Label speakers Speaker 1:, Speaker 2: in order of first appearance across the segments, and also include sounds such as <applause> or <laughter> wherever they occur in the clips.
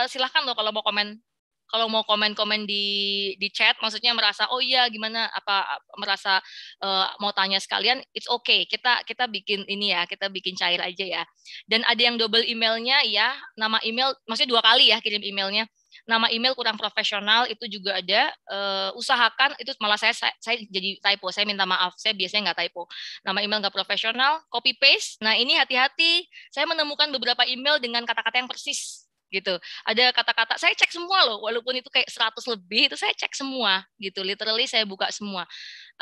Speaker 1: Eh, silahkan loh kalau mau komen kalau mau komen-komen di di chat maksudnya merasa oh iya gimana apa merasa uh, mau tanya sekalian it's okay kita kita bikin ini ya kita bikin cair aja ya dan ada yang double emailnya ya nama email maksudnya dua kali ya kirim emailnya nama email kurang profesional itu juga ada uh, usahakan itu malah saya, saya saya jadi typo saya minta maaf saya biasanya nggak typo nama email nggak profesional copy paste nah ini hati-hati saya menemukan beberapa email dengan kata-kata yang persis gitu. Ada kata-kata saya cek semua loh, walaupun itu kayak 100 lebih itu saya cek semua gitu. Literally saya buka semua.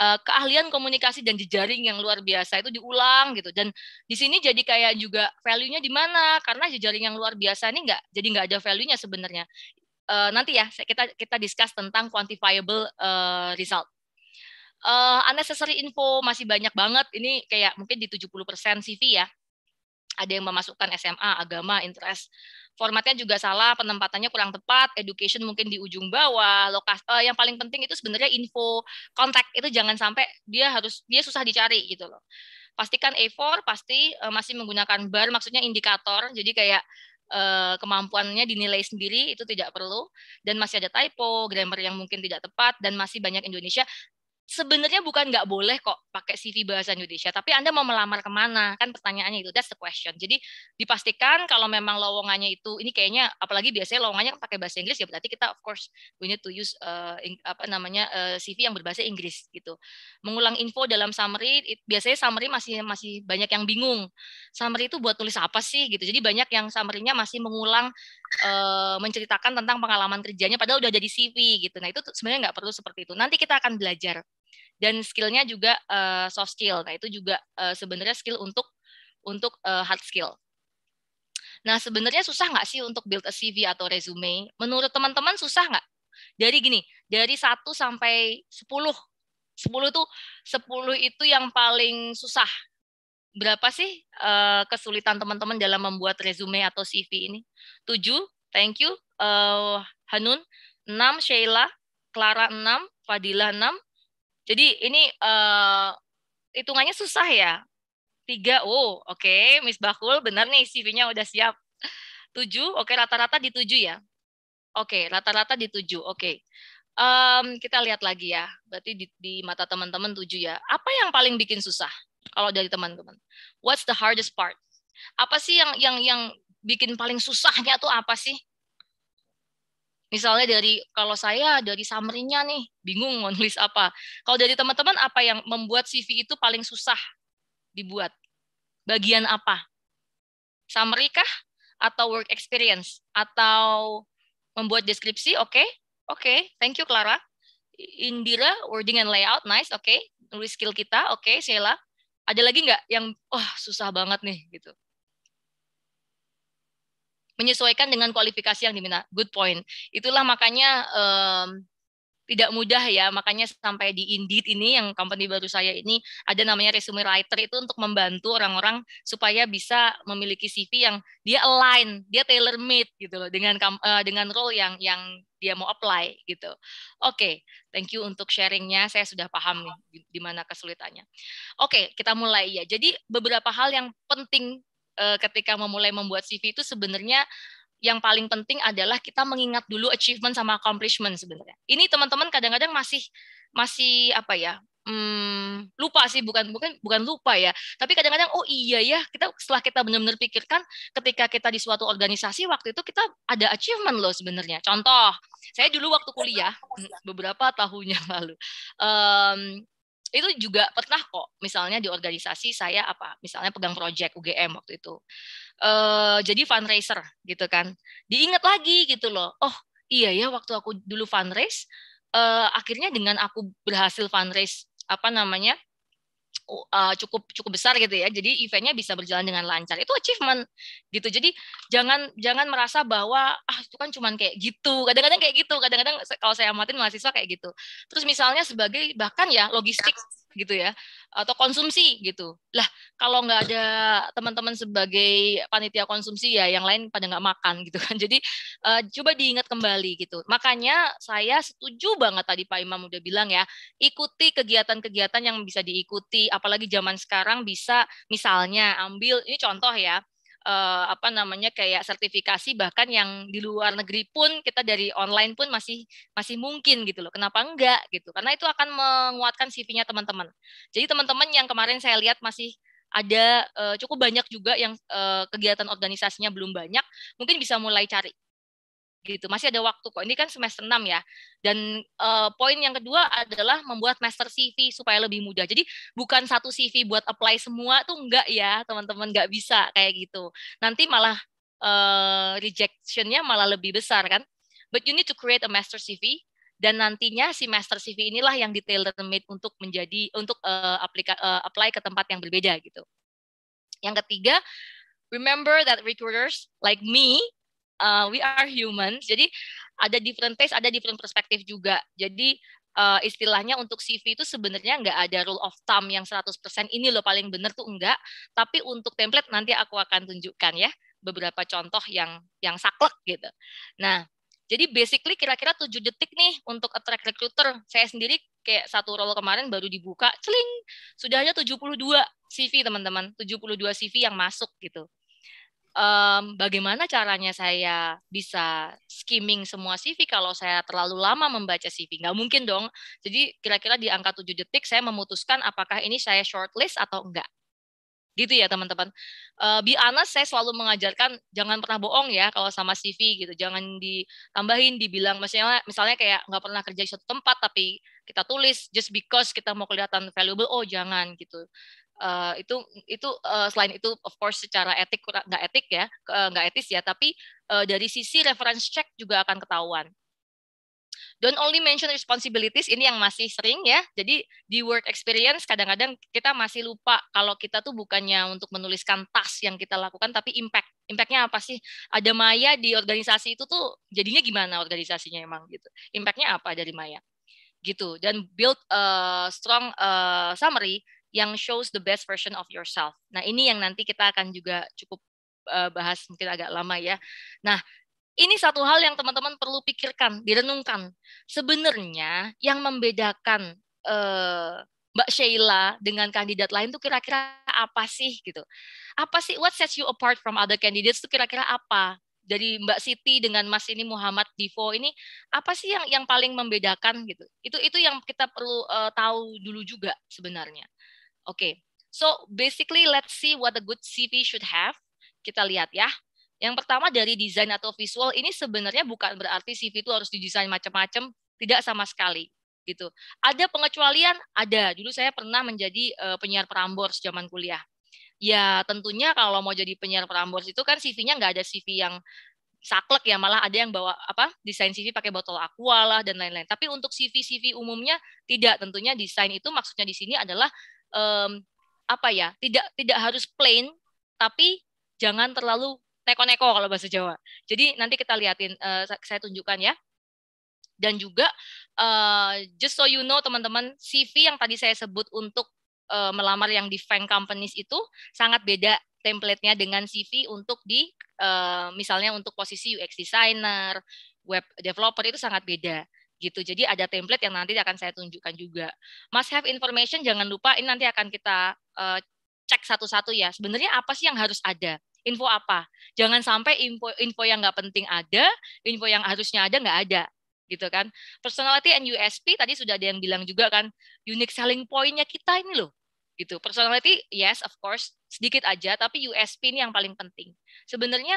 Speaker 1: Eh, keahlian komunikasi dan jejaring yang luar biasa itu diulang gitu. Dan di sini jadi kayak juga value-nya di mana? Karena jejaring yang luar biasa ini enggak jadi enggak ada value-nya sebenarnya. Eh, nanti ya kita kita discuss tentang quantifiable eh, result uh, unnecessary info masih banyak banget. Ini kayak mungkin di 70% CV ya ada yang memasukkan SMA, agama, interest. Formatnya juga salah, penempatannya kurang tepat, education mungkin di ujung bawah, lokasi. Uh, eh, yang paling penting itu sebenarnya info kontak itu jangan sampai dia harus dia susah dicari gitu loh. Pastikan A4 pasti uh, masih menggunakan bar, maksudnya indikator. Jadi kayak eh, kemampuannya dinilai sendiri itu tidak perlu dan masih ada typo, grammar yang mungkin tidak tepat dan masih banyak Indonesia sebenarnya bukan nggak boleh kok pakai CV bahasa Indonesia, tapi Anda mau melamar kemana? Kan pertanyaannya itu, that's the question. Jadi dipastikan kalau memang lowongannya itu, ini kayaknya apalagi biasanya lowongannya pakai bahasa Inggris ya berarti kita of course we need to use uh, eh, in, apa namanya uh, eh, CV yang berbahasa Inggris gitu. Mengulang info dalam summary, it, biasanya summary masih masih banyak yang bingung. Summary itu buat tulis apa sih gitu. Jadi banyak yang summary-nya masih mengulang uh, menceritakan tentang pengalaman kerjanya padahal udah jadi CV gitu. Nah itu sebenarnya nggak perlu seperti itu. Nanti kita akan belajar dan skillnya juga uh, soft skill. Nah itu juga uh, sebenarnya skill untuk untuk uh, hard skill. Nah sebenarnya susah nggak sih untuk build a CV atau resume? Menurut teman-teman susah nggak? Jadi gini, dari 1 sampai 10. 10 itu 10 itu yang paling susah. Berapa sih uh, kesulitan teman-teman dalam membuat resume atau CV ini? 7, thank you. Uh, Hanun, 6 Sheila, Clara 6, Fadila 6, jadi ini uh, hitungannya susah ya. Tiga, oh oke, okay. Miss Bakul benar nih CV-nya udah siap. Tujuh, oke okay, rata-rata di tujuh ya. Oke, okay, rata-rata di tujuh, oke. Okay. Um, kita lihat lagi ya, berarti di, di mata teman-teman tujuh ya. Apa yang paling bikin susah kalau dari teman-teman? What's the hardest part? Apa sih yang yang yang bikin paling susahnya tuh apa sih? Misalnya dari kalau saya dari summary-nya nih bingung mau nulis apa. Kalau dari teman-teman apa yang membuat CV itu paling susah dibuat? Bagian apa? Summary kah? Atau work experience? Atau membuat deskripsi? Oke, okay. oke. Okay. Thank you Clara. Indira, wording and layout, nice, oke. Okay. Nulis skill kita, oke. Okay. Sheila, ada lagi nggak yang wah oh, susah banget nih gitu? menyesuaikan dengan kualifikasi yang diminta. Good point. Itulah makanya um, tidak mudah ya, makanya sampai di Indeed ini yang company baru saya ini ada namanya resume writer itu untuk membantu orang-orang supaya bisa memiliki CV yang dia align, dia tailor made gitu loh dengan uh, dengan role yang yang dia mau apply gitu. Oke, okay, thank you untuk sharingnya. Saya sudah paham nih di, mana kesulitannya. Oke, okay, kita mulai ya. Jadi beberapa hal yang penting Eh, ketika memulai membuat CV itu sebenarnya yang paling penting adalah kita mengingat dulu achievement sama accomplishment sebenarnya. Ini teman-teman kadang-kadang masih masih apa ya? Hmm, lupa sih bukan bukan bukan lupa ya tapi kadang-kadang oh iya ya kita setelah kita benar-benar pikirkan ketika kita di suatu organisasi waktu itu kita ada achievement loh sebenarnya contoh saya dulu waktu kuliah beberapa tahun yang lalu um, itu juga pernah kok misalnya di organisasi saya apa misalnya pegang project UGM waktu itu uh, jadi fundraiser gitu kan diingat lagi gitu loh oh iya ya waktu aku dulu fundraise uh, akhirnya dengan aku berhasil fundraise apa namanya uh, cukup cukup besar gitu ya. Jadi eventnya bisa berjalan dengan lancar. Itu achievement gitu. Jadi jangan jangan merasa bahwa ah itu kan cuman kayak gitu. Kadang-kadang kayak gitu. Kadang-kadang kalau saya amatin mahasiswa kayak gitu. Terus misalnya sebagai bahkan ya logistik gitu ya atau konsumsi gitu lah kalau nggak ada teman-teman sebagai panitia konsumsi ya yang lain pada nggak makan <laughs> gitu kan jadi uh, coba diingat kembali gitu makanya saya setuju banget tadi Pak Imam udah bilang ya ikuti kegiatan-kegiatan yang bisa diikuti apalagi zaman sekarang bisa misalnya ambil ini contoh ya uh, apa namanya kayak sertifikasi bahkan yang di luar negeri pun kita dari online pun masih masih mungkin gitu loh. Kenapa enggak gitu? Karena itu akan menguatkan CV-nya teman-teman. Jadi teman-teman yang kemarin saya lihat masih ada uh, cukup banyak juga yang uh, kegiatan organisasinya belum banyak, mungkin bisa mulai cari gitu masih ada waktu kok ini kan semester 6 ya dan uh, poin yang kedua adalah membuat master CV supaya lebih mudah jadi bukan satu CV buat apply semua tuh enggak ya teman-teman enggak bisa kayak gitu nanti malah uh, rejectionnya malah lebih besar kan but you need to create a master CV dan nantinya si master CV inilah yang detail made untuk menjadi untuk uh, aplika, uh, apply ke tempat yang berbeda gitu yang ketiga remember that recruiters like me uh, we are humans. Jadi ada different taste, ada different perspektif juga. Jadi uh, istilahnya untuk CV itu sebenarnya nggak ada rule of thumb yang 100% ini loh paling benar tuh enggak. Tapi untuk template nanti aku akan tunjukkan ya beberapa contoh yang yang saklek gitu. Nah, jadi basically kira-kira 7 detik nih untuk attract recruiter. Saya sendiri kayak satu role kemarin baru dibuka, celing, sudah ada 72 CV teman-teman, 72 CV yang masuk gitu um, bagaimana caranya saya bisa skimming semua CV kalau saya terlalu lama membaca CV? Nggak mungkin dong. Jadi kira-kira di angka 7 detik saya memutuskan apakah ini saya shortlist atau enggak gitu ya teman-teman. Uh, be honest, saya selalu mengajarkan jangan pernah bohong ya kalau sama CV gitu, jangan ditambahin, dibilang misalnya misalnya kayak nggak pernah kerja di satu tempat tapi kita tulis just because kita mau kelihatan valuable, oh jangan gitu. Eh, itu itu uh, selain itu of course secara etik nggak etik ya eh, nggak uh, etis ya tapi uh, dari sisi reference check juga akan ketahuan don't only mention responsibilities ini yang masih sering ya. Jadi di work experience kadang-kadang kita masih lupa kalau kita tuh bukannya untuk menuliskan task yang kita lakukan tapi impact. Impactnya apa sih? Ada maya di organisasi itu tuh jadinya gimana organisasinya emang gitu. Impactnya apa dari maya? Gitu. Dan build a strong summary yang shows the best version of yourself. Nah, ini yang nanti kita akan juga cukup eh, bahas mungkin agak lama ya. Nah, ini satu hal yang teman-teman perlu pikirkan, direnungkan. Sebenarnya yang membedakan eh, Mbak Sheila dengan kandidat lain tuh kira-kira apa sih gitu? Apa sih what sets you apart from other candidates tuh kira-kira apa? Dari Mbak Siti dengan Mas ini Muhammad Divo ini apa sih yang yang paling membedakan gitu? Itu itu yang kita perlu uh, tahu dulu juga sebenarnya. Okay, so basically let's see what a good CV should have. Kita lihat ya. Yang pertama dari desain atau visual ini sebenarnya bukan berarti CV itu harus didesain macam-macam, tidak sama sekali gitu. Ada pengecualian, ada. Dulu saya pernah menjadi uh, penyiar perambors zaman kuliah. Ya tentunya kalau mau jadi penyiar perambors itu kan CV-nya nggak ada CV yang saklek ya malah ada yang bawa apa desain CV pakai botol aqua lah dan lain-lain. Tapi untuk CV CV umumnya tidak tentunya desain itu maksudnya di sini adalah um, apa ya tidak tidak harus plain tapi jangan terlalu neko-neko kalau bahasa Jawa. Jadi nanti kita liatin uh, saya tunjukkan ya. Dan juga uh, just so you know teman-teman, CV yang tadi saya sebut untuk uh, melamar yang di Fang companies itu sangat beda template-nya dengan CV untuk di uh, misalnya untuk posisi UX designer, web developer itu sangat beda gitu. Jadi ada template yang nanti akan saya tunjukkan juga. Must have information jangan lupa ini nanti akan kita uh, cek satu-satu ya. Sebenarnya apa sih yang harus ada? Info apa? Jangan sampai info info yang nggak penting ada, info yang harusnya ada nggak ada gitu kan. Personality and USP tadi sudah ada yang bilang juga kan, unique selling pointnya kita ini loh gitu. Personality yes of course sedikit aja tapi USP ini yang paling penting. Sebenarnya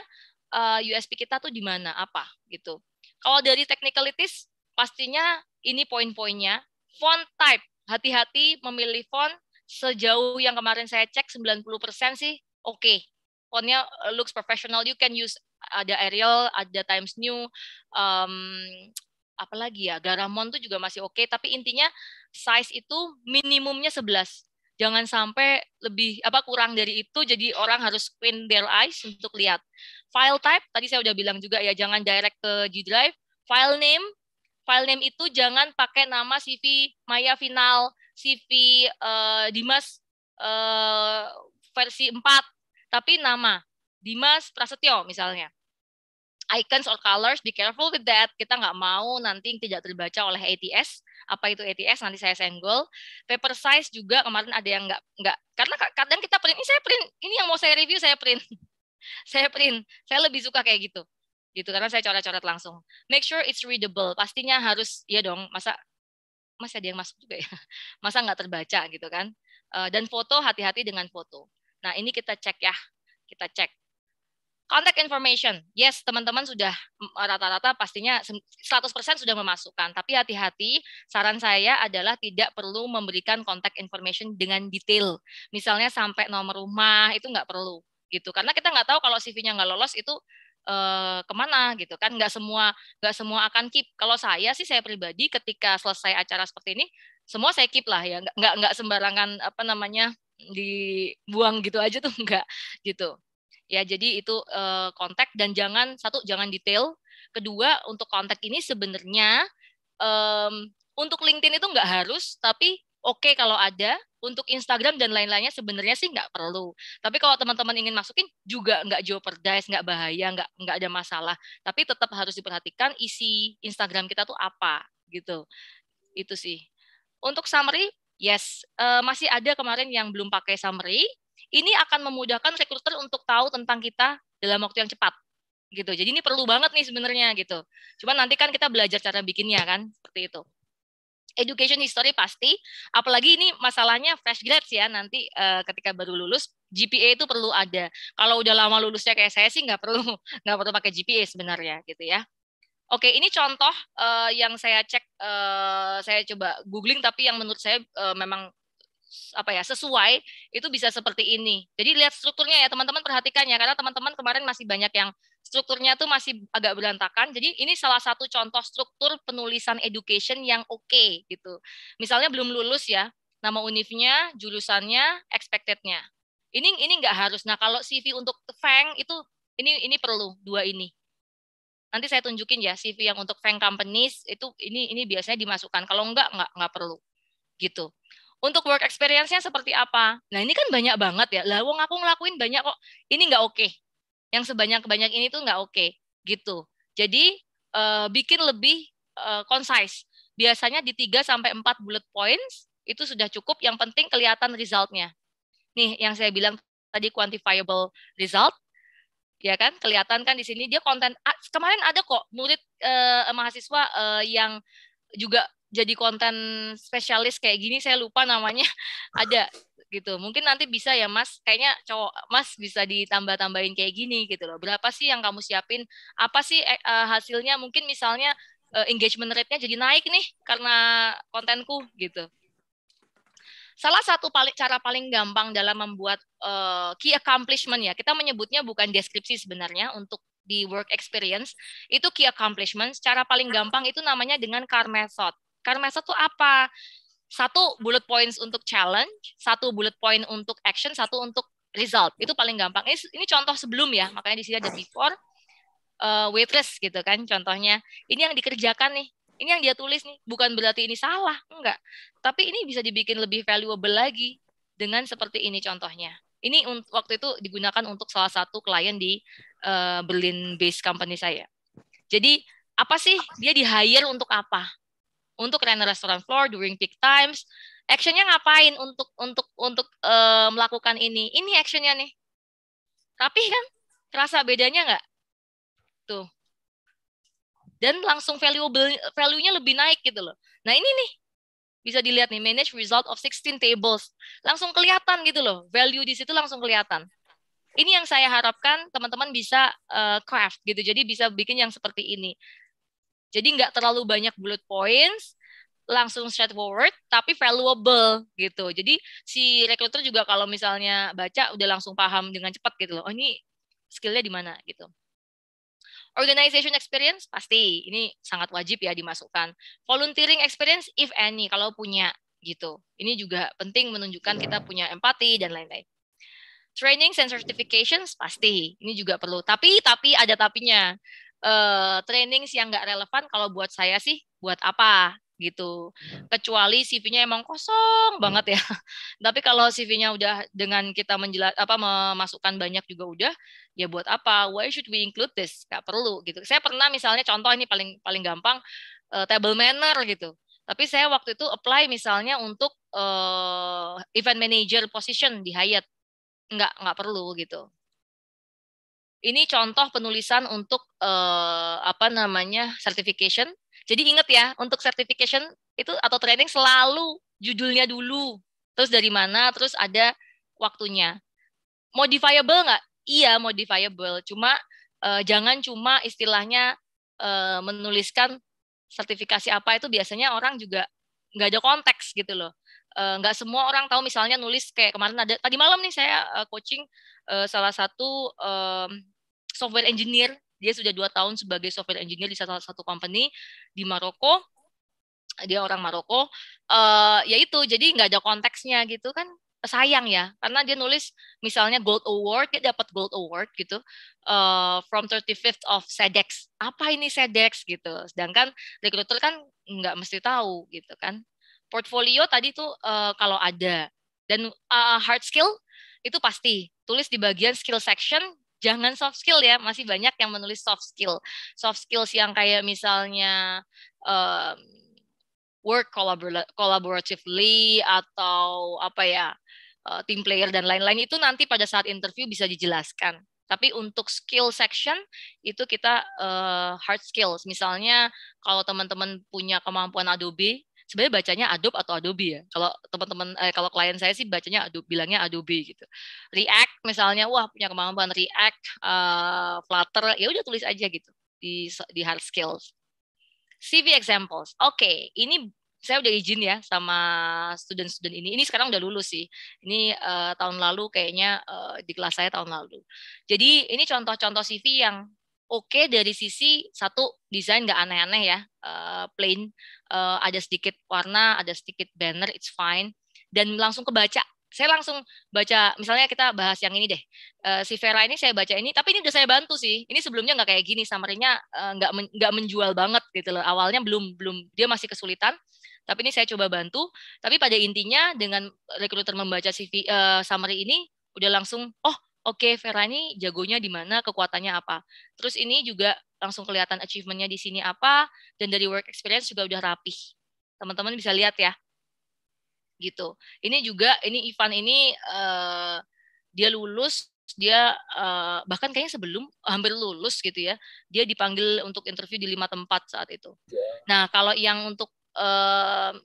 Speaker 1: uh, eh, USP kita tuh di mana apa gitu. Kalau dari technicalities pastinya ini poin-poinnya. Font type, hati-hati memilih font. Sejauh yang kemarin saya cek 90% sih oke. Okay. Fontnya eh, looks professional. You can use ada Arial, ada Times New, um, apalagi ya, Garamond tuh juga masih oke. Okay. Tapi intinya size itu minimumnya 11 jangan sampai lebih apa kurang dari itu jadi orang harus squint their eyes untuk lihat file type tadi saya udah bilang juga ya jangan direct ke G Drive file name file name itu jangan pakai nama CV Maya final, CV uh, eh, Dimas uh, versi 4, tapi nama Dimas Prasetyo misalnya. Icons or colors, be careful with that. Kita nggak mau nanti tidak terbaca oleh ATS. Apa itu ATS? Nanti saya senggol. Paper size juga kemarin ada yang nggak nggak. Karena kadang kita print, ini saya print, ini yang mau saya review saya print. <laughs> saya print. Saya lebih suka kayak gitu gitu karena saya coret-coret langsung make sure it's readable pastinya harus ya dong masa masih ada yang masuk juga ya <laughs> masa nggak terbaca gitu kan eh, dan foto hati-hati dengan foto nah ini kita cek ya kita cek Contact information. Yes, teman-teman sudah rata-rata pastinya 100% sudah memasukkan. Tapi hati-hati, saran saya adalah tidak perlu memberikan contact information dengan detail. Misalnya sampai nomor rumah, itu nggak perlu gitu karena kita nggak tahu kalau CV-nya nggak lolos itu eh, kemana gitu kan nggak semua nggak semua akan keep kalau saya sih saya pribadi ketika selesai acara seperti ini semua saya keep lah ya nggak nggak nggak sembarangan apa namanya dibuang gitu aja tuh <laughs> nggak gitu ya jadi itu eh, kontak dan jangan satu jangan detail kedua untuk kontak ini sebenarnya um, untuk LinkedIn itu nggak harus tapi oke okay kalau ada untuk Instagram dan lain-lainnya sebenarnya sih nggak perlu. Tapi kalau teman-teman ingin masukin juga nggak jeopardize, nggak bahaya, nggak nggak ada masalah. Tapi tetap harus diperhatikan isi Instagram kita tuh apa gitu. Itu sih. Untuk summary, yes, uh, masih ada kemarin yang belum pakai summary. Ini akan memudahkan rekruter untuk tahu tentang kita dalam waktu yang cepat gitu. Jadi ini perlu banget nih sebenarnya gitu. Cuma nanti kan kita belajar cara bikinnya kan, seperti itu. Education history pasti, apalagi ini masalahnya fresh grads ya nanti uh, ketika baru lulus GPA itu perlu ada. Kalau udah lama lulusnya kayak saya sih nggak perlu <laughs> nggak perlu pakai GPA sebenarnya gitu ya. Oke, ini contoh uh, yang saya cek, uh, saya coba googling tapi yang menurut saya uh, memang apa ya sesuai itu bisa seperti ini. Jadi lihat strukturnya ya teman-teman perhatikan ya karena teman-teman kemarin masih banyak yang strukturnya tuh masih agak berantakan. Jadi ini salah satu contoh struktur penulisan education yang oke okay, gitu. Misalnya belum lulus ya, nama univnya, jurusannya, expectednya. Ini ini nggak harus. Nah kalau CV untuk Feng itu ini ini perlu dua ini. Nanti saya tunjukin ya CV yang untuk Feng Companies itu ini ini biasanya dimasukkan. Kalau enggak nggak nggak perlu gitu. Untuk work experience-nya seperti apa? Nah ini kan banyak banget ya. Lah, wong aku ngelakuin banyak kok. Ini nggak oke. Okay yang sebanyak-banyak ini tuh nggak oke okay, gitu. Jadi uh, bikin lebih uh, concise. Biasanya di 3 sampai 4 bullet points itu sudah cukup, yang penting kelihatan resultnya. Nih yang saya bilang tadi quantifiable result ya kan kelihatan kan di sini dia konten kemarin ada kok murid eh, eh, mahasiswa eh, yang juga jadi konten spesialis kayak gini saya lupa namanya <laughs> ada gitu. Mungkin nanti bisa ya Mas, kayaknya cowok Mas bisa ditambah-tambahin kayak gini gitu loh. Berapa sih yang kamu siapin? Apa sih uh, hasilnya? Mungkin misalnya uh, engagement rate-nya jadi naik nih karena kontenku gitu. Salah satu paling cara paling gampang dalam membuat uh, key accomplishment ya, kita menyebutnya bukan deskripsi sebenarnya untuk di work experience itu key accomplishment. Cara paling gampang itu namanya dengan CAR method. CAR method itu apa? satu bullet points untuk challenge, satu bullet point untuk action, satu untuk result. Itu paling gampang. Ini, ini contoh sebelum ya, makanya di sini ada before, uh, waitress gitu kan contohnya. Ini yang dikerjakan nih, ini yang dia tulis nih. Bukan berarti ini salah, enggak. Tapi ini bisa dibikin lebih valuable lagi dengan seperti ini contohnya. Ini waktu itu digunakan untuk salah satu klien di uh, eh, Berlin based company saya. Jadi apa sih dia di hire untuk apa? untuk rent restaurant floor during peak times. Actionnya ngapain untuk untuk untuk uh, melakukan ini? Ini actionnya nih. Tapi kan kerasa bedanya nggak? Tuh. Dan langsung valuable value-nya lebih naik gitu loh. Nah ini nih bisa dilihat nih manage result of 16 tables langsung kelihatan gitu loh value di situ langsung kelihatan ini yang saya harapkan teman-teman bisa uh, craft gitu jadi bisa bikin yang seperti ini jadi nggak terlalu banyak bullet points, langsung straightforward tapi valuable gitu. Jadi si recruiter juga kalau misalnya baca udah langsung paham dengan cepat gitu loh. Oh ini skillnya di mana gitu. Organization experience pasti ini sangat wajib ya dimasukkan. Volunteering experience if any kalau punya gitu. Ini juga penting menunjukkan kita iya. punya empati dan lain-lain. Training and certifications pasti ini juga perlu. Tapi tapi ada tapinya uh, training yang nggak relevan kalau buat saya sih buat apa gitu. Hmm. Kecuali CV-nya emang kosong hmm. banget ya. <laughs> Tapi kalau CV-nya udah dengan kita menjelat apa memasukkan banyak juga udah, ya buat apa? Why should we include this? Gak perlu gitu. Saya pernah misalnya contoh ini paling paling gampang uh, table manner gitu. Tapi saya waktu itu apply misalnya untuk uh, event manager position di Hyatt. Nggak nggak perlu gitu. Ini contoh penulisan untuk uh, apa namanya certification. Jadi ingat ya, untuk certification itu atau training selalu judulnya dulu, terus dari mana, terus ada waktunya. Modifiable nggak? Iya, modifiable. Cuma uh, jangan cuma istilahnya uh, menuliskan sertifikasi apa itu biasanya orang juga nggak ada konteks gitu loh. Eh, nggak uh, semua orang tahu misalnya nulis kayak kemarin ada tadi malam nih saya uh, coaching uh, salah satu um, software engineer dia sudah dua tahun sebagai software engineer di salah satu company di Maroko dia orang Maroko uh, ya itu jadi nggak ada konteksnya gitu kan sayang ya karena dia nulis misalnya gold award dia dapat gold award gitu uh, from 35th of sedex apa ini sedex gitu sedangkan recruiter kan nggak mesti tahu gitu kan Portfolio tadi tuh uh, kalau ada. Dan uh, hard skill itu pasti. Tulis di bagian skill section, jangan soft skill ya. Masih banyak yang menulis soft skill. Soft skills yang kayak misalnya um, work collaboratively atau apa ya, uh, team player dan lain-lain itu nanti pada saat interview bisa dijelaskan. Tapi untuk skill section itu kita uh, hard skills. Misalnya kalau teman-teman punya kemampuan Adobe sebenarnya bacanya Adobe atau Adobe ya. Kalau teman-teman eh, kalau klien saya sih bacanya Adobe, bilangnya Adobe gitu. React misalnya, wah punya kemampuan React, uh, Flutter, ya udah tulis aja gitu di di hard skills. CV examples. Oke, okay, ini saya udah izin ya sama student-student ini. Ini sekarang udah lulus sih. Ini uh, tahun lalu kayaknya uh, di kelas saya tahun lalu. Jadi ini contoh-contoh CV yang oke okay dari sisi satu desain nggak aneh-aneh ya, uh, plain, uh, ada sedikit warna, ada sedikit banner, it's fine, dan langsung kebaca. Saya langsung baca, misalnya kita bahas yang ini deh, uh, si Vera ini saya baca ini, tapi ini udah saya bantu sih. Ini sebelumnya nggak kayak gini, summary-nya uh, nggak men, nggak menjual banget gitu loh. Awalnya belum belum dia masih kesulitan, tapi ini saya coba bantu. Tapi pada intinya dengan rekruter membaca CV uh, summary ini udah langsung, oh oke okay, Vera ini jagonya di mana, kekuatannya apa. Terus ini juga langsung kelihatan achievementnya di sini apa, dan dari work experience juga udah rapih. Teman-teman bisa lihat ya. Gitu. Ini juga, ini Ivan ini uh, dia lulus, dia uh, bahkan kayaknya sebelum hampir lulus gitu ya, dia dipanggil untuk interview di lima tempat saat itu. Nah kalau yang untuk uh,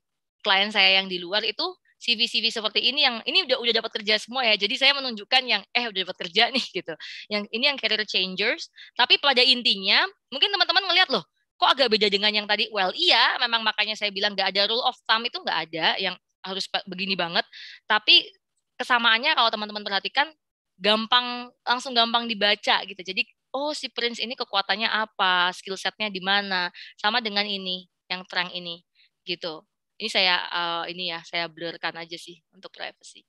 Speaker 1: klien saya yang di luar itu CV CV seperti ini yang ini udah udah dapat kerja semua ya. Jadi saya menunjukkan yang eh udah dapat kerja nih <laughs> gitu. Yang ini yang career changers. Tapi pada intinya mungkin teman-teman melihat loh kok agak beda dengan yang tadi. Well iya memang makanya saya bilang nggak ada rule of thumb itu nggak ada yang harus begini banget. Tapi kesamaannya kalau teman-teman perhatikan gampang langsung gampang dibaca gitu. Jadi oh si Prince ini kekuatannya apa, skill setnya di mana, sama dengan ini yang terang ini gitu ini saya uh, ini ya saya blurkan aja sih untuk privacy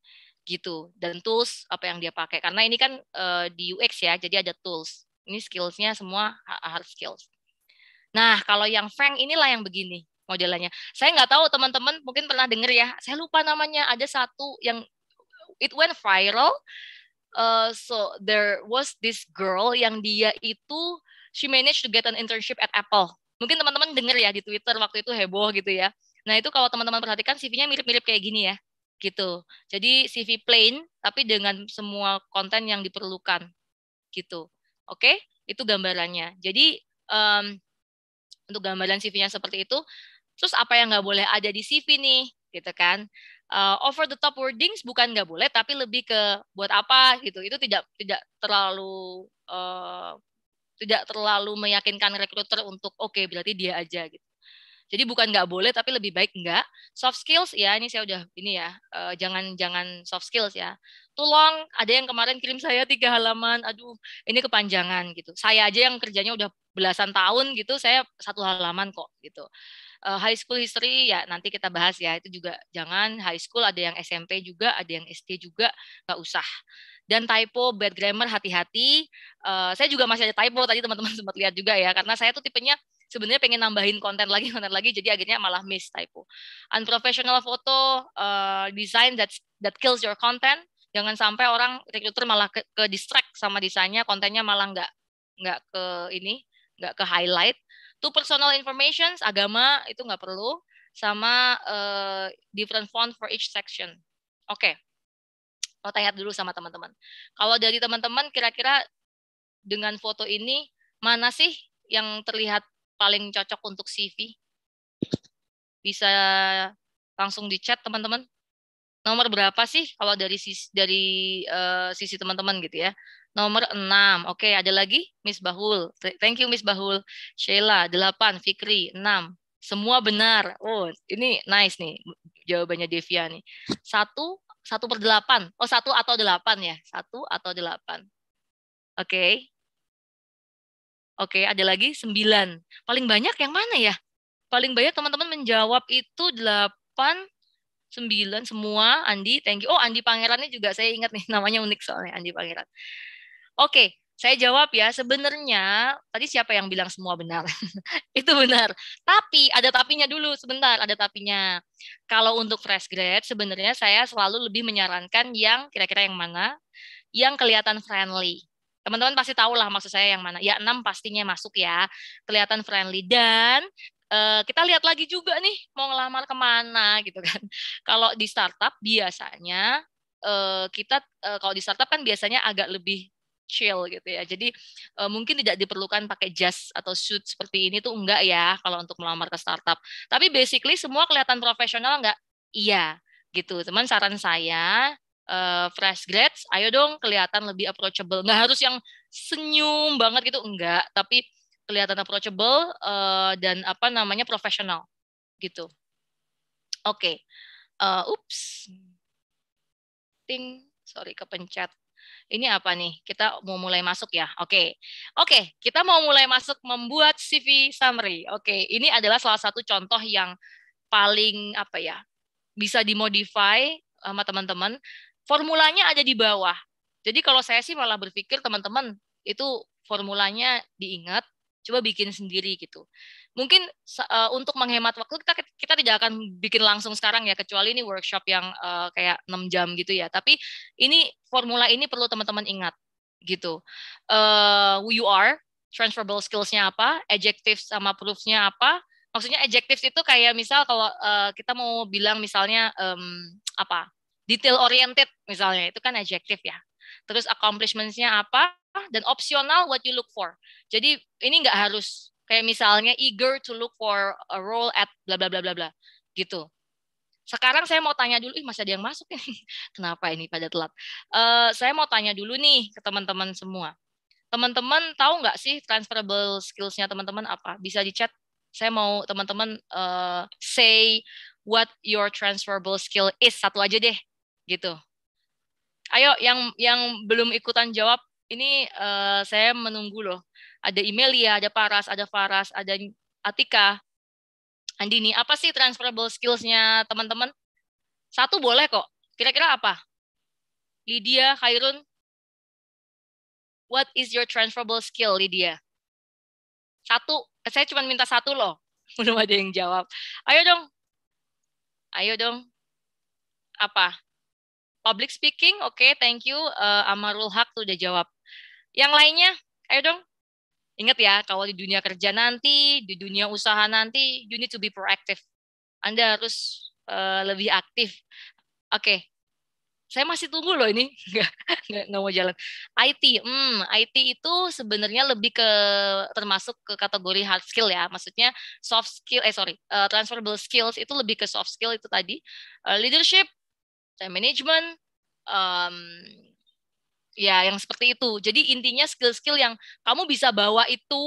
Speaker 1: gitu dan tools apa yang dia pakai karena ini kan uh, di UX ya jadi ada tools ini skillsnya semua hard skills nah kalau yang Frank inilah yang begini modelnya saya nggak tahu teman-teman mungkin pernah dengar ya saya lupa namanya ada satu yang it went viral uh, so there was this girl yang dia itu she managed to get an internship at Apple mungkin teman-teman dengar ya di Twitter waktu itu heboh gitu ya Nah, itu kalau teman-teman perhatikan CV-nya mirip-mirip kayak gini ya. Gitu. Jadi CV plain tapi dengan semua konten yang diperlukan. Gitu. Oke, itu gambarannya. Jadi um, untuk gambaran CV-nya seperti itu. Terus apa yang nggak boleh ada di CV nih, gitu kan? Uh, over the top wordings bukan nggak boleh, tapi lebih ke buat apa gitu. Itu tidak tidak terlalu uh, tidak terlalu meyakinkan rekruter untuk oke okay, berarti dia aja gitu. Jadi bukan nggak boleh tapi lebih baik nggak. Soft skills ya ini saya udah ini ya jangan eh, jangan jangan soft skills ya. Tolong ada yang kemarin kirim saya tiga halaman, aduh ini kepanjangan gitu. Saya aja yang kerjanya udah belasan tahun gitu, saya satu halaman kok gitu. Uh, high school history ya nanti kita bahas ya itu juga jangan high school ada yang SMP juga ada yang SD juga nggak usah dan typo bad grammar hati-hati uh, saya juga masih ada typo tadi teman-teman <laughs> sempat lihat juga ya karena saya tuh tipenya sebenarnya pengen nambahin konten lagi <laughs> konten lagi jadi akhirnya malah miss typo unprofessional foto uh, design that that kills your content jangan sampai orang recruiter malah ke, ke distract sama desainnya kontennya malah nggak nggak ke ini nggak ke highlight tuh personal informations agama itu nggak perlu sama uh, different font for each section oke okay. mau tanya dulu sama teman-teman kalau dari teman-teman kira-kira dengan foto ini mana sih yang terlihat paling cocok untuk CV? Bisa langsung di chat teman-teman. Nomor berapa sih kalau dari sisi dari uh, sisi teman-teman gitu ya? Nomor 6. Oke, okay, ada lagi Miss Bahul. Thank you Miss Bahul. Sheila 8, Fikri 6. Semua benar. Oh, ini nice nih jawabannya Devia nih. 1 1 per delapan. Oh, 1 atau 8 ya. 1 atau 8. Oke. Okay. Oke, ada lagi sembilan. Paling banyak yang mana ya? Paling banyak teman-teman menjawab itu delapan, sembilan, semua Andi, thank you. Oh, Andi Pangeran ini juga saya ingat nih <laughs> namanya unik soalnya Andi Pangeran. Oke, saya jawab ya, sebenarnya tadi siapa yang bilang semua benar? <laughs> itu benar. Tapi ada tapinya dulu sebentar, ada tapinya. Kalau untuk fresh grade sebenarnya saya selalu lebih menyarankan yang kira-kira yang mana? Yang kelihatan friendly. Teman-teman pasti tahu lah maksud saya yang mana. Ya enam pastinya masuk ya. Kelihatan friendly dan uh, kita lihat lagi juga nih mau ngelamar kemana gitu kan. <laughs> Kalau di startup biasanya uh, kita uh, kalau di startup kan biasanya agak lebih chill gitu ya. Jadi uh, mungkin tidak diperlukan pakai jas atau suit seperti ini tuh enggak ya kalau untuk melamar ke startup. Tapi basically semua kelihatan profesional enggak? Iya gitu. Cuman saran saya uh, fresh grads, ayo dong kelihatan lebih approachable. Nggak harus yang senyum banget gitu, enggak. Tapi kelihatan approachable uh, dan apa namanya profesional gitu. Oke, okay. Eh, uh, ting, sorry kepencet. Ini apa nih? Kita mau mulai masuk ya. Oke, okay. oke, okay, kita mau mulai masuk membuat CV summary. Oke, okay. ini adalah salah satu contoh yang paling apa ya bisa dimodify sama teman-teman formulanya ada di bawah. Jadi kalau saya sih malah berpikir teman-teman itu formulanya diingat, coba bikin sendiri gitu. Mungkin uh, untuk menghemat waktu kita kita tidak akan bikin langsung sekarang ya kecuali ini workshop yang uh, kayak 6 jam gitu ya. Tapi ini formula ini perlu teman-teman ingat gitu. Uh, who you are, transferable skills-nya apa, adjectives sama proofs-nya apa. Maksudnya adjectives itu kayak misal kalau uh, kita mau bilang misalnya um, apa? detail oriented misalnya itu kan adjektif ya terus accomplishments apa dan optional what you look for jadi ini nggak harus kayak misalnya eager to look for a role at bla bla bla bla bla gitu sekarang saya mau tanya dulu, ih masih ada yang masuk ini, <laughs> kenapa ini pada telat? Uh, saya mau tanya dulu nih ke teman-teman semua. Teman-teman tahu nggak sih transferable skillsnya teman-teman apa? Bisa di chat. Saya mau teman-teman uh, say what your transferable skill is. Satu aja deh gitu. Ayo yang yang belum ikutan jawab ini uh, saya menunggu loh. Ada Imelia, ada Paras, ada Faras, ada Atika, Andini. Apa sih transferable skills-nya teman-teman? Satu boleh kok. Kira-kira apa? Lydia, Khairun, what is your transferable skill, Lydia? Satu, eh, saya cuma minta satu loh. <laughs> Belum ada yang jawab. Ayo dong. Ayo dong. Apa? Public speaking, oke, okay, thank you. Uh, Amarul Haq tuh udah jawab. Yang lainnya, ayo dong. Ingat ya, kalau di dunia kerja nanti, di dunia usaha nanti, you need to be proactive. Anda harus uh, lebih aktif. Oke, okay. saya masih tunggu loh ini, <laughs> nggak, mau jalan. IT, hmm, IT itu sebenarnya lebih ke termasuk ke kategori hard skill ya, maksudnya soft skill, eh sorry, uh, transferable skills itu lebih ke soft skill itu tadi. Uh, leadership time management, um, ya yang seperti itu. Jadi intinya skill-skill yang kamu bisa bawa itu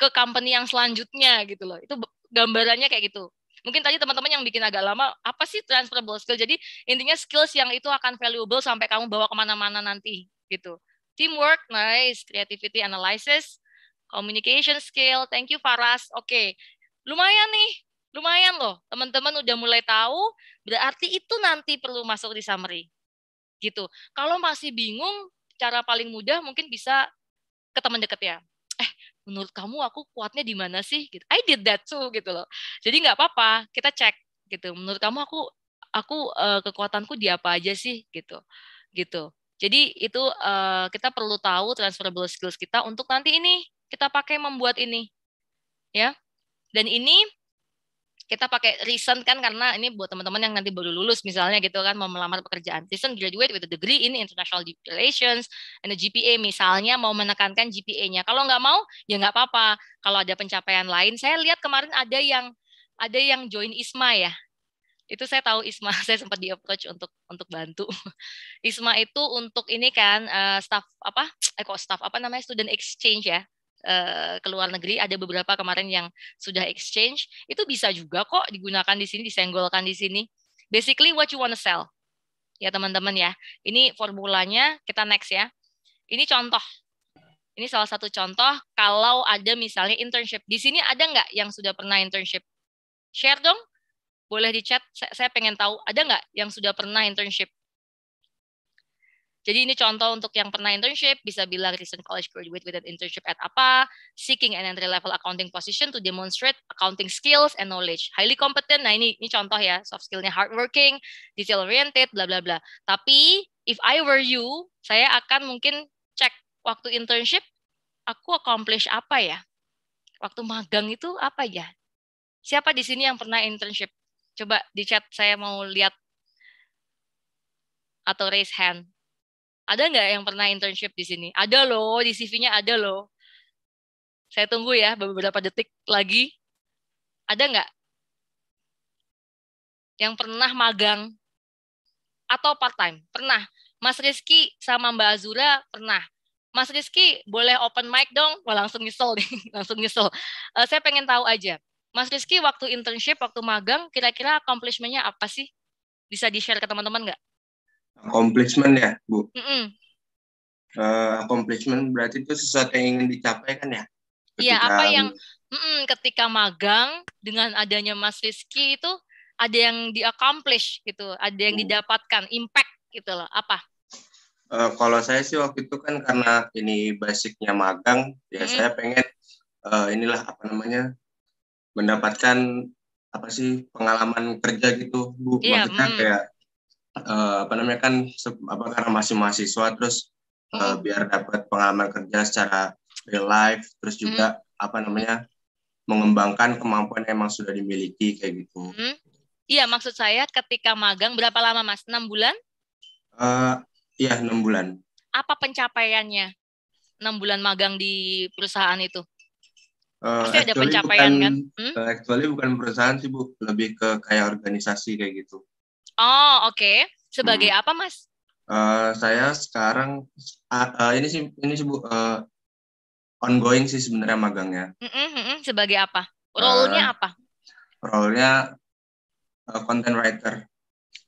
Speaker 1: ke company yang selanjutnya gitu loh. Itu gambarannya kayak gitu. Mungkin tadi teman-teman yang bikin agak lama, apa sih transferable skill? Jadi intinya skills yang itu akan valuable sampai kamu bawa kemana-mana nanti gitu. Teamwork, nice. Creativity analysis, communication skill. Thank you Faras. Oke, okay. lumayan nih Lumayan loh, teman-teman udah mulai tahu, berarti itu nanti perlu masuk di summary. Gitu. Kalau masih bingung, cara paling mudah mungkin bisa ke teman dekat ya. Eh, menurut kamu aku kuatnya di mana sih? Gitu. I did that too gitu loh. Jadi nggak apa-apa, kita cek gitu. Menurut kamu aku aku uh, kekuatanku di apa aja sih gitu. Gitu. Jadi itu uh, kita perlu tahu transferable skills kita untuk nanti ini kita pakai membuat ini. Ya. Dan ini kita pakai recent kan karena ini buat teman-teman yang nanti baru lulus misalnya gitu kan mau melamar pekerjaan recent graduate with a degree in international relations and a GPA misalnya mau menekankan GPA-nya kalau nggak mau ya nggak apa-apa kalau ada pencapaian lain saya lihat kemarin ada yang ada yang join ISMA ya itu saya tahu Isma <laughs> saya sempat di approach untuk untuk bantu <laughs> Isma itu untuk ini kan uh, staff apa eh kok staff apa namanya student exchange ya keluar eh, ke luar negeri ada beberapa kemarin yang sudah exchange itu bisa juga kok digunakan di sini disenggolkan di sini basically what you wanna sell ya teman-teman ya ini formulanya kita next ya ini contoh ini salah satu contoh kalau ada misalnya internship di sini ada nggak yang sudah pernah internship share dong boleh di chat saya pengen tahu ada nggak yang sudah pernah internship jadi ini contoh untuk yang pernah internship, bisa bilang recent college graduate with an internship at apa, seeking an entry-level accounting position to demonstrate accounting skills and knowledge. Highly competent, nah ini, ini contoh ya, soft skillnya hardworking, detail-oriented, bla bla bla. Tapi, if I were you, saya akan mungkin cek waktu internship, aku accomplish apa ya? Waktu magang itu apa ya? Siapa di sini yang pernah internship? Coba di chat saya mau lihat atau raise hand. Ada nggak yang pernah internship di sini? Ada loh, di CV-nya ada loh. Saya tunggu ya beberapa detik lagi. Ada nggak? Yang pernah magang atau part-time? Pernah. Mas Rizky sama Mbak Azura pernah. Mas Rizky boleh open mic dong? Wah, langsung nyesel nih, <laughs> langsung nyesel. Uh, saya pengen tahu aja, Mas Rizky waktu internship, waktu magang, kira-kira accomplishment-nya apa sih? Bisa di-share ke teman-teman nggak?
Speaker 2: accomplishment ya bu mm -mm. Uh, accomplishment berarti itu sesuatu yang ingin dicapai kan ya iya apa yang
Speaker 1: mm -mm, ketika magang dengan adanya Mas Rizky itu ada yang diaccomplish gitu ada yang hmm. didapatkan impact gitu loh apa
Speaker 2: uh, kalau saya sih waktu itu kan karena ini basicnya magang ya hmm. saya pengen uh, inilah apa namanya mendapatkan apa sih pengalaman kerja gitu bu yeah, maksudnya mm. kayak uh, apa namanya kan apa karena masih mahasiswa terus uh, biar dapat pengalaman kerja secara real life terus juga hmm. apa namanya mengembangkan kemampuan yang emang sudah dimiliki kayak gitu.
Speaker 1: Hmm. Iya maksud saya ketika magang berapa lama mas? Enam bulan?
Speaker 2: Uh, iya enam bulan.
Speaker 1: Apa pencapaiannya enam bulan magang di perusahaan itu?
Speaker 2: Uh, ada pencapaian bukan, kan? Hmm? actually bukan perusahaan sih bu, lebih ke kayak organisasi kayak gitu.
Speaker 1: Oh oke. Okay. Sebagai hmm. apa mas?
Speaker 2: Uh, saya sekarang uh, uh, ini sih ini sih uh, ongoing sih sebenarnya magangnya.
Speaker 1: Mm -mm, Sebagai apa? role uh, apa?
Speaker 2: Role-nya uh, content writer.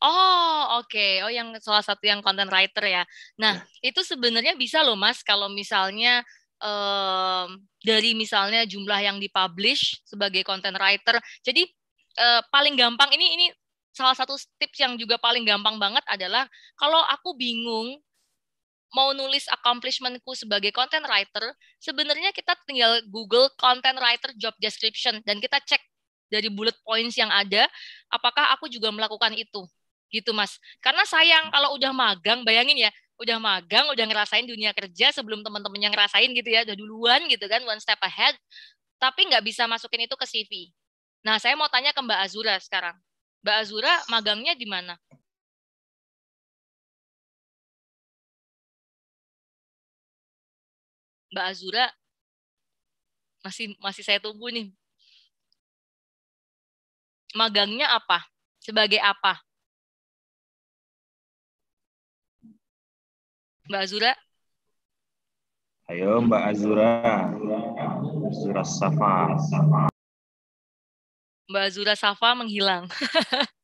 Speaker 1: Oh oke, okay. oh yang salah satu yang content writer ya. Nah yeah. itu sebenarnya bisa loh mas kalau misalnya um, dari misalnya jumlah yang dipublish sebagai content writer. Jadi uh, paling gampang ini ini salah satu tips yang juga paling gampang banget adalah kalau aku bingung mau nulis accomplishmentku sebagai content writer, sebenarnya kita tinggal Google content writer job description dan kita cek dari bullet points yang ada, apakah aku juga melakukan itu. Gitu, Mas. Karena sayang kalau udah magang, bayangin ya, udah magang, udah ngerasain dunia kerja sebelum teman yang ngerasain gitu ya, udah duluan gitu kan, one step ahead, tapi nggak bisa masukin itu ke CV. Nah, saya mau tanya ke Mbak Azura sekarang. Mbak Azura magangnya di mana?
Speaker 3: Mbak Azura masih masih saya tunggu nih. Magangnya apa? Sebagai apa? Mbak Azura? Ayo Mbak Azura. Azura Safa. Safa.
Speaker 1: Mbak Zura Safa menghilang. <laughs>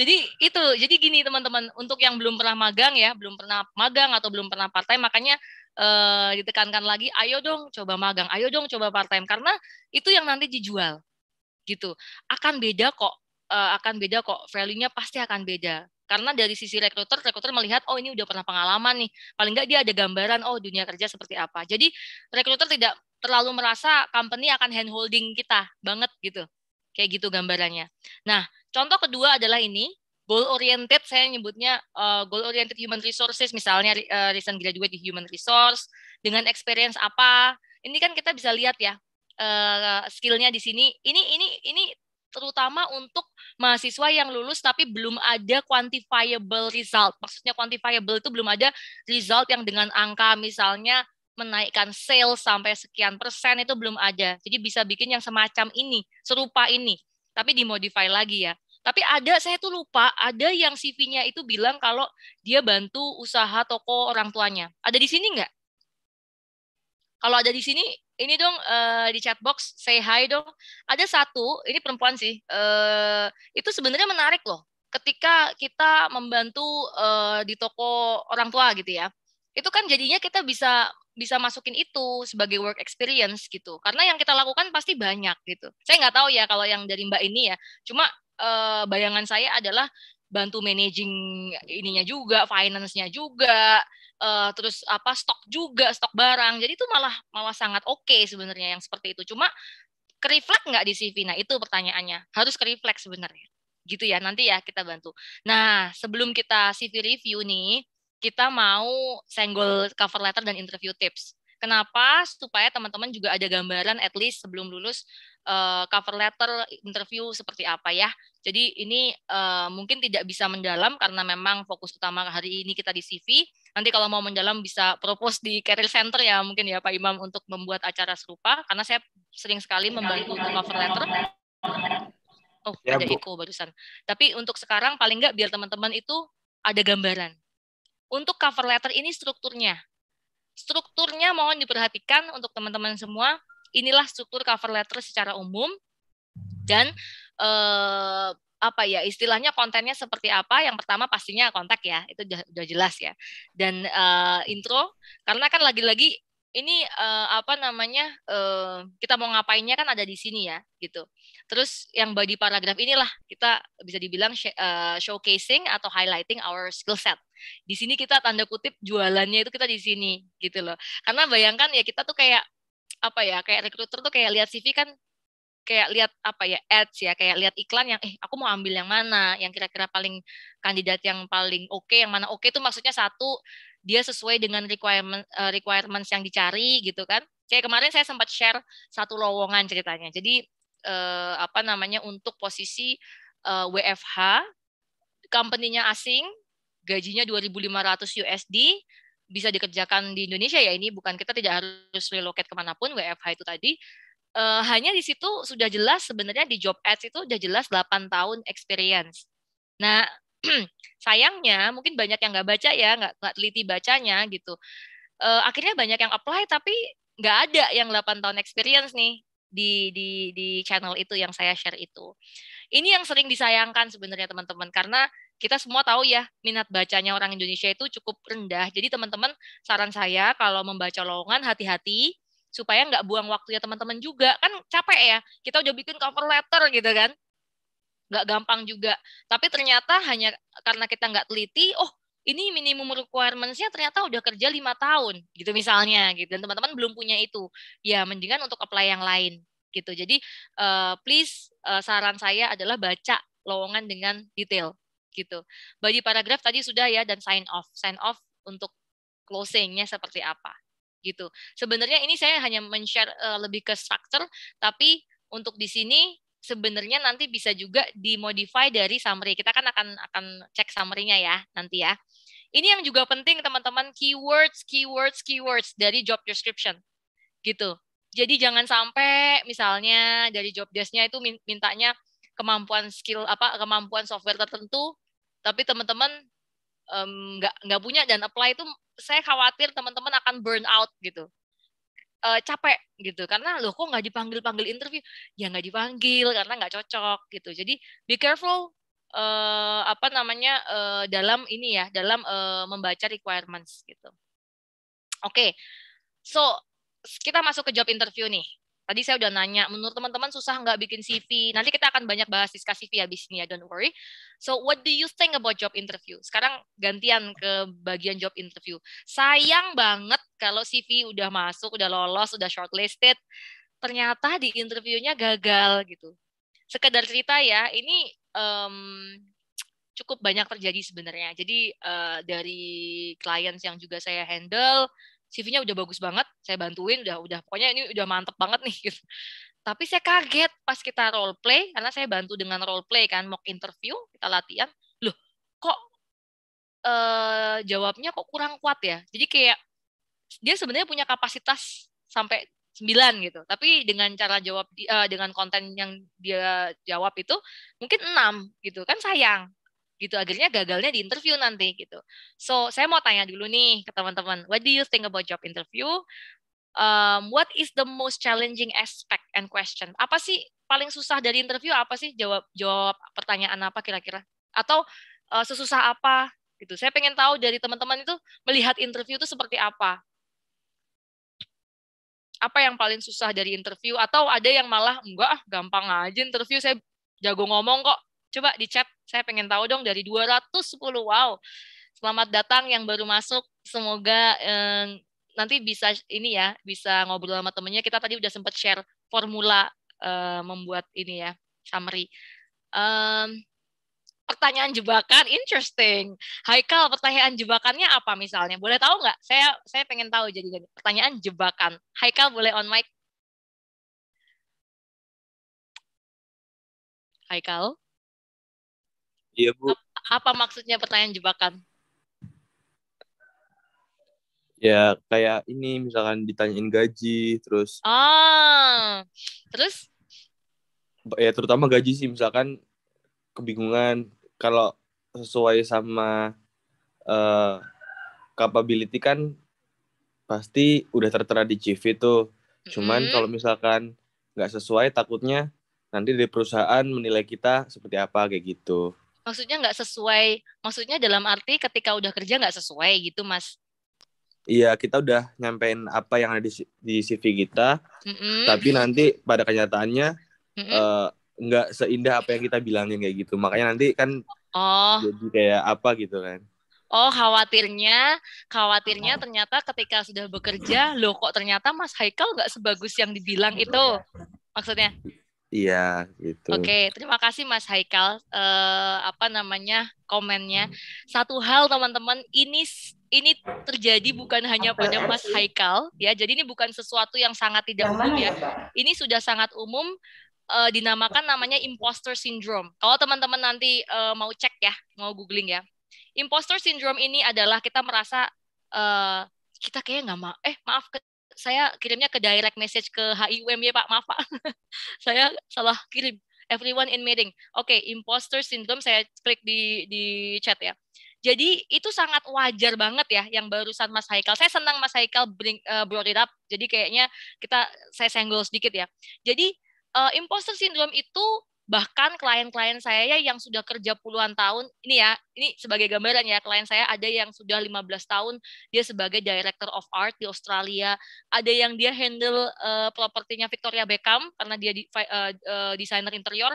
Speaker 1: jadi itu, jadi gini teman-teman, untuk yang belum pernah magang ya, belum pernah magang atau belum pernah partai makanya eh, ditekankan lagi, ayo dong coba magang, ayo dong coba partai karena itu yang nanti dijual, gitu. Akan beda kok, eh, akan beda kok, value-nya pasti akan beda. Karena dari sisi rekruter, rekruter melihat, oh ini udah pernah pengalaman nih, paling nggak dia ada gambaran, oh dunia kerja seperti apa. Jadi rekruter tidak terlalu merasa company akan handholding kita banget gitu Kayak gitu gambarannya. Nah, contoh kedua adalah ini, goal oriented saya nyebutnya uh, goal oriented human resources misalnya uh, recent graduate di human resource dengan experience apa ini kan kita bisa lihat ya uh, skillnya di sini ini ini ini terutama untuk mahasiswa yang lulus tapi belum ada quantifiable result maksudnya quantifiable itu belum ada result yang dengan angka misalnya menaikkan sales sampai sekian persen itu belum ada. Jadi bisa bikin yang semacam ini, serupa ini, tapi dimodify lagi ya. Tapi ada saya tuh lupa, ada yang CV-nya itu bilang kalau dia bantu usaha toko orang tuanya. Ada di sini nggak? Kalau ada di sini, ini dong uh, di chat box say hi dong. Ada satu, ini perempuan sih. Uh, itu sebenarnya menarik loh. Ketika kita membantu uh, di toko orang tua gitu ya itu kan jadinya kita bisa bisa masukin itu sebagai work experience gitu karena yang kita lakukan pasti banyak gitu saya nggak tahu ya kalau yang dari mbak ini ya cuma eh, bayangan saya adalah bantu managing ininya juga finance-nya juga eh, terus apa stok juga stok barang jadi itu malah malah sangat oke okay sebenarnya yang seperti itu cuma kerifleks nggak di CV nah itu pertanyaannya harus kerifleks sebenarnya gitu ya nanti ya kita bantu nah sebelum kita CV review nih kita mau senggol cover letter dan interview tips. Kenapa? Supaya teman-teman juga ada gambaran at least sebelum lulus uh, cover letter interview seperti apa ya. Jadi ini uh, mungkin tidak bisa mendalam karena memang fokus utama hari ini kita di CV. Nanti kalau mau mendalam bisa propose di career center ya mungkin ya Pak Imam untuk membuat acara serupa karena saya sering sekali membantu untuk cover letter. Oh, ya, ada Bu. barusan. Tapi untuk sekarang paling nggak biar teman-teman itu ada gambaran untuk cover letter ini strukturnya. Strukturnya mohon diperhatikan untuk teman-teman semua. Inilah struktur cover letter secara umum dan eh, apa ya istilahnya kontennya seperti apa yang pertama pastinya kontak ya itu udah, jelas ya dan eh, intro karena kan lagi-lagi ini uh, apa namanya uh, kita mau ngapainnya kan ada di sini ya gitu terus yang body paragraph inilah kita bisa dibilang uh, showcasing atau highlighting our skill set di sini kita tanda kutip jualannya itu kita di sini gitu loh karena bayangkan ya kita tuh kayak apa ya kayak recruiter tuh kayak lihat CV kan kayak lihat apa ya ads ya kayak lihat iklan yang eh aku mau ambil yang mana yang kira-kira paling kandidat yang paling oke okay, yang mana oke okay itu maksudnya satu dia sesuai dengan requirement uh, requirements yang dicari gitu kan. Kayak kemarin saya sempat share satu lowongan ceritanya. Jadi uh, apa namanya untuk posisi uh, eh, WFH, company-nya asing, gajinya 2.500 USD, bisa dikerjakan di Indonesia ya ini bukan kita tidak harus relocate kemanapun WFH itu tadi uh, hanya di situ sudah jelas sebenarnya di job ads itu sudah jelas 8 tahun experience. Nah, <clears throat> sayangnya mungkin banyak yang nggak baca ya nggak nggak teliti bacanya gitu uh, akhirnya banyak yang apply tapi nggak ada yang 8 tahun experience nih di di di channel itu yang saya share itu ini yang sering disayangkan sebenarnya teman-teman karena kita semua tahu ya minat bacanya orang Indonesia itu cukup rendah. Jadi teman-teman saran saya kalau membaca lowongan hati-hati supaya nggak buang waktunya teman-teman juga kan capek ya kita udah bikin cover letter gitu kan nggak gampang juga. Tapi ternyata hanya karena kita nggak teliti, oh ini minimum requirements-nya ternyata udah kerja lima tahun gitu misalnya gitu dan teman-teman belum punya itu ya mendingan untuk apply yang lain gitu jadi uh, please uh, saran saya adalah baca lowongan dengan detail gitu bagi paragraf tadi sudah ya dan sign off sign off untuk closingnya seperti apa gitu sebenarnya ini saya hanya men-share uh, lebih ke structure tapi untuk di sini sebenarnya nanti bisa juga dimodify dari summary. Kita kan akan akan cek summary-nya ya nanti ya. Ini yang juga penting teman-teman keywords, keywords, keywords dari job description. Gitu. Jadi jangan sampai misalnya dari job desk-nya itu mintanya kemampuan skill apa kemampuan software tertentu tapi teman-teman nggak um, nggak punya dan apply itu saya khawatir teman-teman akan burn out gitu uh, capek gitu karena loh kok nggak dipanggil panggil interview ya nggak dipanggil karena nggak cocok gitu jadi be careful uh, apa namanya uh, dalam ini ya dalam uh, membaca requirements gitu oke okay. so kita masuk ke job interview nih Tadi saya udah nanya, menurut teman-teman susah nggak bikin CV? Nanti kita akan banyak bahas diskusi CV habis ini ya, don't worry. So what do you think about job interview? Sekarang gantian ke bagian job interview. Sayang banget kalau CV udah masuk, udah lolos, udah shortlisted, ternyata di interviewnya gagal gitu. Sekedar cerita ya, ini um, cukup banyak terjadi sebenarnya. Jadi uh, dari clients yang juga saya handle, CV-nya udah bagus banget, saya bantuin, udah udah pokoknya ini udah mantep banget nih. <laughs> Gitu. Tapi saya kaget pas kita role play, karena saya bantu dengan role play kan, mock interview, kita latihan, loh kok eh, jawabnya kok kurang kuat ya? Jadi kayak dia sebenarnya punya kapasitas sampai 9 gitu. Tapi dengan cara jawab uh, dengan konten yang dia jawab itu mungkin 6 gitu. Kan sayang gitu akhirnya gagalnya di interview nanti gitu so saya mau tanya dulu nih ke teman-teman what do you think about job interview um, what is the most challenging aspect and question apa sih paling susah dari interview apa sih jawab jawab pertanyaan apa kira-kira atau uh, sesusah apa gitu saya pengen tahu dari teman-teman itu melihat interview itu seperti apa apa yang paling susah dari interview atau ada yang malah enggak ah, gampang aja interview saya jago ngomong kok Coba di chat, saya pengen tahu dong dari 210. Wow. Selamat datang yang baru masuk. Semoga eh, nanti bisa ini ya, bisa ngobrol sama temennya. Kita tadi udah sempat share formula eh, membuat ini ya, summary. Um, pertanyaan jebakan interesting. Haikal, pertanyaan jebakannya apa misalnya? Boleh tahu nggak? Saya saya pengen tahu jadi jadi pertanyaan jebakan. Haikal boleh on mic? Haikal? Iya, Bu. Apa, maksudnya pertanyaan jebakan?
Speaker 2: Ya, kayak ini misalkan ditanyain gaji, terus
Speaker 1: Oh. Terus
Speaker 2: ya terutama gaji sih misalkan kebingungan kalau sesuai sama uh, capability kan pasti udah tertera di CV tuh. Cuman hmm kalau misalkan nggak sesuai takutnya nanti dari perusahaan menilai kita seperti apa kayak gitu
Speaker 1: maksudnya nggak sesuai maksudnya dalam arti ketika udah kerja nggak sesuai gitu mas
Speaker 2: Iya, kita udah nyampein apa yang ada di, di CV kita, mm-hmm. tapi nanti pada kenyataannya mm uh, nggak seindah apa yang kita bilangnya kayak gitu. Makanya nanti kan
Speaker 1: oh. jadi
Speaker 2: kayak apa gitu kan.
Speaker 1: Oh, khawatirnya, khawatirnya ternyata ketika sudah bekerja, loh kok ternyata Mas Haikal nggak sebagus yang dibilang itu iya. maksudnya?
Speaker 2: Iya,
Speaker 3: gitu. Oke,
Speaker 1: terima kasih Mas Haikal uh, apa namanya komennya. Satu hal teman-teman, ini ini terjadi bukan hanya pada ya? Mas Haikal ya. Jadi ini bukan sesuatu yang sangat tidak umum ya. ya ini sudah sangat umum uh, dinamakan namanya imposter syndrome. Kalau teman-teman nanti uh, mau cek ya, mau googling ya. Imposter syndrome ini adalah kita merasa uh, kita kayak nggak mau eh maaf saya kirimnya ke direct message ke HIUM ya Pak, maaf Pak. <laughs> saya salah kirim. Everyone in meeting. Oke, okay, imposter syndrome saya klik di di chat ya. Jadi itu sangat wajar banget ya yang barusan Mas Haikal. Saya senang Mas Haikal bring uh, brought it up. Jadi kayaknya kita saya senggol sedikit ya. Jadi uh, imposter syndrome itu bahkan klien-klien saya ya yang sudah kerja puluhan tahun ini ya ini sebagai gambaran ya klien saya ada yang sudah 15 tahun dia sebagai director of art di Australia ada yang dia handle uh, propertinya Victoria Beckham karena dia di, uh, uh, desainer interior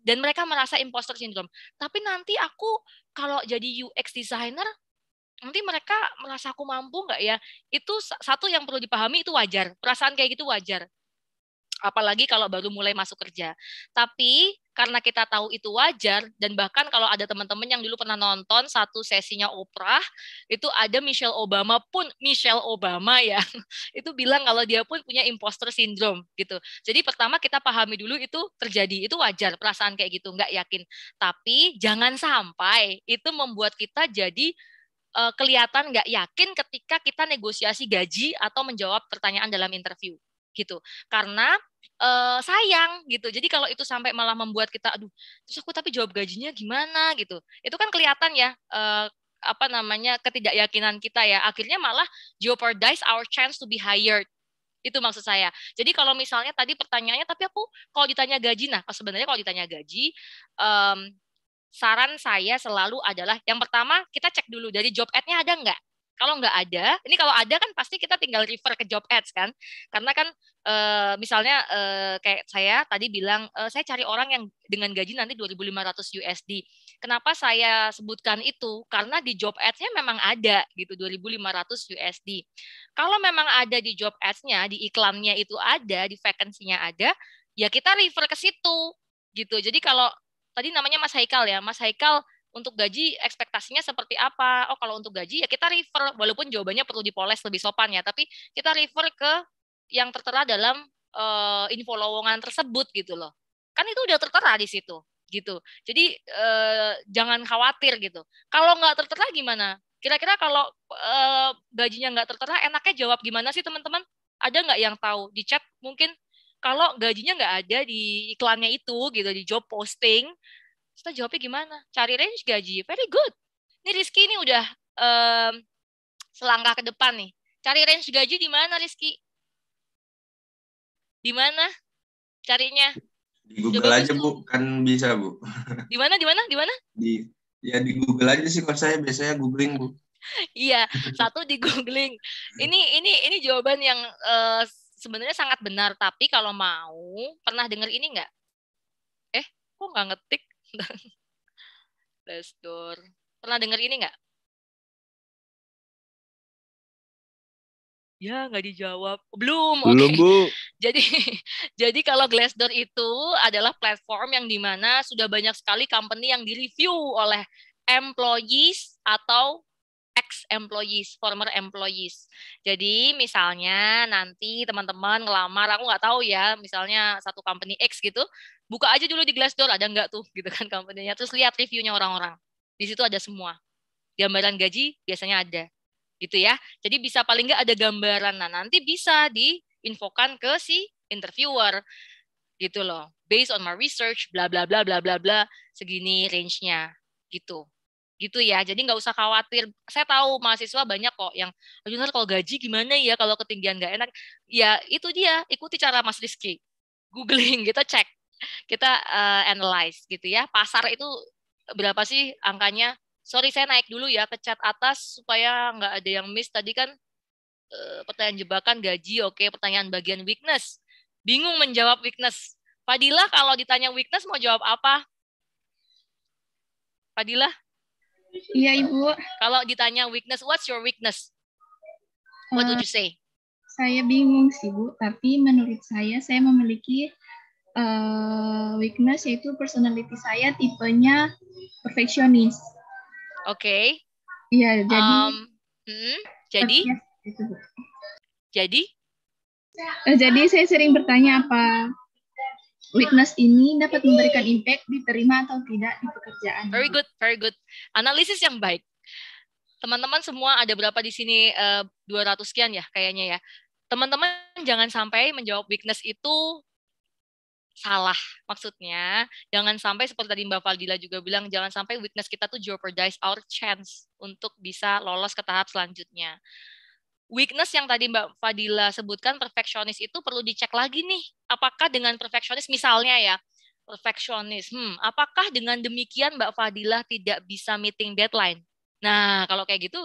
Speaker 1: dan mereka merasa imposter syndrome tapi nanti aku kalau jadi UX designer nanti mereka merasa aku mampu nggak ya itu satu yang perlu dipahami itu wajar perasaan kayak gitu wajar apalagi kalau baru mulai masuk kerja. Tapi karena kita tahu itu wajar dan bahkan kalau ada teman-teman yang dulu pernah nonton satu sesinya Oprah itu ada Michelle Obama pun Michelle Obama ya <laughs> itu bilang kalau dia pun punya imposter syndrome gitu jadi pertama kita pahami dulu itu terjadi itu wajar perasaan kayak gitu nggak yakin tapi jangan sampai itu membuat kita jadi eh, kelihatan nggak yakin ketika kita negosiasi gaji atau menjawab pertanyaan dalam interview gitu karena uh, sayang gitu. Jadi kalau itu sampai malah membuat kita aduh, terus aku tapi jawab gajinya gimana gitu. Itu kan kelihatan ya uh, apa namanya ketidakyakinan kita ya. Akhirnya malah jeopardize our chance to be hired. Itu maksud saya. Jadi kalau misalnya tadi pertanyaannya tapi aku kalau ditanya gaji nah sebenarnya kalau ditanya gaji um, saran saya selalu adalah yang pertama kita cek dulu dari job ad-nya ada nggak kalau nggak ada, ini kalau ada kan pasti kita tinggal refer ke job ads kan, karena kan e, misalnya e, kayak saya tadi bilang e, saya cari orang yang dengan gaji nanti 2.500 USD. Kenapa saya sebutkan itu? Karena di job ads-nya memang ada gitu 2.500 USD. Kalau memang ada di job ads-nya, di iklannya itu ada, di vacancy-nya ada, ya kita refer ke situ gitu. Jadi kalau tadi namanya Mas Haikal ya, Mas Haikal untuk gaji ekspektasinya seperti apa? Oh, kalau untuk gaji ya kita refer walaupun jawabannya perlu dipoles lebih sopan ya, tapi kita refer ke yang tertera dalam uh, info lowongan tersebut gitu loh. Kan itu udah tertera di situ gitu. Jadi uh, jangan khawatir gitu. Kalau nggak tertera gimana? Kira-kira kalau uh, gajinya nggak tertera, enaknya jawab gimana sih teman-teman? Ada nggak yang tahu? Di chat mungkin kalau gajinya nggak ada di iklannya itu gitu di job posting kita jawabnya gimana? Cari range gaji. Very good. Ini Rizky ini udah um, selangkah ke depan nih. Cari range gaji di mana Rizky? Di mana carinya?
Speaker 4: Di Google
Speaker 2: aja, Bu. Kan bisa, Bu. <laughs>
Speaker 1: Di mana? Di mana? Di mana?
Speaker 2: Di ya di Google aja sih kalau saya biasanya googling, Bu.
Speaker 1: iya, satu di googling. Ini ini ini jawaban yang uh, sebenarnya sangat benar, tapi kalau mau pernah dengar ini nggak Eh, kok nggak ngetik? <laughs> tentang Pernah dengar
Speaker 3: ini nggak? Ya, nggak
Speaker 1: dijawab. Belum. Belum, Bu. <laughs> Jadi <laughs> jadi kalau Glassdoor itu adalah platform yang dimana sudah banyak sekali company yang direview oleh employees atau ex employees, former employees. Jadi misalnya nanti teman-teman ngelamar, aku nggak tahu ya, misalnya satu company X gitu, buka aja dulu di Glassdoor ada nggak tuh gitu kan company-nya, terus lihat reviewnya orang-orang. Di situ ada semua. Gambaran gaji biasanya ada gitu ya. Jadi bisa paling nggak ada gambaran. Nah nanti bisa diinfokan ke si interviewer gitu loh. Based on my research, bla bla bla bla bla bla, segini range-nya gitu gitu ya. Jadi nggak usah khawatir. Saya tahu mahasiswa banyak kok yang Junior kalau gaji gimana ya kalau ketinggian nggak enak. Ya itu dia, ikuti cara Mas Rizky. Googling <laughs> kita cek, kita uh, analyze gitu ya. Pasar itu berapa sih angkanya? Sorry saya naik dulu ya ke chat atas supaya nggak ada yang miss. Tadi kan uh, pertanyaan jebakan gaji, oke. Okay. Pertanyaan bagian weakness. Bingung menjawab weakness. padilah kalau ditanya weakness mau jawab apa? padilah Iya Ibu. Kalau ditanya weakness, what's your weakness?
Speaker 3: What would you eh, say? Saya bingung sih Bu, tapi menurut saya saya memiliki uh, weakness yaitu personality saya tipenya perfeksionis. Oke. Okay. Iya, jadi um, hmm, jadi itu, Jadi? Eh, jadi saya sering bertanya apa Weakness ini dapat memberikan impact diterima
Speaker 1: atau tidak di pekerjaan. Very good, very good. Analisis yang baik. Teman-teman semua ada berapa di sini uh, eh, 200 sekian ya kayaknya ya. Teman-teman jangan sampai menjawab weakness itu salah. Maksudnya, jangan sampai seperti tadi Mbak Faldila juga bilang, jangan sampai weakness kita tuh jeopardize our chance untuk bisa lolos ke tahap selanjutnya weakness yang tadi Mbak Fadila sebutkan perfeksionis itu perlu dicek lagi nih. Apakah dengan perfeksionis misalnya ya, perfeksionis. Hmm, apakah dengan demikian Mbak Fadila tidak bisa meeting deadline? Nah, kalau kayak gitu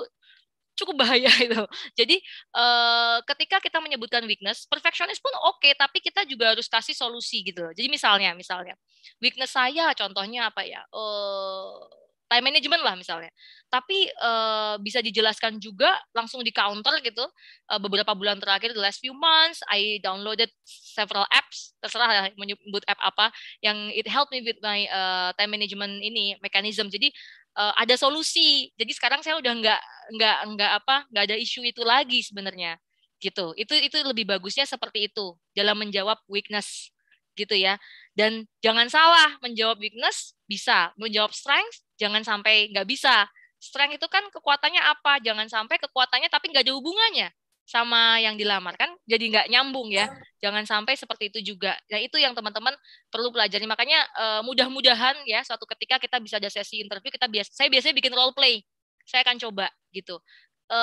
Speaker 1: cukup <laughs> bahaya itu. Jadi eh, ketika kita menyebutkan weakness, perfeksionis pun oke, okay, tapi kita juga harus kasih solusi gitu Jadi misalnya, misalnya weakness saya contohnya apa ya? Eh time management lah misalnya. Tapi uh, bisa dijelaskan juga langsung di counter gitu. Uh, beberapa bulan terakhir, the last few months, I downloaded several apps, terserah ya menyebut app apa, yang it helped me with my uh, time management ini mekanisme. Jadi uh, ada solusi. Jadi sekarang saya udah nggak nggak nggak apa nggak ada isu itu lagi sebenarnya gitu. Itu itu lebih bagusnya seperti itu dalam menjawab weakness gitu ya. Dan jangan salah menjawab weakness bisa, menjawab strength jangan sampai nggak bisa strength itu kan kekuatannya apa jangan sampai kekuatannya tapi nggak ada hubungannya sama yang dilamar kan jadi nggak nyambung ya jangan sampai seperti itu juga nah itu yang teman-teman perlu pelajari makanya eh, mudah-mudahan ya suatu ketika kita bisa ada sesi interview kita biasa saya biasanya bikin role play saya akan coba gitu e,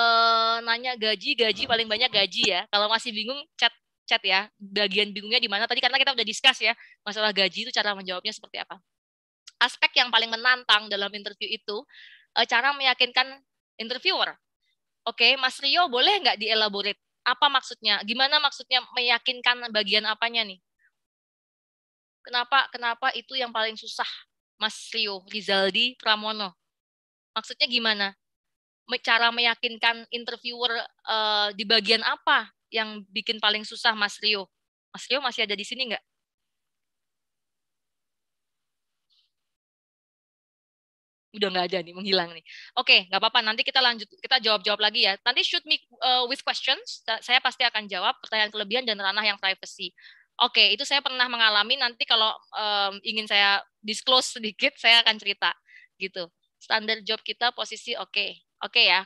Speaker 1: nanya gaji gaji paling banyak gaji ya kalau masih bingung chat chat ya bagian bingungnya di mana tadi karena kita udah discuss ya masalah gaji itu cara menjawabnya seperti apa aspek yang paling menantang dalam interview itu uh, cara meyakinkan interviewer. Oke, okay, Mas Rio boleh nggak dielaborate? Apa maksudnya? Gimana maksudnya meyakinkan bagian apanya nih? Kenapa kenapa itu yang paling susah Mas Rio Rizaldi Pramono? Maksudnya gimana? Cara meyakinkan interviewer uh, di bagian apa yang bikin paling susah Mas Rio? Mas Rio masih ada di sini nggak? udah nggak ada nih menghilang nih oke okay, nggak apa-apa nanti kita lanjut kita jawab jawab lagi ya nanti shoot me uh, with questions saya pasti akan jawab pertanyaan kelebihan dan ranah yang privacy oke okay, itu saya pernah mengalami nanti kalau um, ingin saya disclose sedikit saya akan cerita gitu standar job kita posisi oke okay. oke okay ya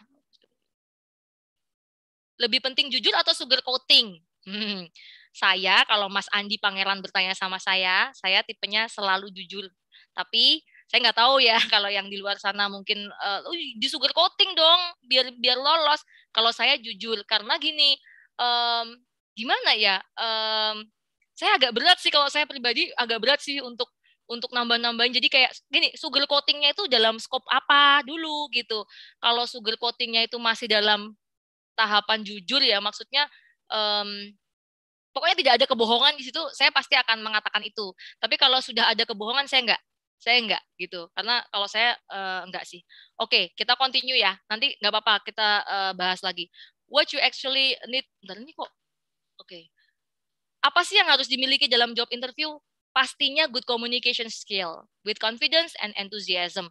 Speaker 1: lebih penting jujur atau sugar coating hmm. saya kalau Mas Andi Pangeran bertanya sama saya saya tipenya selalu jujur tapi saya nggak tahu ya <laughs> kalau yang di luar sana mungkin uh, di sugar coating dong biar biar lolos kalau saya jujur karena gini um, gimana ya um, saya agak berat sih kalau saya pribadi agak berat sih untuk untuk nambah-nambahin. Jadi kayak gini, sugar coatingnya itu dalam scope apa dulu gitu. Kalau sugar coatingnya itu masih dalam tahapan jujur ya, maksudnya um, pokoknya tidak ada kebohongan di situ, saya pasti akan mengatakan itu. Tapi kalau sudah ada kebohongan, saya nggak. Saya enggak gitu. Karena kalau saya uh, enggak sih. Oke, okay, kita continue ya. Nanti enggak apa-apa kita uh, bahas lagi. What you actually need. Bentar ini kok. Oke. Okay. Apa sih yang harus dimiliki dalam job interview? Pastinya good communication skill with confidence and enthusiasm.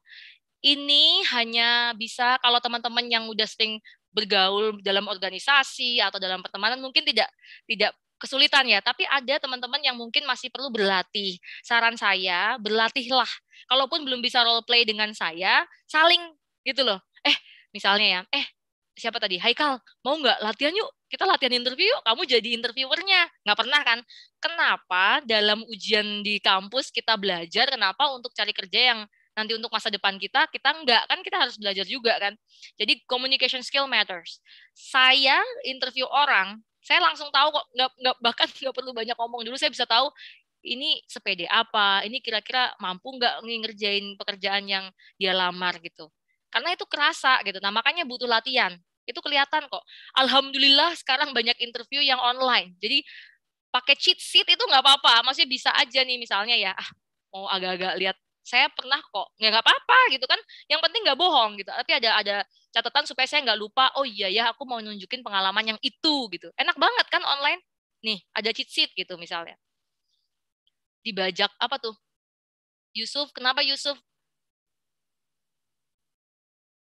Speaker 1: Ini hanya bisa kalau teman-teman yang udah sering bergaul dalam organisasi atau dalam pertemanan mungkin tidak tidak kesulitan ya, tapi ada teman-teman yang mungkin masih perlu berlatih. Saran saya, berlatihlah. Kalaupun belum bisa role play dengan saya, saling gitu loh. Eh, misalnya ya, eh siapa tadi? Haikal, mau nggak latihan yuk? Kita latihan interview yuk, kamu jadi interviewernya. Nggak pernah kan? Kenapa dalam ujian di kampus kita belajar, kenapa untuk cari kerja yang nanti untuk masa depan kita, kita enggak. Kan kita harus belajar juga kan. Jadi communication skill matters. Saya interview orang, saya langsung tahu kok nggak nggak <laughs> bahkan nggak perlu banyak ngomong dulu saya bisa tahu ini sepede apa ini kira-kira mampu nggak ngerjain pekerjaan yang dia lamar gitu karena itu kerasa gitu nah makanya butuh latihan itu kelihatan kok alhamdulillah sekarang banyak interview yang online jadi pakai cheat sheet itu nggak apa-apa masih bisa aja nih misalnya ya ah, mau agak-agak lihat saya pernah kok ya apa-apa gitu kan yang penting nggak bohong gitu tapi ada ada catatan supaya saya nggak lupa oh iya ya aku mau nunjukin pengalaman yang itu gitu enak banget kan online nih ada cheat sheet gitu misalnya dibajak apa tuh Yusuf kenapa Yusuf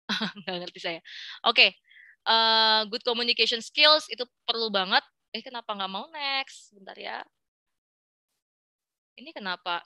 Speaker 1: <laughs> nggak ngerti saya oke okay. uh, eh, good communication skills itu perlu banget eh kenapa nggak mau next bentar ya ini kenapa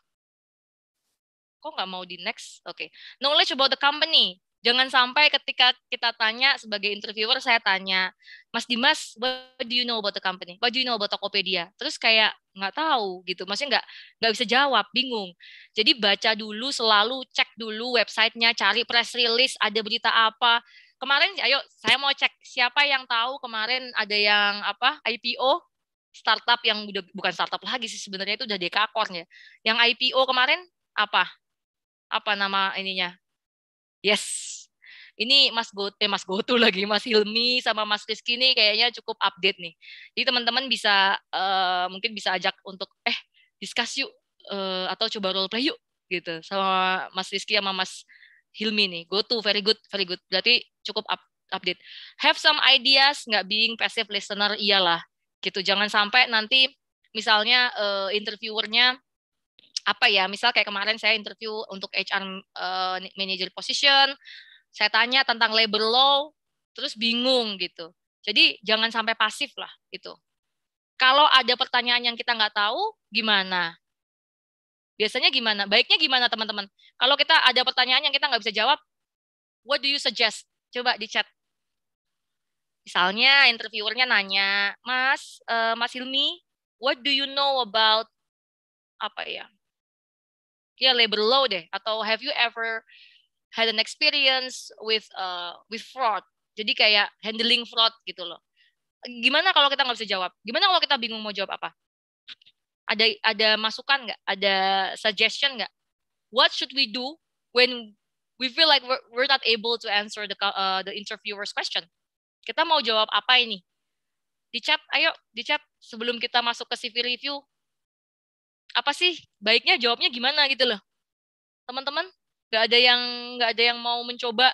Speaker 1: kok nggak mau di next oke okay. knowledge about the company jangan sampai ketika kita tanya sebagai interviewer saya tanya Mas Dimas what do you know about the company what do you know about Tokopedia terus kayak nggak tahu gitu maksudnya nggak nggak bisa jawab bingung jadi baca dulu selalu cek dulu websitenya cari press release ada berita apa kemarin ayo saya mau cek siapa yang tahu kemarin ada yang apa IPO startup yang udah bukan startup lagi sih sebenarnya itu udah dekakornya yang IPO kemarin apa apa nama ininya? Yes. Ini Mas Go eh Mas Gotu <laughs> lagi, Mas Hilmi sama Mas Rizky ini kayaknya cukup update nih. Jadi teman-teman bisa uh, mungkin bisa ajak untuk eh discuss yuk uh, atau coba role play yuk gitu sama Mas Rizky sama Mas Hilmi nih. Gotu very good, very good. Berarti cukup up, update. Have some ideas, nggak being passive listener iyalah gitu. Jangan sampai nanti misalnya uh, interviewernya apa ya misal kayak kemarin saya interview untuk HR uh, eh, manager position saya tanya tentang labor law terus bingung gitu jadi jangan sampai pasif lah gitu kalau ada pertanyaan yang kita nggak tahu gimana biasanya gimana baiknya gimana teman-teman kalau kita ada pertanyaan yang kita nggak bisa jawab what do you suggest coba di chat misalnya interviewernya nanya mas uh, mas Hilmi what do you know about apa ya ya labor law deh atau have you ever had an experience with uh, with fraud jadi kayak handling fraud gitu loh gimana kalau kita nggak bisa jawab gimana kalau kita bingung mau jawab apa ada ada masukan nggak ada suggestion nggak what should we do when we feel like we're, we're not able to answer the uh, the interviewer's question kita mau jawab apa ini di chat ayo di chat sebelum kita masuk ke CV review apa sih baiknya jawabnya gimana gitu loh teman-teman nggak ada yang nggak ada yang mau mencoba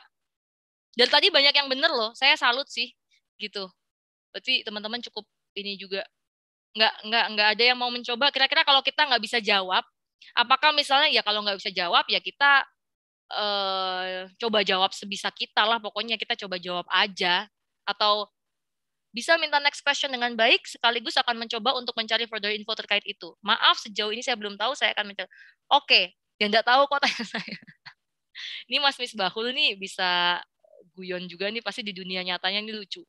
Speaker 1: dan tadi banyak yang bener loh saya salut sih gitu berarti teman-teman cukup ini juga nggak nggak nggak ada yang mau mencoba kira-kira kalau kita nggak bisa jawab apakah misalnya ya kalau nggak bisa jawab ya kita eh, coba jawab sebisa kita lah pokoknya kita coba jawab aja atau bisa minta next question dengan baik, sekaligus akan mencoba untuk mencari further info terkait itu. Maaf, sejauh ini saya belum tahu, saya akan mencari. Oke, yang enggak tahu kok <laughs> tanya saya. ini Mas Misbahul nih bisa guyon juga nih, pasti di dunia nyatanya ini lucu.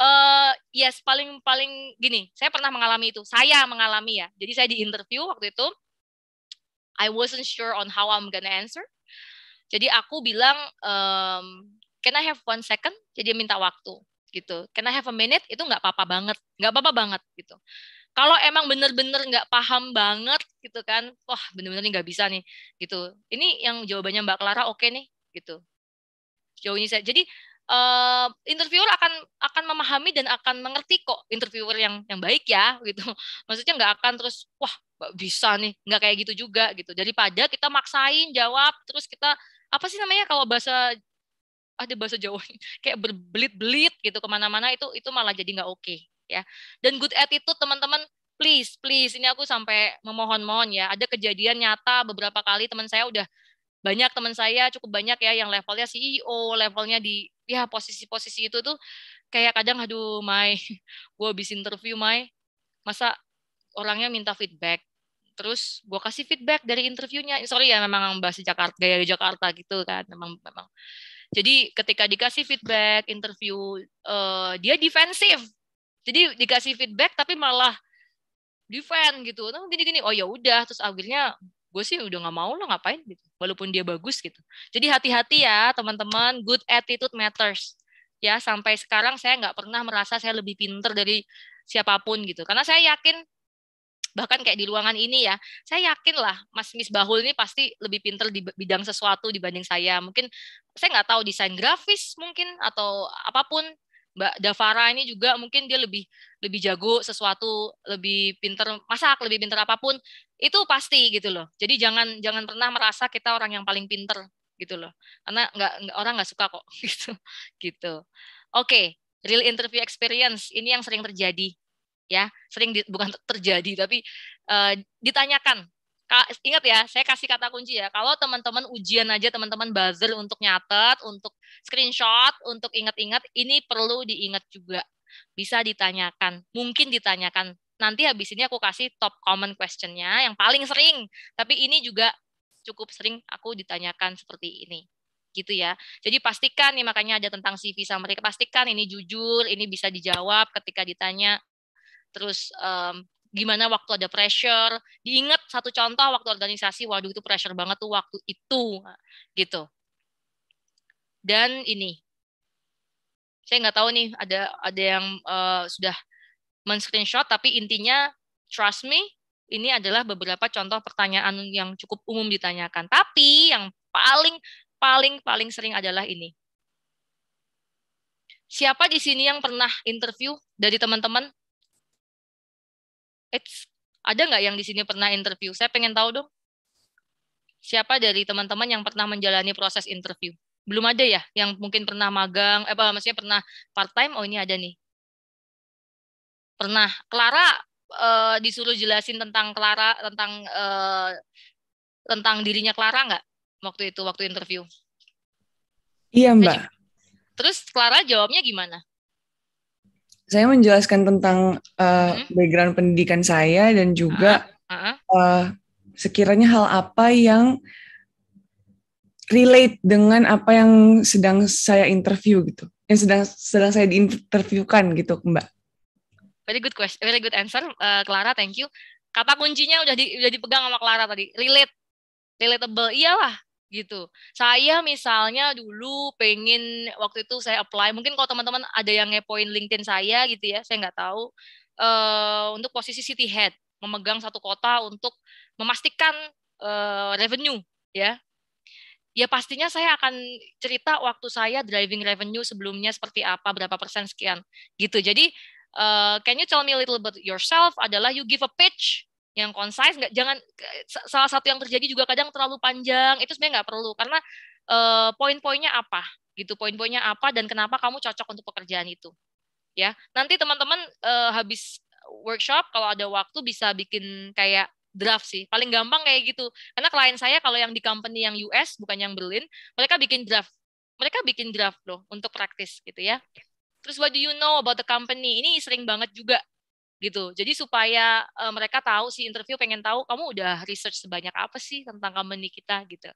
Speaker 1: Uh, yes, paling-paling gini, saya pernah mengalami itu. Saya mengalami ya. Jadi saya di interview waktu itu, I wasn't sure on how I'm gonna answer. Jadi aku bilang, um, can I have one second? Jadi minta waktu gitu. Can I have a minute? Itu nggak apa-apa banget, nggak apa-apa banget gitu. Kalau emang bener-bener nggak paham banget gitu kan, wah bener-bener nggak bisa nih gitu. Ini yang jawabannya Mbak Clara oke okay nih gitu. Jauh ini saya. Jadi uh, interviewer akan akan memahami dan akan mengerti kok interviewer yang yang baik ya gitu. <laughs> Maksudnya nggak akan terus wah nggak bisa nih nggak kayak gitu juga gitu. Jadi pada kita maksain jawab terus kita apa sih namanya kalau bahasa ada bahasa Jawa <laughs> kayak berbelit-belit gitu kemana-mana itu itu malah jadi nggak oke okay, ya dan good attitude teman-teman please please ini aku sampai memohon-mohon ya ada kejadian nyata beberapa kali teman saya udah banyak teman saya cukup banyak ya yang levelnya CEO levelnya di ya posisi-posisi itu tuh kayak kadang aduh my <laughs> gue habis interview my masa orangnya minta feedback terus gue kasih feedback dari interviewnya sorry ya memang bahasa Jakarta gaya Jakarta gitu kan memang memang jadi ketika dikasih feedback, interview, uh, dia defensif. Jadi dikasih feedback tapi malah defend gitu. Nah, gini-gini, oh ya udah, terus akhirnya gue sih udah nggak mau lah ngapain gitu. Walaupun dia bagus gitu. Jadi hati-hati ya teman-teman, good attitude matters. Ya sampai sekarang saya nggak pernah merasa saya lebih pinter dari siapapun gitu. Karena saya yakin bahkan kayak di ruangan ini ya, saya yakin lah Mas Mis Bahul ini pasti lebih pinter di bidang sesuatu dibanding saya. Mungkin saya nggak tahu desain grafis mungkin atau apapun. Mbak Davara ini juga mungkin dia lebih lebih jago sesuatu, lebih pinter masak, lebih pinter apapun itu pasti gitu loh. Jadi jangan jangan pernah merasa kita orang yang paling pinter gitu loh. Karena nggak orang nggak suka kok <laughs> gitu gitu. Oke, okay. real interview experience ini yang sering terjadi ya sering di, bukan terjadi tapi uh, ditanyakan ingat ya saya kasih kata kunci ya kalau teman-teman ujian aja teman-teman buzzer untuk nyatet untuk screenshot untuk ingat-ingat ini perlu diingat juga bisa ditanyakan mungkin ditanyakan nanti habis ini aku kasih top common questionnya yang paling sering tapi ini juga cukup sering aku ditanyakan seperti ini gitu ya. Jadi pastikan nih makanya ada tentang CV sama mereka pastikan ini jujur, ini bisa dijawab ketika ditanya terus um, gimana waktu ada pressure diingat satu contoh waktu organisasi waduh itu pressure banget tuh waktu itu gitu dan ini saya nggak tahu nih ada ada yang uh, sudah men screenshot tapi intinya trust me ini adalah beberapa contoh pertanyaan yang cukup umum ditanyakan tapi yang paling paling paling sering adalah ini siapa di sini yang pernah interview dari teman-teman Eits, ada nggak yang di sini pernah interview? Saya pengen tahu dong. Siapa dari teman-teman yang pernah menjalani proses interview? Belum ada ya yang mungkin pernah magang, eh, apa maksudnya pernah part time? Oh, ini ada nih. Pernah. Clara eh, disuruh jelasin tentang Clara, tentang eh, tentang dirinya Clara nggak waktu itu waktu interview? Iya, Mbak. Terus Clara jawabnya gimana?
Speaker 5: saya menjelaskan tentang uh, hmm? background pendidikan saya dan juga uh-huh. uh sekiranya hal apa yang relate dengan apa yang sedang saya interview gitu, yang sedang sedang saya diinterviewkan gitu, Mbak.
Speaker 1: Very good question, very good answer, uh, Clara. Thank you. Kata kuncinya udah di, udah dipegang sama Clara tadi, relate, relatable. Iyalah, gitu. Saya misalnya dulu pengen waktu itu saya apply, mungkin kalau teman-teman ada yang ngepoin LinkedIn saya gitu ya, saya nggak tahu uh, untuk posisi city head, memegang satu kota untuk memastikan uh, revenue ya. Ya pastinya saya akan cerita waktu saya driving revenue sebelumnya seperti apa, berapa persen sekian gitu. Jadi uh, can you tell me a little bit yourself adalah you give a pitch yang concise nggak jangan salah satu yang terjadi juga kadang terlalu panjang itu sebenarnya nggak perlu karena uh, eh, poin-poinnya apa gitu poin-poinnya apa dan kenapa kamu cocok untuk pekerjaan itu ya nanti teman-teman uh, habis workshop kalau ada waktu bisa bikin kayak draft sih. Paling gampang kayak gitu. Karena klien saya kalau yang di company yang US bukan yang Berlin, mereka bikin draft. Mereka bikin draft loh untuk praktis gitu ya. Terus what do you know about the company? Ini sering banget juga gitu. Jadi supaya uh, mereka tahu si interview pengen tahu kamu udah research sebanyak apa sih tentang company kita gitu.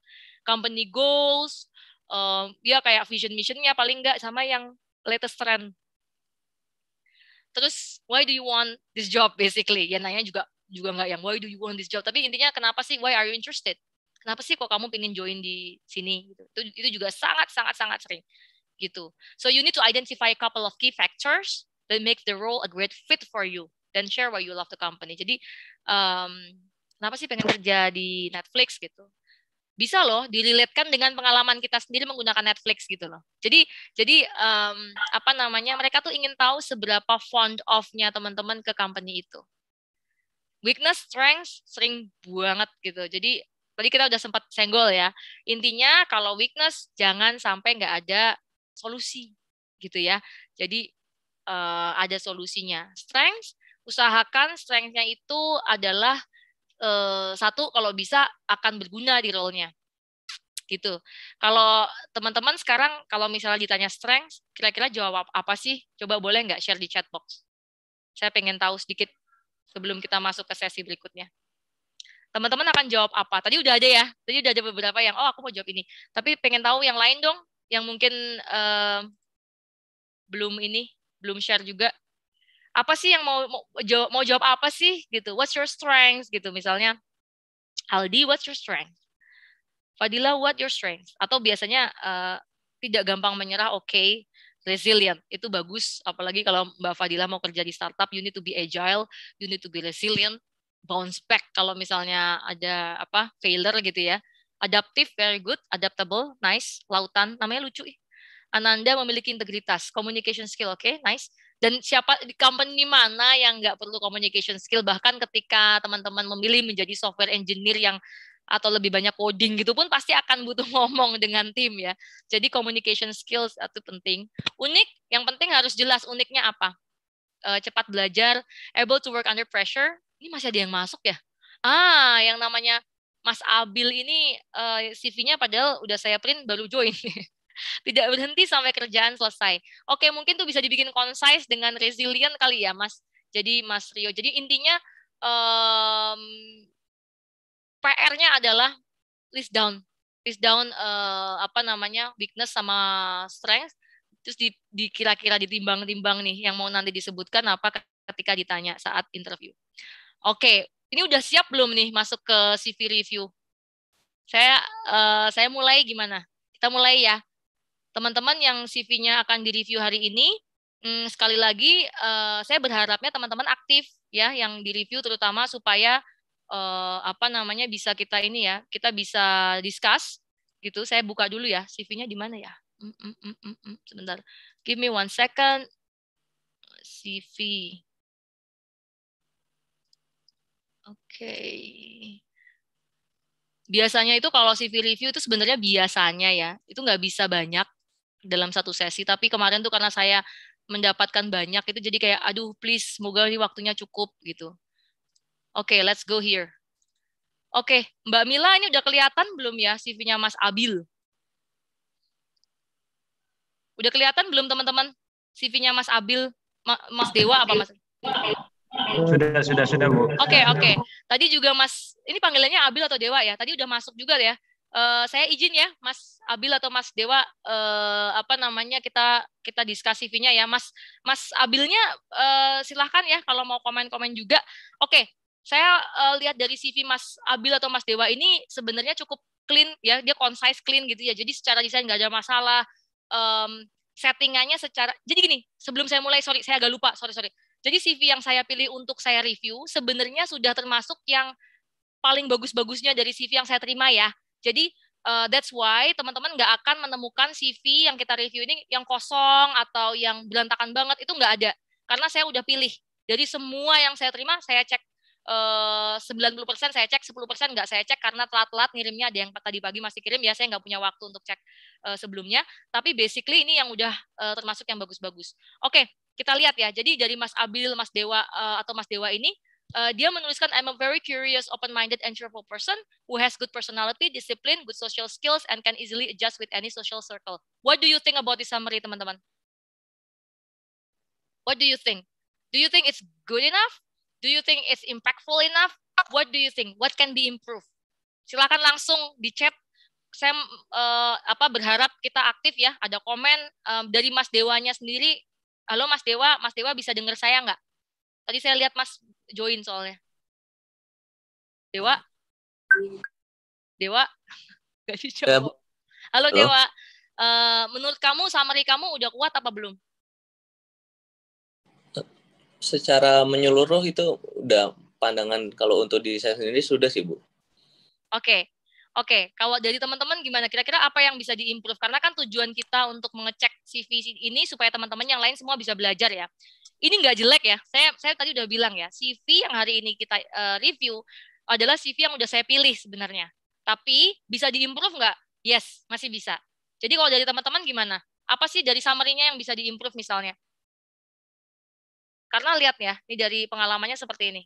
Speaker 1: Company goals, um, ya kayak vision missionnya paling nggak sama yang latest trend. Terus why do you want this job basically? Ya nanya juga juga nggak yang why do you want this job, tapi intinya kenapa sih why are you interested? Kenapa sih kok kamu pengen join di sini? Gitu. Itu itu juga sangat sangat sangat sering gitu. So you need to identify a couple of key factors that makes the role a great fit for you Then share why you love the company. Jadi um, kenapa sih pengen kerja di Netflix gitu? Bisa loh dililitkan dengan pengalaman kita sendiri menggunakan Netflix gitu loh. Jadi jadi um, apa namanya mereka tuh ingin tahu seberapa fond of-nya teman-teman ke company itu. Weakness, strength sering banget gitu. Jadi tadi kita udah sempat senggol ya. Intinya kalau weakness jangan sampai nggak ada solusi gitu ya. Jadi uh, ada solusinya. Strength, usahakan strength-nya itu adalah uh, satu kalau bisa akan berguna di role-nya. Gitu. Kalau teman-teman sekarang kalau misalnya ditanya strength, kira-kira jawab apa sih? Coba boleh nggak share di chat box? Saya pengen tahu sedikit sebelum kita masuk ke sesi berikutnya. Teman-teman akan jawab apa? Tadi udah ada ya. Tadi udah ada beberapa yang oh aku mau jawab ini. Tapi pengen tahu yang lain dong, yang mungkin uh, belum ini belum share juga apa sih yang mau mau jawab, mau jawab apa sih gitu what's your strength gitu misalnya Aldi what's your strength Fadila what your strength atau biasanya uh, tidak gampang menyerah oke okay, resilient itu bagus apalagi kalau Mbak Fadila mau kerja di startup you need to be agile you need to be resilient bounce back kalau misalnya ada apa failure gitu ya adaptive very good adaptable nice lautan namanya lucu ih Ananda memiliki integritas, communication skill, oke, okay? nice. Dan siapa di company mana yang nggak perlu communication skill, bahkan ketika teman-teman memilih menjadi software engineer yang atau lebih banyak coding gitu pun pasti akan butuh <laughs> ngomong dengan tim ya. Jadi communication skills itu penting. Unik, yang penting harus jelas uniknya apa. Eh, cepat belajar, able to work under pressure. Ini masih ada yang masuk ya? Ah, yang namanya Mas Abil ini eh, CV-nya padahal udah saya print baru join. <laughs> Tidak berhenti sampai kerjaan selesai. Oke, mungkin tuh bisa dibikin concise dengan resilient kali ya, Mas. Jadi Mas Rio. Jadi intinya um, PR-nya adalah list down, list down uh, apa namanya weakness sama strength. Terus di, kira kira ditimbang-timbang nih yang mau nanti disebutkan apa ketika ditanya saat interview. Oke, ini udah siap belum nih masuk ke CV review? Saya uh, saya mulai gimana? Kita mulai ya teman-teman yang CV-nya akan direview hari ini, hmm, sekali lagi uh, saya berharapnya teman-teman aktif ya yang direview terutama supaya uh, apa namanya bisa kita ini ya kita bisa discuss gitu. Saya buka dulu ya CV-nya di mana ya? Mm, mm, mm, sebentar. Give me one second. CV. Oke. Okay. Biasanya itu kalau CV review itu sebenarnya biasanya ya, itu nggak bisa banyak dalam satu sesi. Tapi kemarin tuh karena saya mendapatkan banyak itu jadi kayak aduh please semoga waktunya cukup gitu. Oke, okay, let's go here. Oke, okay, Mbak Mila ini udah kelihatan belum ya CV-nya Mas Abil? Udah kelihatan belum teman-teman CV-nya Mas Abil, Mas Dewa apa Mas?
Speaker 3: Sudah, sudah, sudah, Bu. Oke, okay, oke. Okay.
Speaker 1: Tadi juga Mas, ini panggilannya Abil atau Dewa ya? Tadi udah masuk juga ya Uh, saya izin ya, Mas Abil atau Mas Dewa, uh, apa namanya kita kita diskusi nya ya, Mas Mas Abilnya uh, silahkan ya kalau mau komen-komen juga. Oke, okay, saya uh, lihat dari CV Mas Abil atau Mas Dewa ini sebenarnya cukup clean ya, dia concise clean gitu ya. Jadi secara desain nggak ada masalah. Um, settingannya secara jadi gini sebelum saya mulai sorry saya agak lupa sorry sorry jadi CV yang saya pilih untuk saya review sebenarnya sudah termasuk yang paling bagus-bagusnya dari CV yang saya terima ya jadi uh, that's why teman-teman nggak akan menemukan CV yang kita review ini yang kosong atau yang berantakan banget itu nggak ada. Karena saya udah pilih. Jadi semua yang saya terima saya cek eh, uh, 90% saya cek, 10% nggak saya cek karena telat-telat ngirimnya ada yang tadi pagi masih kirim ya saya nggak punya waktu untuk cek uh, sebelumnya. Tapi basically ini yang udah uh, termasuk yang bagus-bagus. Oke, okay, kita lihat ya. Jadi dari Mas Abil, Mas Dewa atau Mas Dewa ini uh, dia menuliskan I'm a very curious, open-minded, and cheerful person who has good personality, discipline, good social skills, and can easily adjust with any social circle. What do you think about this summary, teman-teman? What do you think? Do you think it's good enough? Do you think it's impactful enough? What do you think? What can be improved? Silakan langsung di chat. Saya uh, eh, apa berharap kita aktif ya. Ada komen um, dari Mas Dewanya sendiri. Halo Mas Dewa, Mas Dewa bisa dengar saya nggak? Tadi saya lihat Mas join soalnya.
Speaker 3: Dewa? Dewa?
Speaker 1: <laughs> Gak eh, dijawab. Halo, Dewa. Uh, menurut kamu summary kamu udah kuat apa belum?
Speaker 6: Secara menyeluruh itu udah pandangan kalau untuk di saya sendiri sudah sih Bu.
Speaker 1: Oke, okay. Oke, kalau dari teman-teman gimana? Kira-kira apa yang bisa diimprove? Karena kan tujuan kita untuk mengecek CV ini supaya teman-teman yang lain semua bisa belajar ya. Ini nggak jelek ya. Saya saya tadi udah bilang ya, CV yang hari ini kita uh, review adalah CV yang udah saya pilih sebenarnya. Tapi bisa diimprove nggak? Yes, masih bisa. Jadi kalau dari teman-teman gimana? Apa sih dari summary-nya yang bisa diimprove misalnya? Karena lihat ya, ini dari pengalamannya
Speaker 3: seperti ini.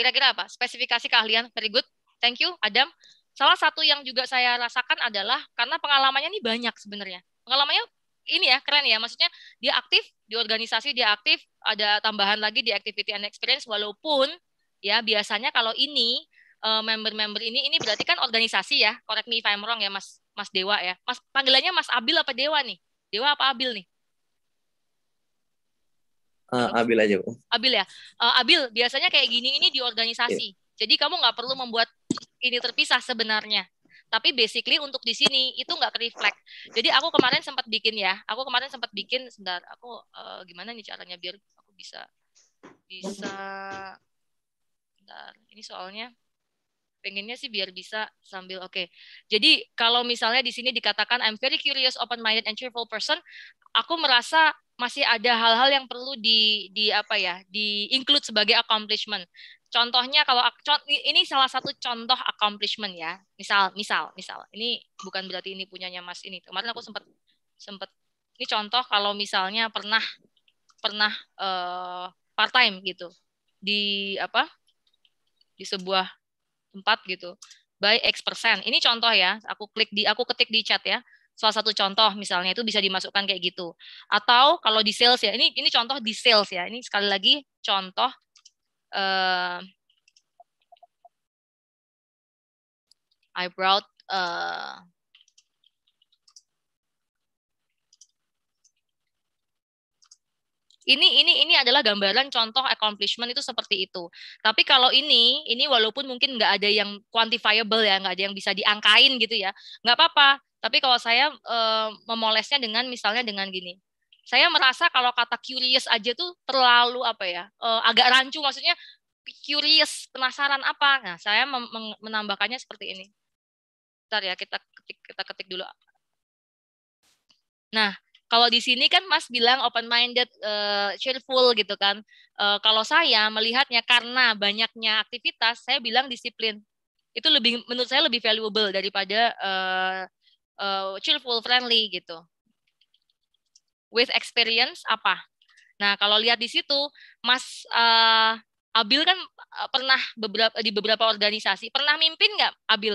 Speaker 3: Kira-kira
Speaker 1: apa? Spesifikasi keahlian. Very good. Thank you, Adam. Salah satu yang juga saya rasakan adalah karena pengalamannya ini banyak sebenarnya. Pengalamannya ini ya keren ya maksudnya dia aktif di organisasi dia aktif ada tambahan lagi di activity and experience walaupun ya biasanya kalau ini eh, member-member ini ini berarti kan organisasi ya correct me if I'm wrong ya mas mas Dewa ya mas panggilannya mas Abil apa Dewa nih Dewa apa Abil nih
Speaker 2: Uh, Abil aja, Bu.
Speaker 1: Abil ya. Uh, Abil, biasanya kayak gini ini di organisasi. Yeah. Jadi kamu nggak perlu membuat ini terpisah sebenarnya. Tapi basically untuk di sini itu nggak reflect. Jadi aku kemarin sempat bikin ya. Aku kemarin sempat bikin sebentar. Aku uh, gimana nih caranya biar aku bisa bisa bentar. Ini soalnya pengennya sih biar bisa sambil oke. Okay. Jadi kalau misalnya di sini dikatakan I'm very curious, open minded and cheerful person, aku merasa masih ada hal-hal yang perlu di di apa ya, di include sebagai accomplishment. Contohnya kalau ini salah satu contoh accomplishment ya. Misal, misal, misal. Ini bukan berarti ini punyanya Mas ini. Kemarin aku sempat sempat ini contoh kalau misalnya pernah pernah uh, eh, part time gitu di apa di sebuah tempat gitu by X persen. Ini contoh ya, aku klik di aku ketik di chat ya. Salah satu contoh misalnya itu bisa dimasukkan kayak gitu. Atau kalau di sales ya, ini ini contoh di sales ya. Ini sekali lagi contoh uh, I brought uh, Ini ini ini adalah gambaran contoh accomplishment itu seperti itu. Tapi kalau ini ini walaupun mungkin nggak ada yang quantifiable ya, nggak ada yang bisa diangkain gitu ya, nggak apa-apa. Tapi kalau saya e, memolesnya dengan misalnya dengan gini, saya merasa kalau kata curious aja tuh terlalu apa ya e, agak rancu maksudnya curious penasaran apa nah saya menambahkannya seperti ini ntar ya kita ketik kita ketik dulu nah kalau di sini kan Mas bilang open minded, uh, eh, cheerful gitu kan. Uh, kalau saya melihatnya karena banyaknya aktivitas, saya bilang disiplin. Itu lebih menurut saya lebih valuable daripada uh, uh, cheerful, friendly gitu. With experience apa? Nah kalau lihat di situ, Mas uh, Abil kan pernah beberapa di beberapa organisasi pernah mimpin nggak Abil?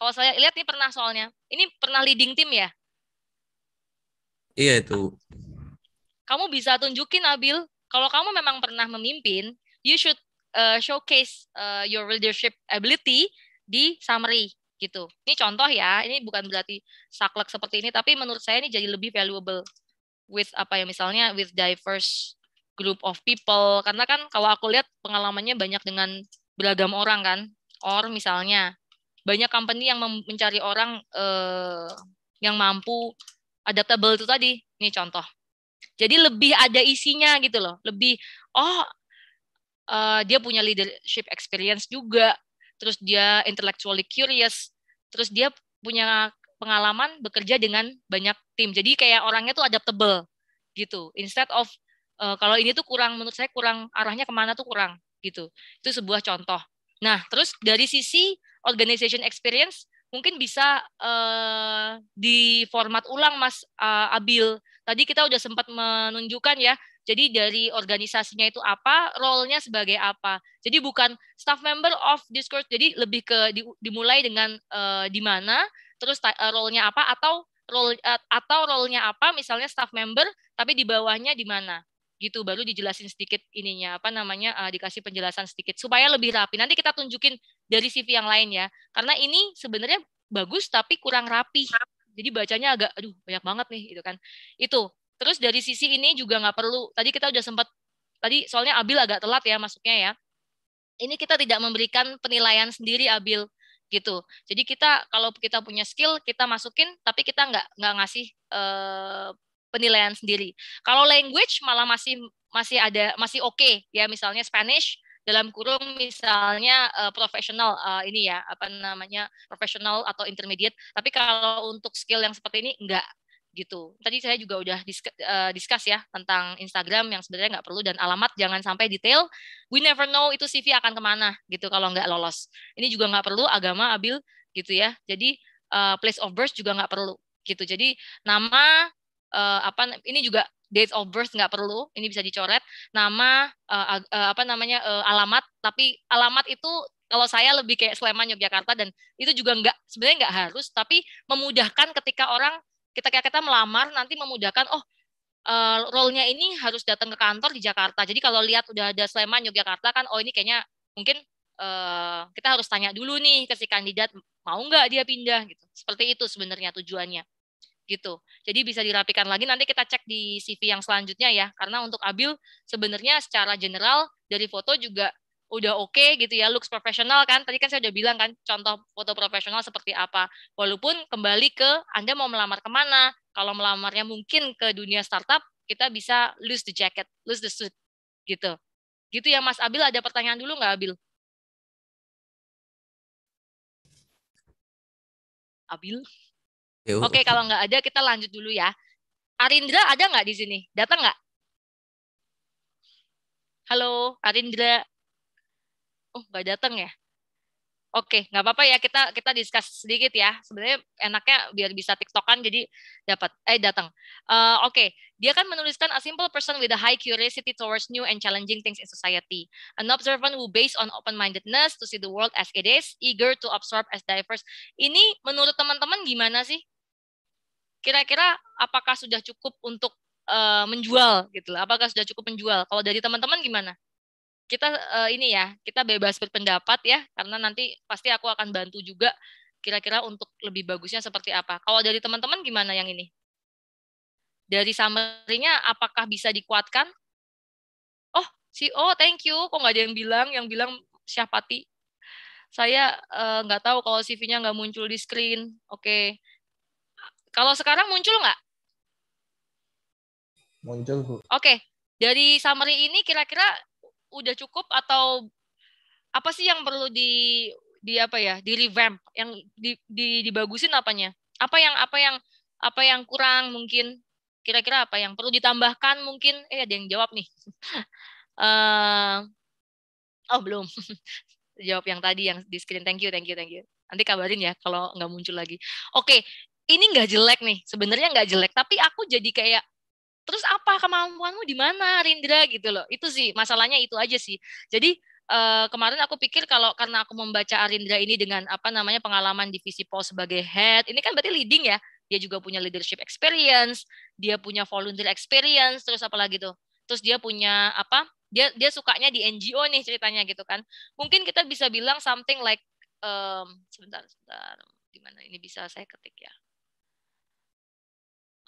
Speaker 1: Kalau saya lihat nih pernah soalnya. Ini pernah leading tim ya? Iya itu. Kamu bisa tunjukin Abil, kalau kamu memang pernah memimpin, you should uh, showcase uh, your leadership ability di summary gitu. Ini contoh ya, ini bukan berarti saklek seperti ini, tapi menurut saya ini jadi lebih valuable with apa ya misalnya with diverse group of people karena kan kalau aku lihat pengalamannya banyak dengan beragam orang kan or misalnya banyak company yang mencari orang uh, yang mampu adaptable itu tadi. Ini contoh. Jadi lebih ada isinya gitu loh. Lebih oh uh, dia punya leadership experience juga. Terus dia intellectually curious. Terus dia punya pengalaman bekerja dengan banyak tim. Jadi kayak orangnya tuh adaptable gitu. Instead of uh, kalau ini tuh kurang menurut saya kurang arahnya kemana tuh kurang gitu. Itu sebuah contoh. Nah terus dari sisi organization experience mungkin bisa uh, eh, di format ulang Mas uh, Abil. Tadi kita sudah sempat menunjukkan ya. Jadi dari organisasinya itu apa, role-nya sebagai apa. Jadi bukan staff member of Discord. Jadi lebih ke di, dimulai dengan uh, di mana, terus uh, role-nya apa atau role uh, atau role-nya apa misalnya staff member tapi di bawahnya di mana gitu baru dijelasin sedikit ininya apa namanya uh, dikasih penjelasan sedikit supaya lebih rapi nanti kita tunjukin dari CV yang lain ya karena ini sebenarnya bagus tapi kurang rapi jadi bacanya agak aduh banyak banget nih itu kan itu terus dari sisi ini juga nggak perlu tadi kita udah sempat tadi soalnya Abil agak telat ya masuknya ya ini kita tidak memberikan penilaian sendiri Abil gitu. Jadi kita kalau kita punya skill kita masukin, tapi kita nggak nggak ngasih uh, penilaian sendiri. Kalau language malah masih masih ada masih oke okay, ya misalnya Spanish dalam kurung misalnya uh, eh, profesional uh, eh, ini ya apa namanya profesional atau intermediate tapi kalau untuk skill yang seperti ini enggak gitu tadi saya juga udah diskus eh, ya tentang Instagram yang sebenarnya nggak perlu dan alamat jangan sampai detail we never know itu CV akan kemana gitu kalau nggak lolos ini juga nggak perlu agama abil gitu ya jadi uh, place of birth juga nggak perlu gitu jadi nama uh, apa ini juga date of birth nggak perlu, ini bisa dicoret. Nama uh, uh, apa namanya uh, alamat, tapi alamat itu kalau saya lebih kayak Sleman Yogyakarta dan itu juga nggak sebenarnya nggak harus, tapi memudahkan ketika orang kita kayak kita melamar nanti memudahkan oh uh, role-nya ini harus datang ke kantor di Jakarta. Jadi kalau lihat udah ada Sleman, Yogyakarta kan, oh ini kayaknya mungkin uh, kita harus tanya dulu nih ke si kandidat mau nggak dia pindah gitu. Seperti itu sebenarnya tujuannya gitu. Jadi bisa dirapikan lagi nanti kita cek di CV yang selanjutnya ya. Karena untuk Abil sebenarnya secara general dari foto juga udah oke okay gitu ya looks profesional kan tadi kan saya udah bilang kan contoh foto profesional seperti apa walaupun kembali ke anda mau melamar kemana kalau melamarnya mungkin ke dunia startup kita bisa lose the jacket lose the suit gitu gitu ya Mas Abil ada pertanyaan dulu nggak Abil
Speaker 3: Abil Oke, okay, kalau
Speaker 1: nggak ada kita lanjut dulu ya. Arindra ada nggak di sini? Datang nggak? Halo, Arindra. Oh, nggak datang ya? Oke, okay, nggak apa-apa ya kita kita diskus sedikit ya. Sebenarnya enaknya biar bisa tiktokan jadi dapat eh datang. Uh, Oke, okay. dia kan menuliskan a simple person with a high curiosity towards new and challenging things in society, an observant who based on open-mindedness to see the world as it is, eager to absorb as diverse. Ini menurut teman-teman gimana sih? kira-kira apakah sudah cukup untuk uh, menjual gitu loh. Apakah sudah cukup menjual? Kalau dari teman-teman gimana? Kita uh, ini ya, kita bebas berpendapat ya karena nanti pasti aku akan bantu juga kira-kira untuk lebih bagusnya seperti apa. Kalau dari teman-teman gimana yang ini? Dari summary-nya apakah bisa dikuatkan? Oh, si oh thank you. Kok nggak ada yang bilang? Yang bilang Syahpati. Saya uh, nggak tahu kalau CV-nya nggak muncul di screen. Oke. Okay kalau sekarang muncul nggak? Muncul, Bu. Oke. Okay. Dari summary ini kira-kira udah cukup atau apa sih yang perlu di di apa ya di revamp yang di, di dibagusin apanya apa yang apa yang apa yang kurang mungkin kira-kira apa yang perlu ditambahkan mungkin eh ada yang jawab nih uh, <laughs> oh belum <laughs> jawab yang tadi yang di screen thank you thank you thank you nanti kabarin ya kalau nggak muncul lagi oke okay ini nggak jelek nih sebenarnya nggak jelek tapi aku jadi kayak terus apa kemampuanmu di mana Rindra gitu loh itu sih masalahnya itu aja sih jadi uh, kemarin aku pikir kalau karena aku membaca Arindra ini dengan apa namanya pengalaman divisi pol sebagai head ini kan berarti leading ya dia juga punya leadership experience dia punya volunteer experience terus apalagi tuh terus dia punya apa dia dia sukanya di NGO nih ceritanya gitu kan mungkin kita bisa bilang something like um, sebentar sebentar gimana ini bisa saya ketik ya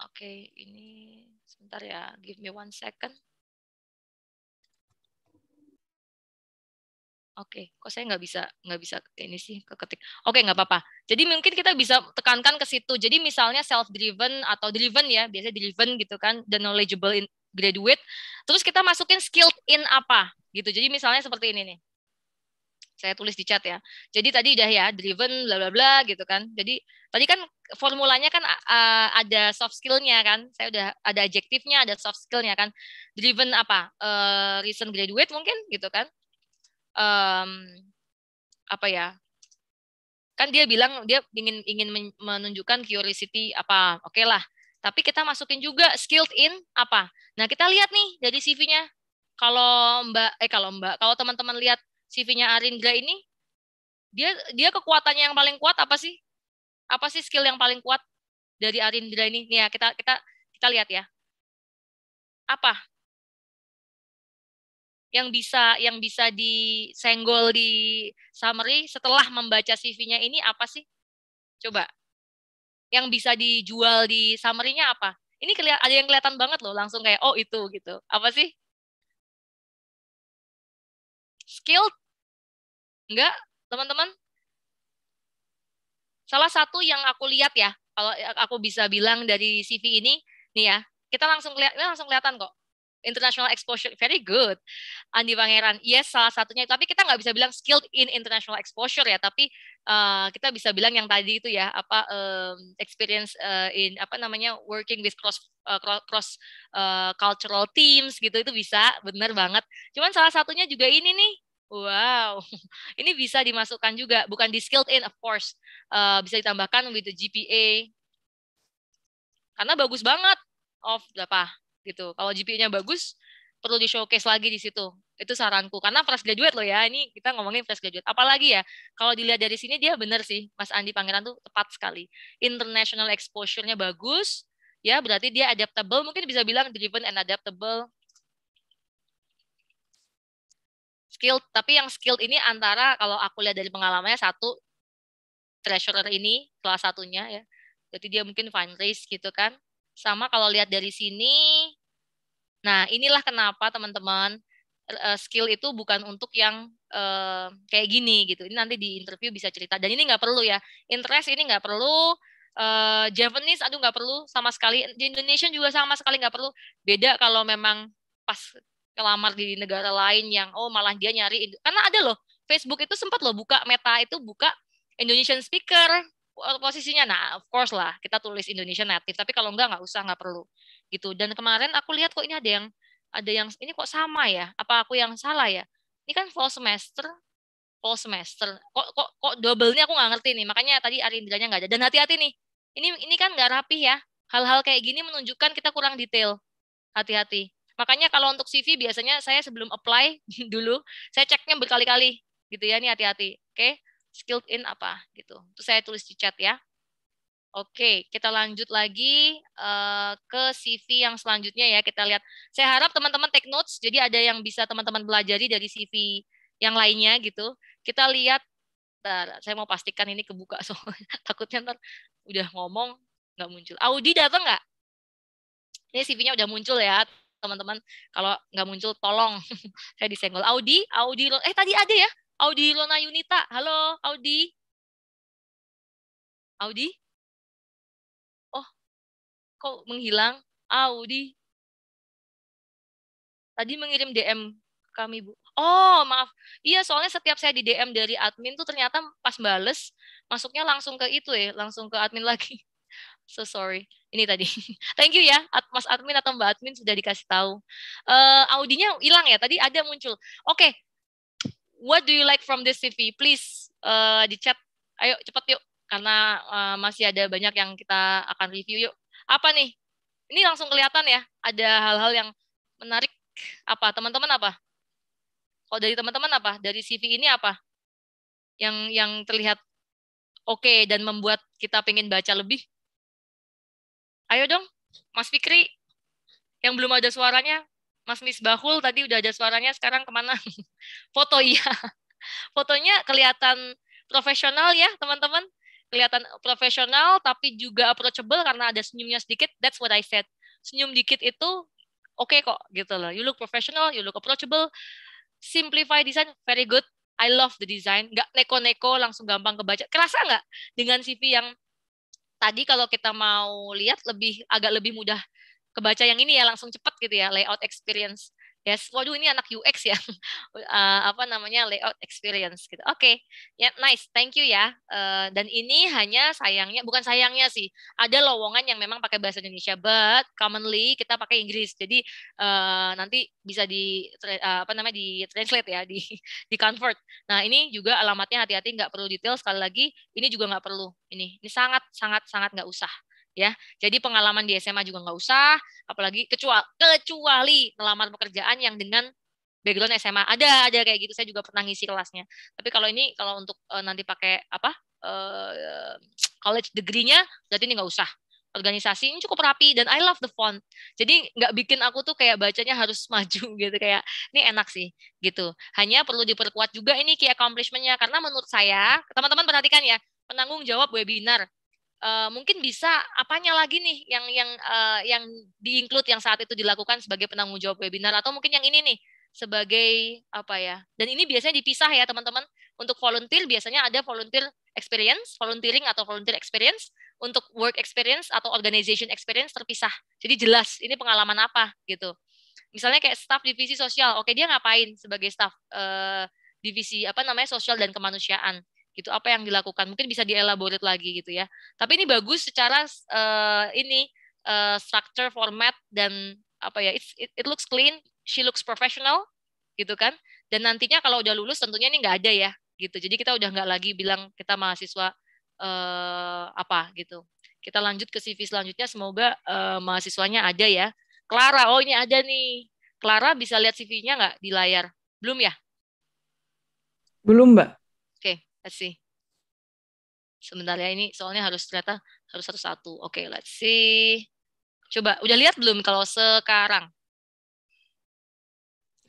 Speaker 1: Oke, okay, ini sebentar ya. Give me one
Speaker 3: second. Oke, okay.
Speaker 1: kok saya nggak bisa nggak bisa ini sih keketik. Oke, okay, nggak apa-apa. Jadi mungkin kita bisa tekankan ke situ. Jadi misalnya self driven atau driven ya, biasanya driven gitu kan, the knowledgeable in graduate. Terus kita masukin skilled in apa gitu. Jadi misalnya seperti ini nih saya tulis di chat ya. Jadi tadi udah ya driven bla bla bla gitu kan. Jadi tadi kan formulanya kan uh, ada soft skillnya kan. Saya udah ada adjektifnya, ada soft skillnya kan. Driven apa? Uh, recent graduate mungkin gitu kan. Um, apa ya? Kan dia bilang dia ingin ingin menunjukkan curiosity apa? Oke okay lah. Tapi kita masukin juga skilled in apa? Nah, kita lihat nih dari CV-nya. Kalau Mbak eh kalau Mbak, kalau teman-teman lihat CV-nya Arindra ini dia dia kekuatannya yang paling kuat apa sih? Apa sih skill yang paling kuat dari Arindra ini? Nih ya, kita kita kita lihat ya. Apa? Yang bisa yang bisa disenggol di summary setelah membaca CV-nya ini apa sih? Coba. Yang bisa dijual di summary-nya apa? Ini ada yang kelihatan banget loh, langsung kayak oh itu
Speaker 3: gitu. Apa sih? skilled?
Speaker 1: Enggak, teman-teman? Salah satu yang aku lihat ya, kalau aku bisa bilang dari CV ini, nih ya, kita langsung lihat, ini langsung kelihatan kok international exposure very good. Andi Pangeran, yes salah satunya. Tapi kita nggak bisa bilang skilled in international exposure ya, tapi uh, kita bisa bilang yang tadi itu ya apa um, experience uh, in apa namanya working with cross uh, cross uh, cultural teams gitu itu bisa benar banget. Cuman salah satunya juga ini nih Wow, <laughs> ini bisa dimasukkan juga, bukan di skilled in of course, uh, bisa ditambahkan with the GPA karena bagus banget of berapa gitu. Kalau GPU-nya bagus, perlu di showcase lagi di situ. Itu saranku karena fresh graduate loh ya. Ini kita ngomongin fresh graduate. Apalagi ya kalau dilihat dari sini dia benar sih Mas Andi Pangeran tuh tepat sekali. International exposure-nya bagus, ya berarti dia adaptable. Mungkin bisa bilang driven and adaptable. Skill, tapi yang skill ini antara kalau aku lihat dari pengalamannya satu treasurer ini salah satunya ya. Jadi dia mungkin fundraise gitu kan. Sama kalau lihat dari sini Nah, inilah kenapa teman-teman eh, eh, skill itu bukan untuk yang uh, kayak gini gitu. Ini nanti di interview bisa cerita. Dan ini nggak perlu ya. Interest ini nggak perlu. Uh, Japanese, aduh nggak perlu sama sekali. Di Indonesia juga sama sekali nggak perlu. Beda kalau memang pas kelamar di negara lain yang oh malah dia nyari karena ada loh Facebook itu sempat loh buka Meta itu buka Indonesian speaker posisinya nah of course lah kita tulis Indonesian native tapi kalau enggak nggak usah nggak perlu gitu. Dan kemarin aku lihat kok ini ada yang ada yang ini kok sama ya? Apa aku yang salah ya? Ini kan fall semester, fall semester. Kok kok kok double-nya aku nggak ngerti nih. Makanya tadi Arindranya nggak ada. Dan hati-hati nih. Ini ini kan nggak rapi ya. Hal-hal kayak gini menunjukkan kita kurang detail. Hati-hati. Makanya kalau untuk CV biasanya saya sebelum apply <laughs> dulu, saya ceknya berkali-kali gitu ya. Nih hati-hati. Oke. Okay? Skilled in apa gitu. Terus saya tulis di chat ya. Oke, kita lanjut lagi uh, ke CV yang selanjutnya ya. Kita lihat. Saya harap teman-teman take notes. Jadi ada yang bisa teman-teman belajari dari CV yang lainnya gitu. Kita lihat. Bentar, saya mau pastikan ini kebuka <laughs> soalnya takutnya ntar udah ngomong nggak muncul. Audi datang nggak? Ini CV-nya udah muncul ya, teman-teman. Kalau nggak muncul, tolong <laughs> saya disenggol. Audi, Audi, eh tadi ada ya? Audi Lona Yunita. Halo, Audi. Audi?
Speaker 3: kok menghilang? Audi.
Speaker 1: Tadi mengirim DM ke kami, Bu. Oh, maaf. Iya, soalnya setiap saya di DM dari admin tuh ternyata pas bales, masuknya langsung ke itu ya, langsung ke admin lagi. <laughs> So sorry. Ini tadi. <laughs> Thank you ya, Mas admin atau Mbak admin sudah dikasih tahu. Uh, audinya hilang ya, tadi ada muncul. Oke. Okay. What do you like from this CV? Please uh, di chat. Ayo cepat yuk karena uh, masih ada banyak yang kita akan review yuk. Apa nih? Ini langsung kelihatan ya, ada hal-hal yang menarik apa? Teman-teman apa? Kalau dari teman-teman apa? Dari CV ini apa? Yang yang terlihat oke okay dan membuat kita pengen baca lebih? Ayo dong, Mas Fikri. Yang belum ada suaranya, Mas Misbahul tadi udah ada suaranya, sekarang kemana? <laughs> Foto iya. Fotonya kelihatan profesional ya, teman-teman kelihatan profesional tapi juga approachable karena ada senyumnya sedikit that's what I said senyum dikit itu oke okay kok gitu loh you look professional you look approachable simplify design very good I love the design nggak neko-neko langsung gampang kebaca kerasa nggak dengan CV yang tadi kalau kita mau lihat lebih agak lebih mudah kebaca yang ini ya langsung cepat gitu ya layout experience ya yes, waduh ini anak UX ya uh, <laughs> apa namanya layout experience gitu oke okay. ya yeah, nice thank you ya uh, dan ini hanya sayangnya bukan sayangnya sih ada lowongan yang memang pakai bahasa Indonesia but commonly kita pakai Inggris jadi uh, nanti bisa di uh, apa namanya di translate ya di <laughs> di convert nah ini juga alamatnya hati-hati nggak perlu detail sekali lagi ini juga nggak perlu ini ini sangat sangat sangat nggak usah ya. Jadi pengalaman di SMA juga nggak usah, apalagi kecuali kecuali melamar pekerjaan yang dengan background SMA. Ada ada kayak gitu. Saya juga pernah ngisi kelasnya. Tapi kalau ini kalau untuk uh, nanti pakai apa? Uh, college degree-nya berarti ini nggak usah organisasi ini cukup rapi dan I love the font. Jadi nggak bikin aku tuh kayak bacanya harus <laughs> maju gitu kayak ini enak sih gitu. Hanya perlu diperkuat juga ini key accomplishment-nya karena menurut saya teman-teman perhatikan ya penanggung jawab webinar Eh, mungkin bisa apanya lagi nih yang yang uh, yang diinclude yang saat itu dilakukan sebagai penanggung jawab webinar atau mungkin yang ini nih sebagai apa ya dan ini biasanya dipisah ya teman-teman untuk volunteer biasanya ada volunteer experience volunteering atau volunteer experience untuk work experience atau organization experience terpisah jadi jelas ini pengalaman apa gitu misalnya kayak staff divisi sosial oke dia ngapain sebagai staff uh, divisi apa namanya sosial dan kemanusiaan gitu apa yang dilakukan mungkin bisa dielaborate lagi gitu ya tapi ini bagus secara uh, ini uh, structure format dan apa ya it's, it, it looks clean she looks professional gitu kan dan nantinya kalau udah lulus tentunya ini nggak ada ya gitu jadi kita udah nggak lagi bilang kita mahasiswa uh, apa gitu kita lanjut ke CV selanjutnya semoga uh, mahasiswanya ada ya Clara oh ini ada nih Clara bisa lihat CV-nya nggak di layar belum ya belum mbak Let's see. Sebentar ya, ini soalnya harus ternyata harus satu-satu. Oke, okay, let's see. Coba, udah lihat belum kalau sekarang?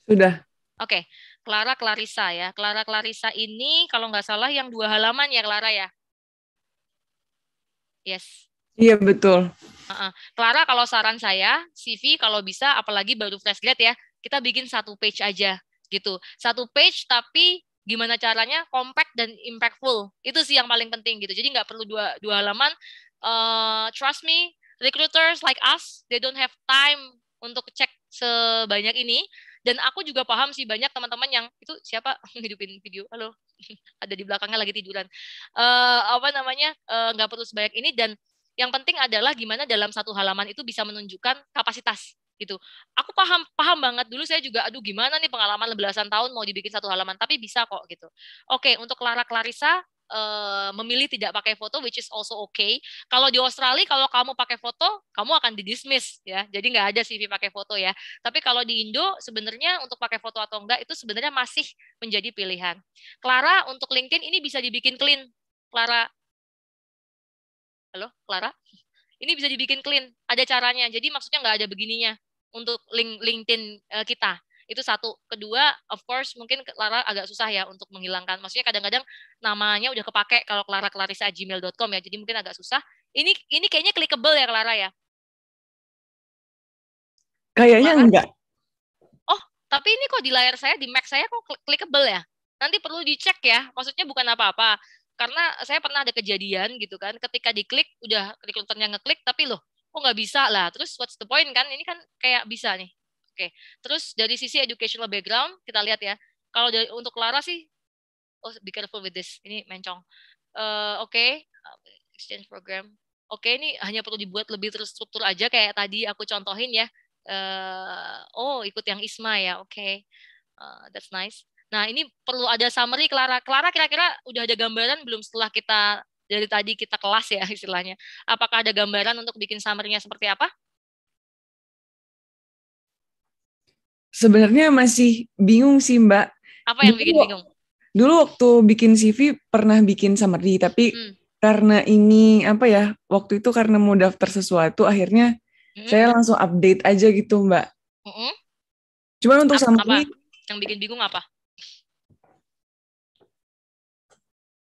Speaker 1: Sudah. Oke, okay. Clara Clarissa ya. Clara Clarissa ini kalau nggak salah yang dua halaman ya Clara ya? Yes. Iya betul. Uh -uh. Clara kalau saran saya, CV kalau bisa apalagi baru fresh grad ya, kita bikin satu page aja gitu. Satu page tapi gimana caranya compact dan impactful itu sih yang paling penting gitu jadi nggak perlu dua dua halaman uh, trust me recruiters like us they don't have time untuk cek sebanyak ini dan aku juga paham sih banyak teman-teman yang itu siapa hidupin <laughs> video halo <laughs> ada di belakangnya lagi tiduran uh, apa namanya eh, nggak uh, perlu sebanyak ini dan yang penting adalah gimana dalam satu halaman itu bisa menunjukkan kapasitas gitu. Aku paham paham banget dulu saya juga aduh gimana nih pengalaman belasan tahun mau dibikin satu halaman tapi bisa kok gitu. Oke, untuk Clara Clarissa Uh, memilih tidak pakai foto which is also okay. Kalau di Australia kalau kamu pakai foto kamu akan di dismiss ya. Jadi nggak ada CV pakai foto ya. Tapi kalau di Indo sebenarnya untuk pakai foto atau enggak itu sebenarnya masih menjadi pilihan. Clara untuk LinkedIn ini bisa dibikin clean. Clara Halo, Clara? Ini bisa dibikin clean, ada caranya. Jadi maksudnya nggak ada begininya untuk link LinkedIn uh, kita itu satu kedua of course mungkin Clara agak susah ya untuk menghilangkan maksudnya kadang-kadang namanya udah kepake kalau Clara Clarissa gmail.com ya jadi mungkin agak susah ini ini kayaknya clickable ya Clara ya
Speaker 3: kayaknya Clara? enggak
Speaker 1: oh tapi ini kok di layar saya di Mac saya kok clickable ya nanti perlu dicek ya maksudnya bukan apa-apa karena saya pernah ada kejadian gitu kan ketika diklik udah rekruternya ngeklik tapi loh kok nggak bisa lah terus what's the point kan ini kan kayak bisa nih oke terus dari sisi educational background kita lihat ya kalau dari untuk Lara sih oh be careful with this ini mencong uh, oke okay. exchange program oke okay, ini hanya perlu dibuat lebih terstruktur aja kayak tadi aku contohin ya uh, oh ikut yang Isma ya oke okay. uh, eh, that's nice Nah, ini perlu ada summary Clara. Clara kira-kira udah ada gambaran belum setelah kita dari tadi kita kelas ya <laughs> istilahnya. Apakah ada gambaran untuk bikin summary-nya seperti apa?
Speaker 3: Sebenarnya masih bingung sih Mbak.
Speaker 1: Apa yang dulu, bikin bingung?
Speaker 3: Dulu waktu
Speaker 5: bikin CV pernah bikin summary, tapi hmm. karena ini apa ya, waktu itu karena mau daftar sesuatu, akhirnya hmm. saya langsung update aja gitu Mbak. Hmm. Cuman untuk apa, summary...
Speaker 1: Apa? Yang bikin bingung apa?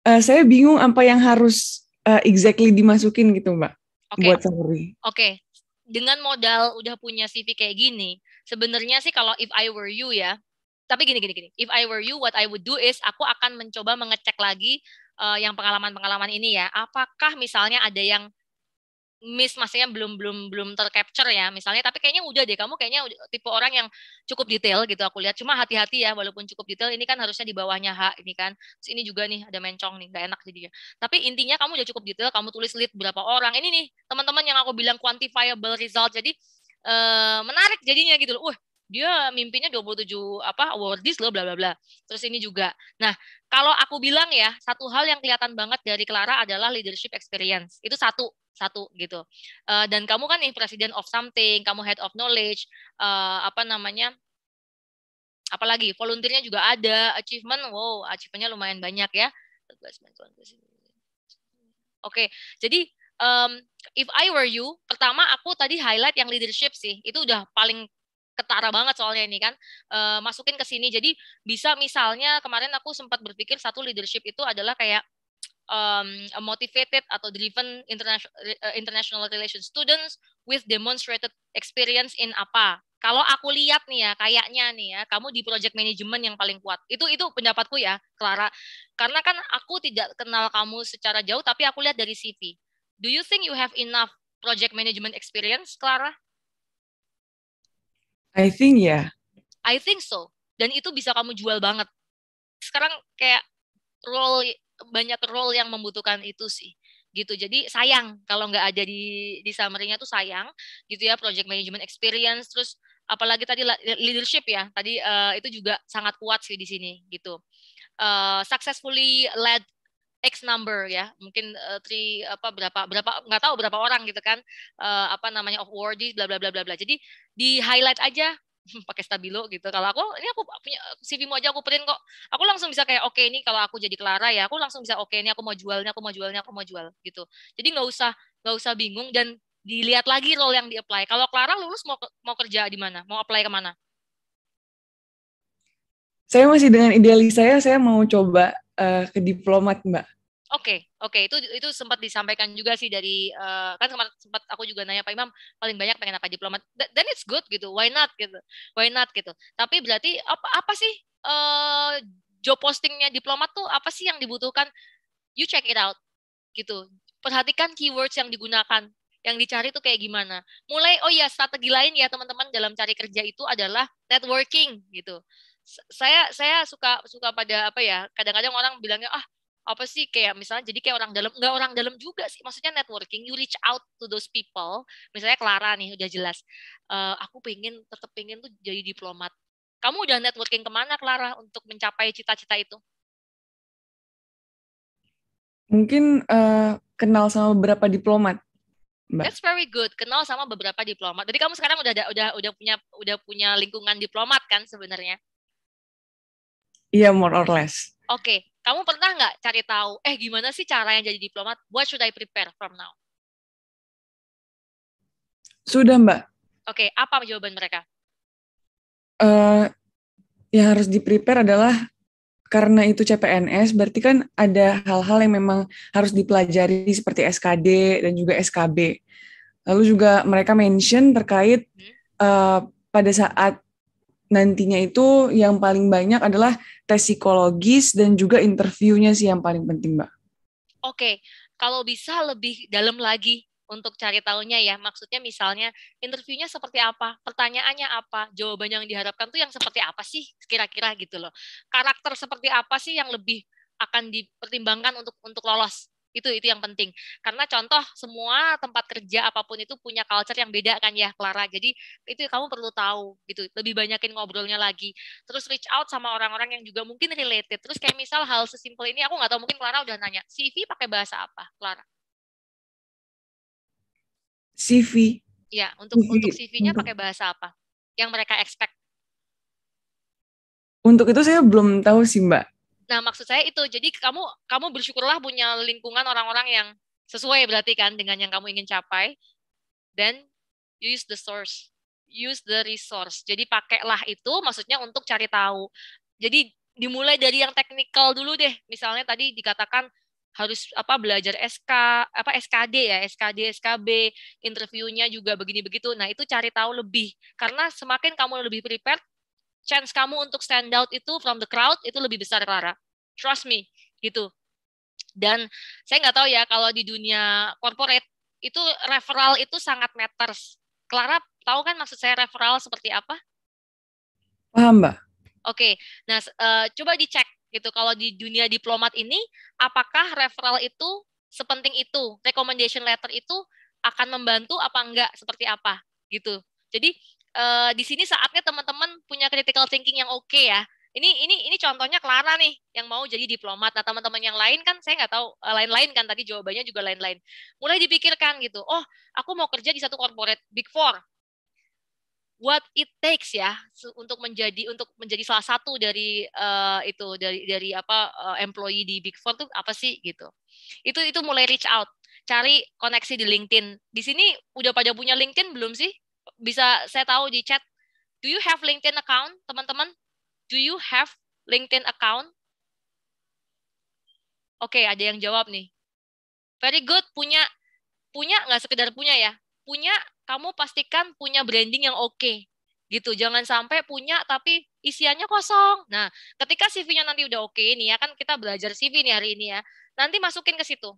Speaker 5: uh, saya bingung apa yang harus uh, exactly dimasukin gitu mbak
Speaker 3: okay. buat salary.
Speaker 1: Oke, okay. dengan modal udah punya CV kayak gini, sebenarnya sih kalau if I were you ya, tapi gini gini gini, if I were you, what I would do is aku akan mencoba mengecek lagi uh, yang pengalaman-pengalaman ini ya, apakah misalnya ada yang miss maksudnya belum belum belum tercapture ya misalnya tapi kayaknya udah deh kamu kayaknya tipe orang yang cukup detail gitu aku lihat cuma hati-hati ya walaupun cukup detail ini kan harusnya di bawahnya H ini kan terus ini juga nih ada mencong nih nggak enak jadinya tapi intinya kamu udah cukup detail kamu tulis lead berapa orang ini nih teman-teman yang aku bilang quantifiable result jadi eh, menarik jadinya gitu loh uh dia mimpinya 27 apa awardees loh bla bla bla. Terus ini juga. Nah, kalau aku bilang ya, satu hal yang kelihatan banget dari Clara adalah leadership experience. Itu satu satu gitu. Uh, dan kamu kan president of something, kamu head of knowledge, uh, apa namanya? Apalagi volunteernya juga ada, achievement, wow, achievementnya lumayan banyak ya. Oke, okay. jadi um, if I were you, pertama aku tadi highlight yang leadership sih, itu udah paling ketara banget soalnya ini kan uh, masukin ke sini jadi bisa misalnya kemarin aku sempat berpikir satu leadership itu adalah kayak um, motivated atau driven international, uh, international relation students with demonstrated experience in apa. Kalau aku lihat nih ya, kayaknya nih ya, kamu di project management yang paling kuat. Itu itu pendapatku ya, Clara. Karena kan aku tidak kenal kamu secara jauh, tapi aku lihat dari CV. Do you think you have enough project management experience, Clara?
Speaker 5: I think ya. Yeah.
Speaker 1: I think so. Dan itu bisa kamu jual banget. Sekarang kayak role banyak role yang membutuhkan itu sih gitu. Jadi sayang kalau nggak ada di di summary-nya tuh sayang gitu ya project management experience terus apalagi tadi leadership ya. Tadi uh, itu juga sangat kuat sih di sini gitu. Uh, successfully led X number ya mungkin uh, three apa berapa berapa nggak tahu berapa orang gitu kan uh, apa namanya awardee bla bla bla bla bla jadi di highlight aja <laughs> pakai stabilo gitu. Kalau aku ini aku punya CV-mu aja aku print kok. Aku langsung bisa kayak oke okay, ini kalau aku jadi Clara ya, aku langsung bisa oke okay, ini aku mau jualnya, aku mau jualnya, aku mau jual gitu. Jadi nggak usah nggak usah bingung dan dilihat lagi role yang di-apply. Kalau Clara lulus mau mau kerja di mana? Mau apply ke mana?
Speaker 5: Saya masih dengan idealis saya, saya mau coba uh, ke diplomat, Mbak.
Speaker 1: Oke, okay, oke okay. itu itu sempat disampaikan juga sih dari uh, kan kemarin sempat aku juga nanya Pak Imam paling banyak pengen apa diplomat. Dan it's good gitu, why not gitu, why not gitu. Tapi berarti apa apa sih uh, job postingnya diplomat tuh apa sih yang dibutuhkan? You check it out gitu. Perhatikan keywords yang digunakan, yang dicari tuh kayak gimana. Mulai oh ya strategi lain ya teman-teman dalam cari kerja itu adalah networking gitu. Saya saya suka suka pada apa ya? Kadang-kadang orang bilangnya ah apa sih kayak misalnya jadi kayak orang dalam nggak orang dalam juga sih maksudnya networking you reach out to those people misalnya Clara nih udah jelas uh, aku pengen tetap pengen tuh jadi diplomat kamu udah networking kemana Clara untuk mencapai cita-cita itu
Speaker 5: mungkin uh, kenal sama beberapa diplomat
Speaker 1: Mbak. That's very good. Kenal sama beberapa diplomat. Jadi kamu sekarang udah udah udah punya udah punya lingkungan diplomat kan sebenarnya?
Speaker 5: Iya, yeah, more or less.
Speaker 1: Oke, okay. Kamu pernah nggak cari tahu, eh gimana sih cara yang jadi diplomat? What should I prepare from now? Sudah, Mbak. Oke, okay, apa jawaban mereka?
Speaker 5: Uh, yang harus di-prepare adalah karena itu CPNS, berarti kan ada hal-hal yang memang harus dipelajari seperti SKD dan juga SKB. Lalu juga mereka mention terkait uh, pada saat nantinya itu yang paling banyak adalah tes psikologis dan juga interviewnya sih yang paling penting, Mbak.
Speaker 1: Oke, kalau bisa lebih dalam lagi untuk cari tahunya ya. Maksudnya misalnya interviewnya seperti apa, pertanyaannya apa, jawaban yang diharapkan tuh yang seperti apa sih kira-kira gitu loh. Karakter seperti apa sih yang lebih akan dipertimbangkan untuk untuk lolos itu itu yang penting karena contoh semua tempat kerja apapun itu punya culture yang beda kan ya Clara jadi itu kamu perlu tahu gitu lebih banyakin ngobrolnya lagi terus reach out sama orang-orang yang juga mungkin related terus kayak misal hal sesimpel ini aku nggak tahu mungkin Clara udah nanya CV pakai bahasa apa Clara
Speaker 3: CV
Speaker 1: ya untuk CV. untuk CV-nya pakai bahasa apa yang mereka expect
Speaker 5: untuk itu saya belum tahu sih Mbak.
Speaker 1: Nah, maksud saya itu. Jadi kamu kamu bersyukurlah punya lingkungan orang-orang yang sesuai berarti kan dengan yang kamu ingin capai. Then use the source, use the resource. Jadi pakailah itu maksudnya untuk cari tahu. Jadi dimulai dari yang teknikal dulu deh. Misalnya tadi dikatakan harus apa belajar SK apa SKD ya SKD SKB interviewnya juga begini begitu nah itu cari tahu lebih karena semakin kamu lebih prepared chance kamu untuk stand out itu from the crowd itu lebih besar Clara trust me gitu dan saya nggak tahu ya kalau di dunia corporate itu referral itu sangat matters Clara tahu kan maksud saya referral seperti apa paham mbak oke okay. nah uh, coba dicek gitu kalau di dunia diplomat ini apakah referral itu sepenting itu recommendation letter itu akan membantu apa enggak seperti apa gitu jadi uh, di sini saatnya teman-teman punya critical thinking yang oke okay ya. Ini ini ini contohnya Clara nih yang mau jadi diplomat. Nah teman-teman yang lain kan saya nggak tahu eh, lain-lain kan tadi jawabannya juga lain-lain. Mulai dipikirkan gitu. Oh aku mau kerja di satu corporate big four. What it takes ya untuk menjadi untuk menjadi salah satu dari uh, itu dari dari apa uh, employee di big four tuh apa sih gitu. Itu itu mulai reach out cari koneksi di LinkedIn. Di sini udah pada punya LinkedIn belum sih? bisa saya tahu di chat do you have LinkedIn account teman-teman do you have LinkedIn account oke okay, ada yang jawab nih very good punya punya nggak sekedar punya ya punya kamu pastikan punya branding yang oke okay gitu jangan sampai punya tapi isiannya kosong nah ketika CV-nya nanti udah oke okay, nih ya kan kita belajar CV nih hari ini ya nanti masukin ke situ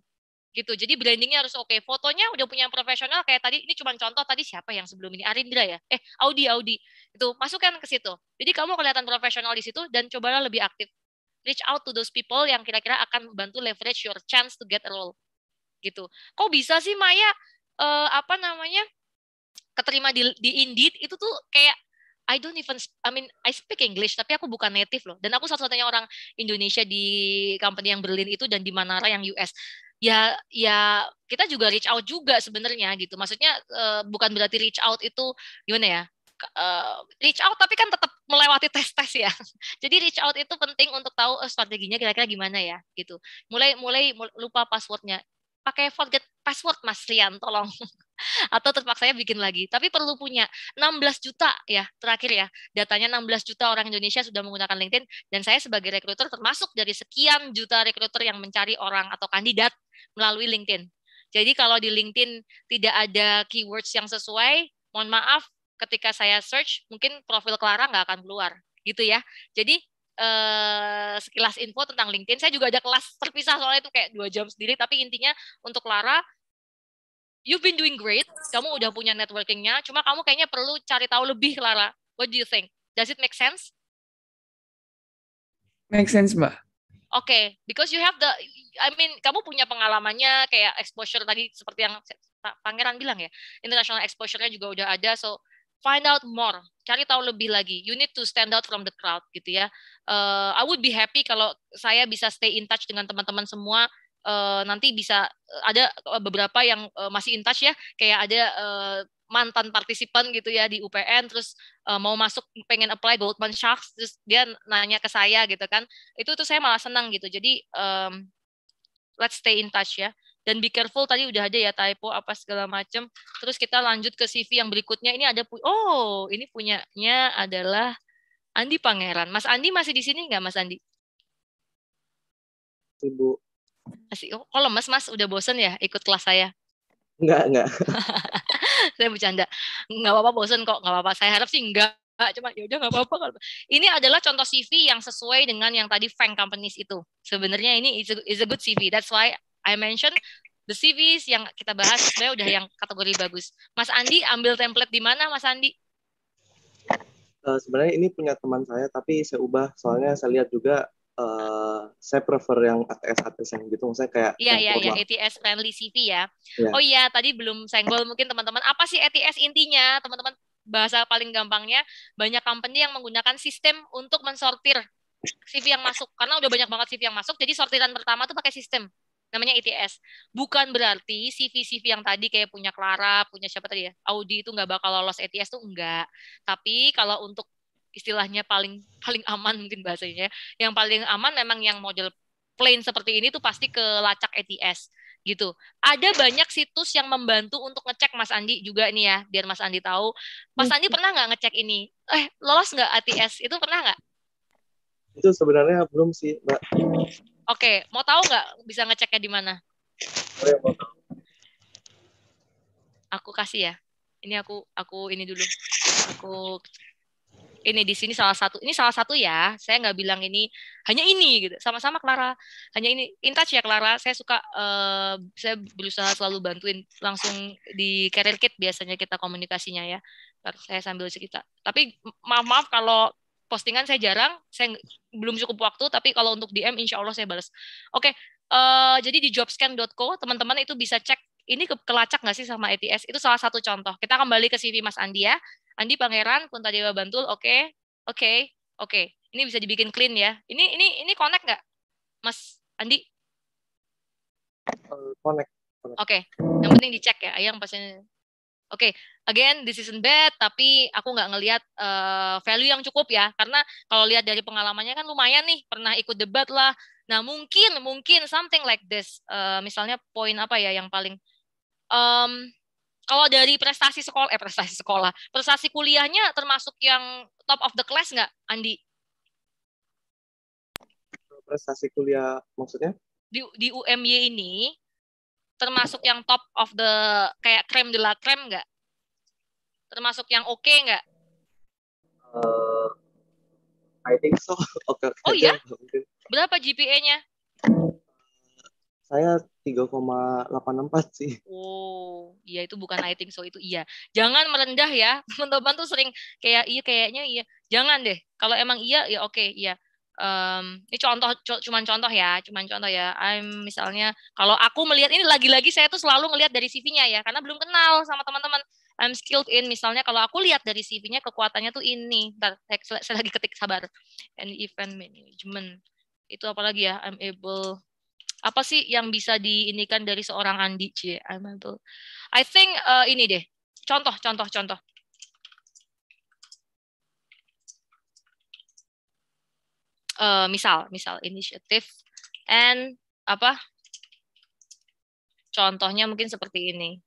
Speaker 1: gitu. Jadi brandingnya harus oke. Okay. Fotonya udah punya yang profesional kayak tadi. Ini cuma contoh tadi siapa yang sebelum ini Arindra ya. Eh Audi Audi itu masukkan ke situ. Jadi kamu kelihatan profesional di situ dan cobalah lebih aktif. Reach out to those people yang kira-kira akan bantu leverage your chance to get a role gitu. Kok bisa sih Maya uh, apa namanya keterima di, di Indeed itu tuh kayak I don't even, I mean, I speak English, tapi aku bukan native loh. Dan aku satu-satunya orang Indonesia di company yang Berlin itu dan di Manara yang US ya ya kita juga reach out juga sebenarnya gitu maksudnya uh, bukan berarti reach out itu gimana ya uh, reach out tapi kan tetap melewati tes-tes ya. <laughs> Jadi reach out itu penting untuk tahu uh, strateginya kira-kira gimana ya gitu. Mulai mulai lupa passwordnya. Pakai forget password Mas Rian tolong. <laughs> Atau terpaksa saya bikin lagi. Tapi perlu punya 16 juta ya terakhir ya. Datanya 16 juta orang Indonesia sudah menggunakan LinkedIn dan saya sebagai rekruter termasuk dari sekian juta rekruter yang mencari orang atau kandidat melalui LinkedIn. Jadi kalau di LinkedIn tidak ada keywords yang sesuai, mohon maaf ketika saya search mungkin profil Clara nggak akan keluar gitu ya. Jadi eh, sekilas info tentang LinkedIn. Saya juga ada kelas terpisah soalnya itu kayak dua jam sendiri. Tapi intinya untuk Clara, you've been doing great. Kamu udah punya networkingnya. Cuma kamu kayaknya perlu cari tahu lebih, Clara. What do you think? Does it make sense?
Speaker 3: Make sense, Mbak
Speaker 1: oke okay, because you have the I mean kamu punya pengalamannya kayak exposure tadi seperti yang pangeran bilang ya international exposure-nya juga udah ada so find out more cari tahu lebih lagi you need to stand out from the crowd gitu ya uh, I would be happy kalau saya bisa stay in touch dengan teman-teman semua uh, nanti bisa ada beberapa yang uh, masih in touch ya kayak ada uh, mantan partisipan gitu ya di UPN terus uh, mau masuk pengen apply Goldman Sachs terus dia nanya ke saya gitu kan itu tuh saya malah senang gitu jadi um, let's stay in touch ya dan be careful tadi udah ada ya typo apa segala macam terus kita lanjut ke CV yang berikutnya ini ada oh ini punyanya adalah Andi Pangeran Mas Andi masih di sini nggak Mas Andi Ibu masih oh, kalau Mas Mas udah bosen ya ikut kelas saya
Speaker 3: Enggak, enggak. <laughs>
Speaker 1: saya bercanda nggak apa-apa bosen kok nggak apa-apa saya harap sih enggak cuma ya udah nggak apa-apa ini adalah contoh CV yang sesuai dengan yang tadi fan companies itu sebenarnya ini is a, is a good CV that's why I mention the CVs yang kita bahas sebenarnya udah yang kategori bagus Mas Andi ambil template di mana Mas Andi
Speaker 3: Uh, sebenarnya
Speaker 2: ini punya teman saya tapi saya ubah soalnya saya lihat juga Eh, saya prefer yang
Speaker 3: ATS ATS yang gitu maksudnya kayak Iya iya iya
Speaker 1: ATS friendly CV ya. Yeah. Oh iya tadi belum senggol mungkin teman-teman apa sih ATS intinya teman-teman bahasa paling gampangnya banyak company yang menggunakan sistem untuk mensortir CV yang masuk karena udah banyak banget CV yang masuk jadi sortiran pertama tuh pakai sistem namanya ITS. Bukan berarti CV-CV yang tadi kayak punya Clara, punya siapa tadi ya, Audi itu nggak bakal lolos ITS tuh enggak. Tapi kalau untuk istilahnya paling paling aman mungkin bahasanya. Ya. Yang paling aman memang yang model plain seperti ini tuh pasti ke lacak ETS gitu. Ada banyak situs yang membantu untuk ngecek Mas Andi juga nih ya, biar Mas Andi tahu. Mas Andi pernah nggak ngecek ini? Eh, lolos nggak ATS? Itu pernah nggak?
Speaker 3: Itu sebenarnya belum sih, Mbak.
Speaker 1: Oke, mau tahu nggak bisa ngeceknya di mana? Oh, iya, mau Aku kasih ya. Ini aku aku ini dulu. Aku ini di sini salah satu ini salah satu ya saya nggak bilang ini hanya ini gitu sama-sama Clara hanya ini in touch ya Clara saya suka uh, saya berusaha selalu bantuin langsung di career kit biasanya kita komunikasinya ya saya sambil cerita tapi maaf maaf kalau postingan saya jarang saya belum cukup waktu tapi kalau untuk DM insya Allah saya balas oke okay, uh, eh, jadi di jobscan.co teman-teman itu bisa cek ini ke, kelacak nggak sih sama ETS? Itu salah satu contoh. Kita kembali ke CV Mas Andi ya. Andi Pangeran Punta Dewa Bantul oke okay. oke okay. oke okay. ini bisa dibikin clean ya ini ini ini connect nggak Mas Andi
Speaker 3: eh, connect oke
Speaker 1: okay. yang penting dicek ya Ayang pasien oke okay. again this isn't bad tapi aku nggak ngelihat uh, value yang cukup ya karena kalau lihat dari pengalamannya kan lumayan nih pernah ikut debat lah nah mungkin mungkin something like this uh, misalnya poin apa ya yang paling um, kalau oh, dari prestasi sekolah, eh prestasi sekolah, prestasi kuliahnya termasuk yang top of the class nggak, Andi?
Speaker 3: Prestasi kuliah maksudnya?
Speaker 1: Di, di UMY ini termasuk yang top of the kayak krem de la krem nggak? Termasuk yang oke okay nggak?
Speaker 3: Uh, I think so. <laughs> Oke. Okay, oh iya?
Speaker 1: Berapa GPA-nya?
Speaker 2: Saya 3,84 sih.
Speaker 1: Oh, iya itu bukan lighting think so itu iya. Jangan merendah ya. <laughs> Teman-teman tuh sering kayak iya kayaknya iya. Jangan deh. Kalau emang iya ya oke, okay, iya. Um, ini contoh co cuman contoh ya, cuman contoh ya. I'm misalnya kalau aku melihat ini lagi-lagi saya tuh selalu ngelihat dari CV-nya ya karena belum kenal sama teman-teman. I'm skilled in misalnya kalau aku lihat dari CV-nya kekuatannya tuh ini. Bentar, saya, saya lagi ketik sabar. And event management. Itu apalagi ya? I'm able apa sih yang bisa diinikan dari seorang Andi C. Amantul. I think uh, ini deh. Contoh, contoh, contoh. Uh, misal, misal inisiatif and apa? Contohnya mungkin seperti ini.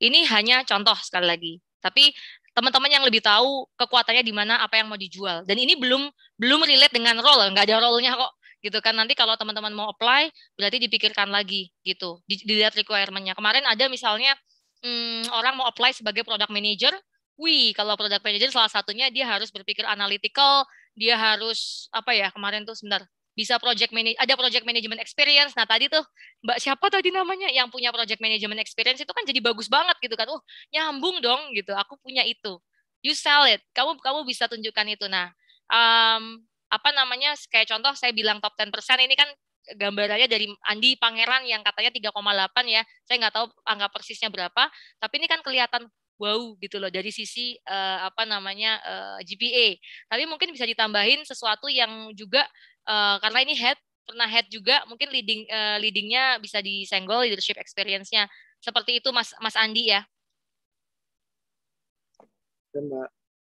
Speaker 1: Ini hanya contoh sekali lagi. Tapi teman-teman yang lebih tahu kekuatannya di mana, apa yang mau dijual. Dan ini belum belum relate dengan role, nggak ada role-nya kok gitu kan nanti kalau teman-teman mau apply berarti dipikirkan lagi gitu dilihat requirementnya kemarin ada misalnya hmm, orang mau apply sebagai product manager wih kalau product manager salah satunya dia harus berpikir analytical dia harus apa ya kemarin tuh sebentar bisa project manage ada project management experience nah tadi tuh mbak siapa tadi namanya yang punya project management experience itu kan jadi bagus banget gitu kan uh nyambung dong gitu aku punya itu you sell it kamu kamu bisa tunjukkan itu nah um, apa namanya kayak contoh saya bilang top 10% ini kan gambarannya dari Andi Pangeran yang katanya 3,8 ya. Saya nggak tahu angka persisnya berapa, tapi ini kan kelihatan wow gitu loh dari sisi uh, apa namanya uh, eh, GPA. Tapi mungkin bisa ditambahin sesuatu yang juga uh, karena ini head pernah head juga mungkin leading uh, leadingnya bisa disenggol leadership experience-nya. Seperti itu Mas Mas Andi ya.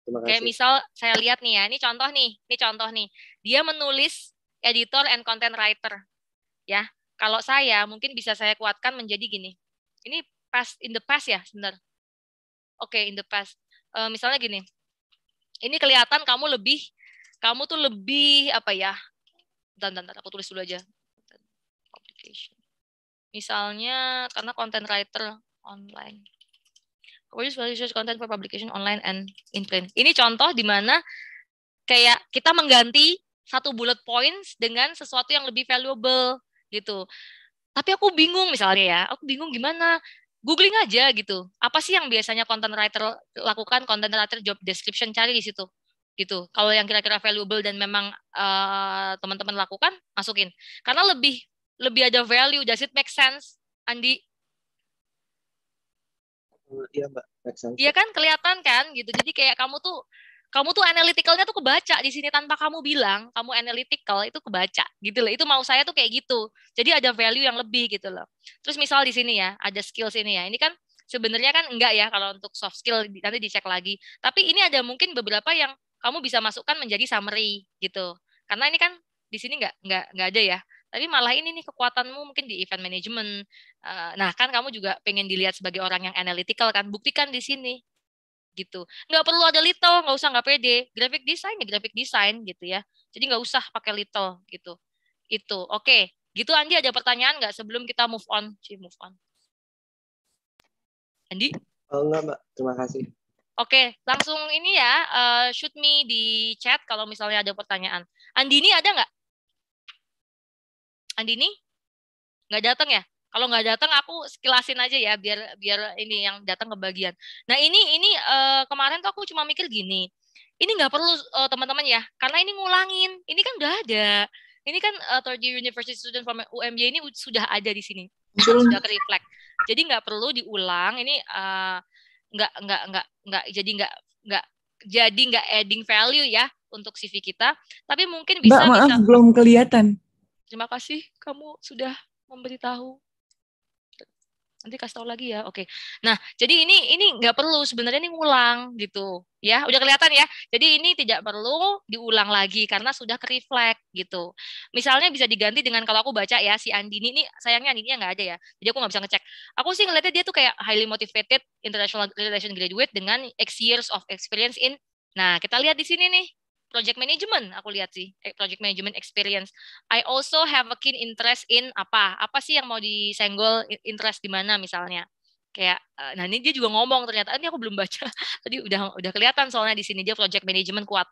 Speaker 3: Terima kasih. Kayak misal
Speaker 1: saya lihat nih ya, ini contoh nih, ini contoh nih. Dia menulis editor and content writer. Ya, kalau saya mungkin bisa saya kuatkan menjadi gini. Ini past in the past ya, benar. Oke, okay, in the past. Uh, misalnya gini. Ini kelihatan kamu lebih kamu tuh lebih apa ya? Dan dan aku tulis dulu aja. Publication. Misalnya karena content writer online. Course research content for publication online and in print. Ini contoh di mana kayak kita mengganti satu bullet points dengan sesuatu yang lebih valuable gitu. Tapi aku bingung misalnya ya, aku bingung gimana googling aja gitu. Apa sih yang biasanya content writer lakukan? Content writer job description cari di situ gitu. Kalau yang kira-kira valuable dan memang eh, teman-teman uh, lakukan, masukin. Karena lebih lebih ada value, does it make sense, Andi?
Speaker 3: Iya mbak. Iya kan
Speaker 1: kelihatan kan gitu. Jadi kayak kamu tuh kamu tuh analyticalnya tuh kebaca di sini tanpa kamu bilang kamu analytical itu kebaca gitu loh itu mau saya tuh kayak gitu jadi ada value yang lebih gitu loh terus misal di sini ya ada skills ini ya ini kan sebenarnya kan enggak ya kalau untuk soft skill nanti dicek lagi tapi ini ada mungkin beberapa yang kamu bisa masukkan menjadi summary gitu karena ini kan di sini enggak enggak enggak ada ya tapi malah ini nih kekuatanmu mungkin di event management eh, nah kan kamu juga pengen dilihat sebagai orang yang analytical kan buktikan di sini gitu nggak perlu ada little nggak usah nggak pede graphic design ya graphic design gitu ya jadi nggak usah pakai little gitu itu oke gitu Andi ada pertanyaan nggak sebelum kita move on sih move on
Speaker 3: Andi oh, enggak mbak terima kasih
Speaker 1: Oke, langsung ini ya, uh, shoot me di chat kalau misalnya ada pertanyaan. andi ini ada nggak? Andini nggak datang ya? Kalau nggak datang aku sekilasin aja ya biar biar ini yang datang ke bagian. Nah ini ini uh, kemarin tuh aku cuma mikir gini, ini nggak perlu teman eh, teman-teman ya, karena ini ngulangin, ini kan udah ada. Ini kan uh, third year university student from UMY ini sudah ada di sini, sudah reflect. Jadi nggak perlu diulang. Ini uh, nggak nggak nggak nggak jadi nggak nggak jadi nggak adding value ya untuk CV kita, tapi mungkin bisa. Mbak, maaf bisa,
Speaker 5: belum kelihatan.
Speaker 1: Terima kasih kamu sudah memberitahu. Nanti kasih tahu lagi ya. Oke. Nah, jadi ini ini nggak perlu sebenarnya ini ngulang gitu. Ya, udah kelihatan ya. Jadi ini tidak perlu diulang lagi karena sudah ke gitu. Misalnya bisa diganti dengan kalau aku baca ya si Andini ini sayangnya Andini nggak ada ya. Jadi aku nggak bisa ngecek. Aku sih ngeliatnya dia tuh kayak highly motivated international relation graduate dengan X years of experience in Nah, kita lihat di sini nih project management aku lihat sih eh, project management experience I also have a keen interest in apa apa sih yang mau disenggol interest di mana misalnya kayak eh, nah ini dia juga ngomong ternyata ah, ini aku belum baca <laughs> tadi udah udah kelihatan soalnya di sini dia project management kuat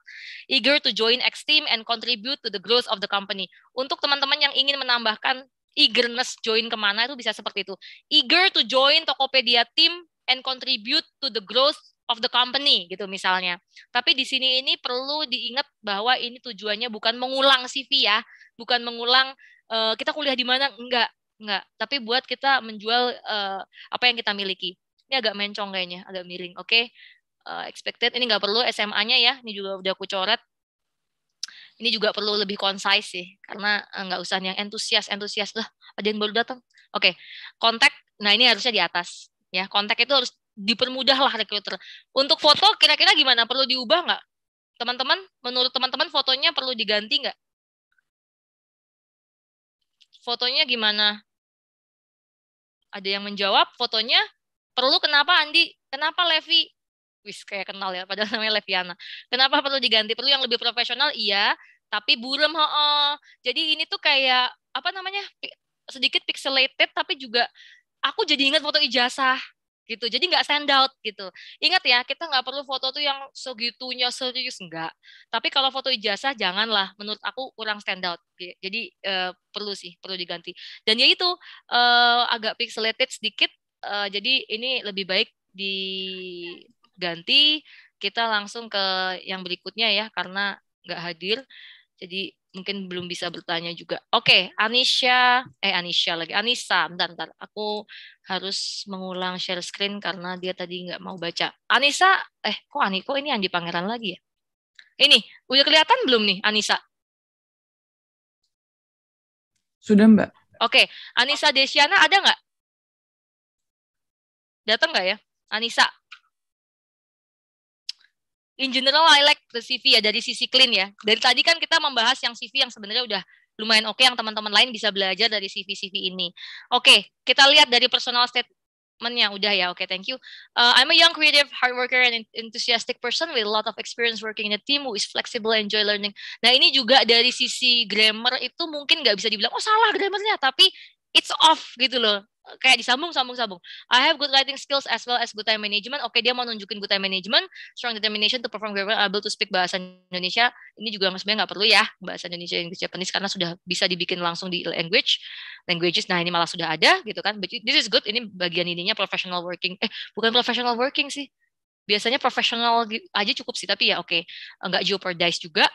Speaker 1: eager to join X team and contribute to the growth of the company untuk teman-teman yang ingin menambahkan eagerness join kemana itu bisa seperti itu eager to join Tokopedia team and contribute to the growth of the company gitu misalnya. Tapi di sini ini perlu diingat bahwa ini tujuannya bukan mengulang CV ya, bukan mengulang uh, kita kuliah di mana enggak, enggak, tapi buat kita menjual uh, apa yang kita miliki. Ini agak mencong kayaknya, agak miring. Oke. Okay? Uh, eh, expected ini enggak perlu SMA-nya ya, ini juga udah aku coret ini juga perlu lebih concise sih karena nggak usah yang antusias antusias lah ada yang baru datang oke okay. kontak nah ini harusnya di atas ya kontak itu harus dipermudah dipermudahlah recruiter. Gitu. Untuk foto kira-kira gimana? Perlu diubah nggak? Teman-teman, menurut teman-teman fotonya perlu diganti nggak? Fotonya gimana? Ada yang menjawab fotonya perlu kenapa Andi? Kenapa Levi? Wis kayak kenal ya, padahal <laughs> namanya Leviana. Kenapa perlu diganti? Perlu yang lebih profesional? Iya, tapi burem ho, -ho. Jadi ini tuh kayak apa namanya? sedikit pixelated tapi juga aku jadi ingat foto ijazah gitu. Jadi nggak stand out gitu. Ingat ya, kita nggak perlu foto tuh yang segitunya serius nggak. Tapi kalau foto ijazah janganlah, menurut aku kurang stand out. Jadi eh, perlu sih, perlu diganti. Dan ya itu eh, agak pixelated sedikit. Eh, jadi ini lebih baik diganti. Kita langsung ke yang berikutnya ya, karena nggak hadir. Jadi mungkin belum bisa bertanya juga. Oke, okay, Anisha, eh Anisha lagi, Anissa, bentar, bentar. Aku harus mengulang share screen karena dia tadi nggak mau baca. Anissa, eh kok Ani kok ini Andi Pangeran lagi ya? Ini, udah kelihatan
Speaker 3: belum nih Anissa? Sudah Mbak. Oke, okay. Anissa Desiana ada nggak? Datang nggak ya? Anissa,
Speaker 1: in general I like the CV ya dari sisi clean ya. Dari tadi kan kita membahas yang CV yang sebenarnya udah lumayan oke okay, yang teman-teman lain bisa belajar dari CV-CV ini. Oke, okay, kita lihat dari personal statementnya udah ya. Oke, okay, thank you. Uh, I'm a young creative hard worker and enthusiastic person with a lot of experience working in a team who is flexible and enjoy learning. Nah, ini juga dari sisi grammar itu mungkin nggak bisa dibilang oh salah grammarnya, tapi it's off gitu loh kayak disambung sambung sambung I have good writing skills as well as good time management oke okay, dia mau nunjukin good time management strong determination to perform very well able to speak bahasa Indonesia ini juga sebenarnya nggak perlu ya bahasa Indonesia Inggris Japanese karena sudah bisa dibikin langsung di language languages nah ini malah sudah ada gitu kan But this is good ini bagian ininya professional working eh bukan professional working sih biasanya professional aja cukup sih tapi ya oke okay. nggak jeopardize juga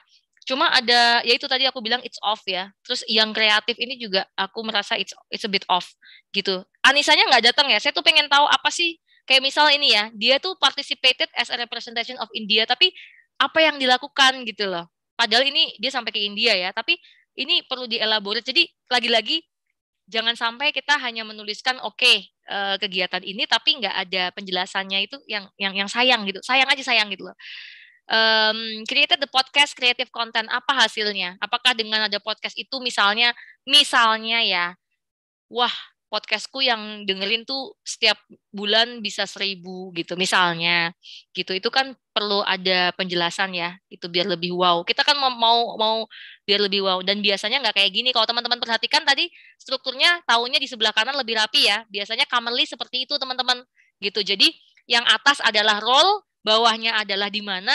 Speaker 1: Cuma ada ya itu tadi aku bilang it's off ya. Terus yang kreatif ini juga aku merasa it's it's a bit off gitu. Anisanya nggak datang ya. Saya tuh pengen tahu apa sih kayak misal ini ya, dia tuh participated as a representation of India tapi apa yang dilakukan gitu loh. Padahal ini dia sampai ke India ya, tapi ini perlu dielaborate. Jadi lagi-lagi jangan sampai kita hanya menuliskan oke okay, eh, kegiatan ini tapi nggak ada penjelasannya itu yang yang yang sayang gitu sayang aja sayang gitu loh um, created the podcast creative content apa hasilnya? Apakah dengan ada podcast itu misalnya misalnya ya, wah podcastku yang dengerin tuh setiap bulan bisa seribu gitu misalnya gitu itu kan perlu ada penjelasan ya itu biar lebih wow kita kan mau mau, mau biar lebih wow dan biasanya nggak kayak gini kalau teman-teman perhatikan tadi strukturnya tahunnya di sebelah kanan lebih rapi ya biasanya commonly seperti itu teman-teman gitu jadi yang atas adalah role bawahnya adalah di mana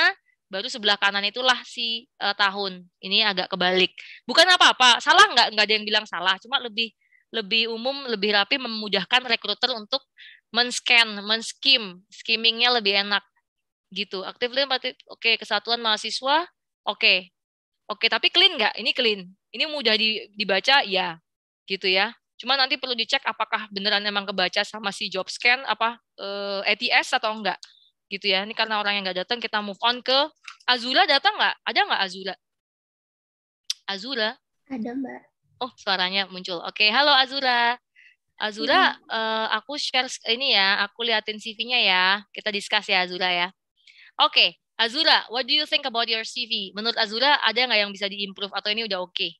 Speaker 1: baru sebelah kanan itulah si uh, tahun. Ini agak kebalik. Bukan apa-apa, salah nggak nggak ada yang bilang salah, cuma lebih lebih umum, lebih rapi memudahkan rekruter untuk men-scan, men-skim, skimmingnya lebih enak gitu. Aktif lima oke Oke, kesatuan mahasiswa. Oke. Oke, tapi clean nggak? Ini clean. Ini mudah dibaca, ya. Gitu ya. Cuma nanti perlu dicek apakah beneran emang kebaca sama si job scan apa eh, ATS atau enggak gitu ya. Ini karena orang yang nggak datang kita move on ke Azula datang nggak? Ada nggak Azula? Azula? Ada mbak. Oh suaranya muncul. Oke, okay. halo Azula. Azura, hmm. Iya. uh, eh, aku share ini ya, aku liatin CV-nya ya. Kita discuss ya Azula ya. Oke, okay. Azura, what do you think about your CV? Menurut Azula ada nggak yang bisa diimprove atau ini udah oke? Okay?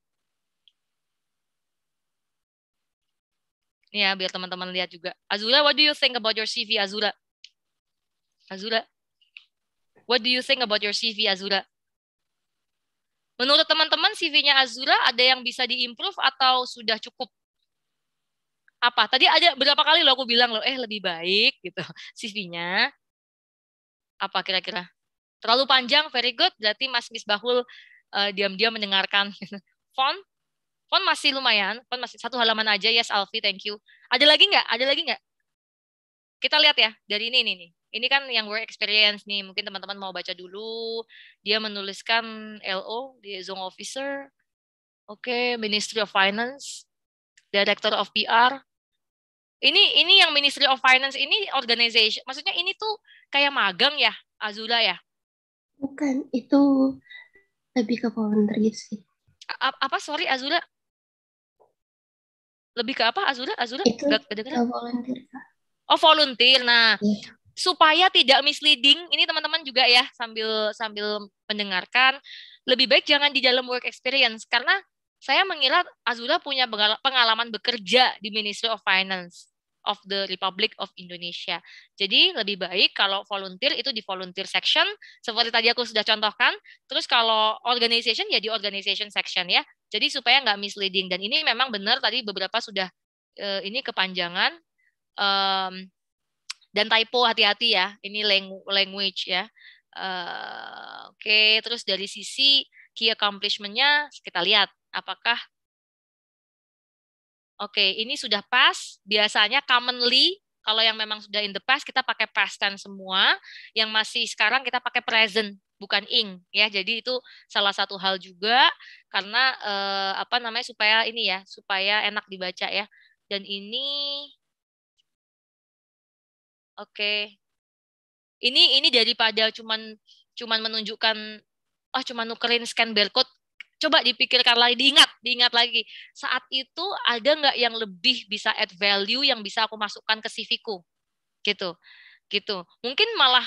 Speaker 1: Ya, biar teman-teman lihat juga. Azula what do you think about your CV, Azura? Azura? What do you think about your CV, Azura? Menurut teman-teman CV-nya Azura ada yang bisa diimprove atau sudah cukup? Apa? Tadi ada berapa kali lo aku bilang lo eh lebih baik gitu <laughs> CV-nya. Apa kira-kira? Terlalu panjang, very good. Berarti Mas Misbahul uh, eh, diam-diam mendengarkan. <laughs> Font? Font masih lumayan. Font masih satu halaman aja. Yes, Alfi, thank you. Ada lagi nggak? Ada lagi nggak? kita lihat ya dari ini ini nih. Ini kan yang work experience nih. Mungkin teman-teman mau baca dulu. Dia menuliskan LO di Zone Officer. Oke, okay, Ministry of Finance, Director of PR. Ini ini yang Ministry of Finance ini organization. Maksudnya ini tuh kayak magang ya, Azula ya?
Speaker 3: Bukan, itu lebih ke volunteer sih.
Speaker 1: A apa sorry Azula? Lebih ke apa Azula? Azula? Itu ke voluntary. Oh, volunteer. Nah, iya. supaya tidak misleading, ini teman-teman juga ya sambil sambil mendengarkan, lebih baik jangan di dalam work experience karena saya mengira Azula punya pengalaman bekerja di Ministry of Finance of the Republic of Indonesia. Jadi lebih baik kalau volunteer itu di volunteer section, seperti tadi aku sudah contohkan. Terus kalau organization ya di organization section ya. Jadi supaya nggak misleading. Dan ini memang benar tadi beberapa sudah eh, ini kepanjangan um, dan typo hati-hati ya ini language ya uh, oke okay. terus dari sisi key accomplishmentnya kita lihat apakah oke okay, ini sudah pas biasanya commonly kalau yang memang sudah in the past kita pakai past tense semua yang masih sekarang kita pakai present bukan ing ya jadi itu salah satu hal juga karena eh, apa namanya supaya ini ya supaya enak dibaca ya dan ini Oke. Ini ini daripada cuman cuman menunjukkan oh cuman nukerin scan barcode coba dipikirkan lagi, diingat, diingat lagi. Saat itu ada nggak yang lebih bisa add value yang bisa aku masukkan ke CV-ku? Gitu. Gitu. Mungkin malah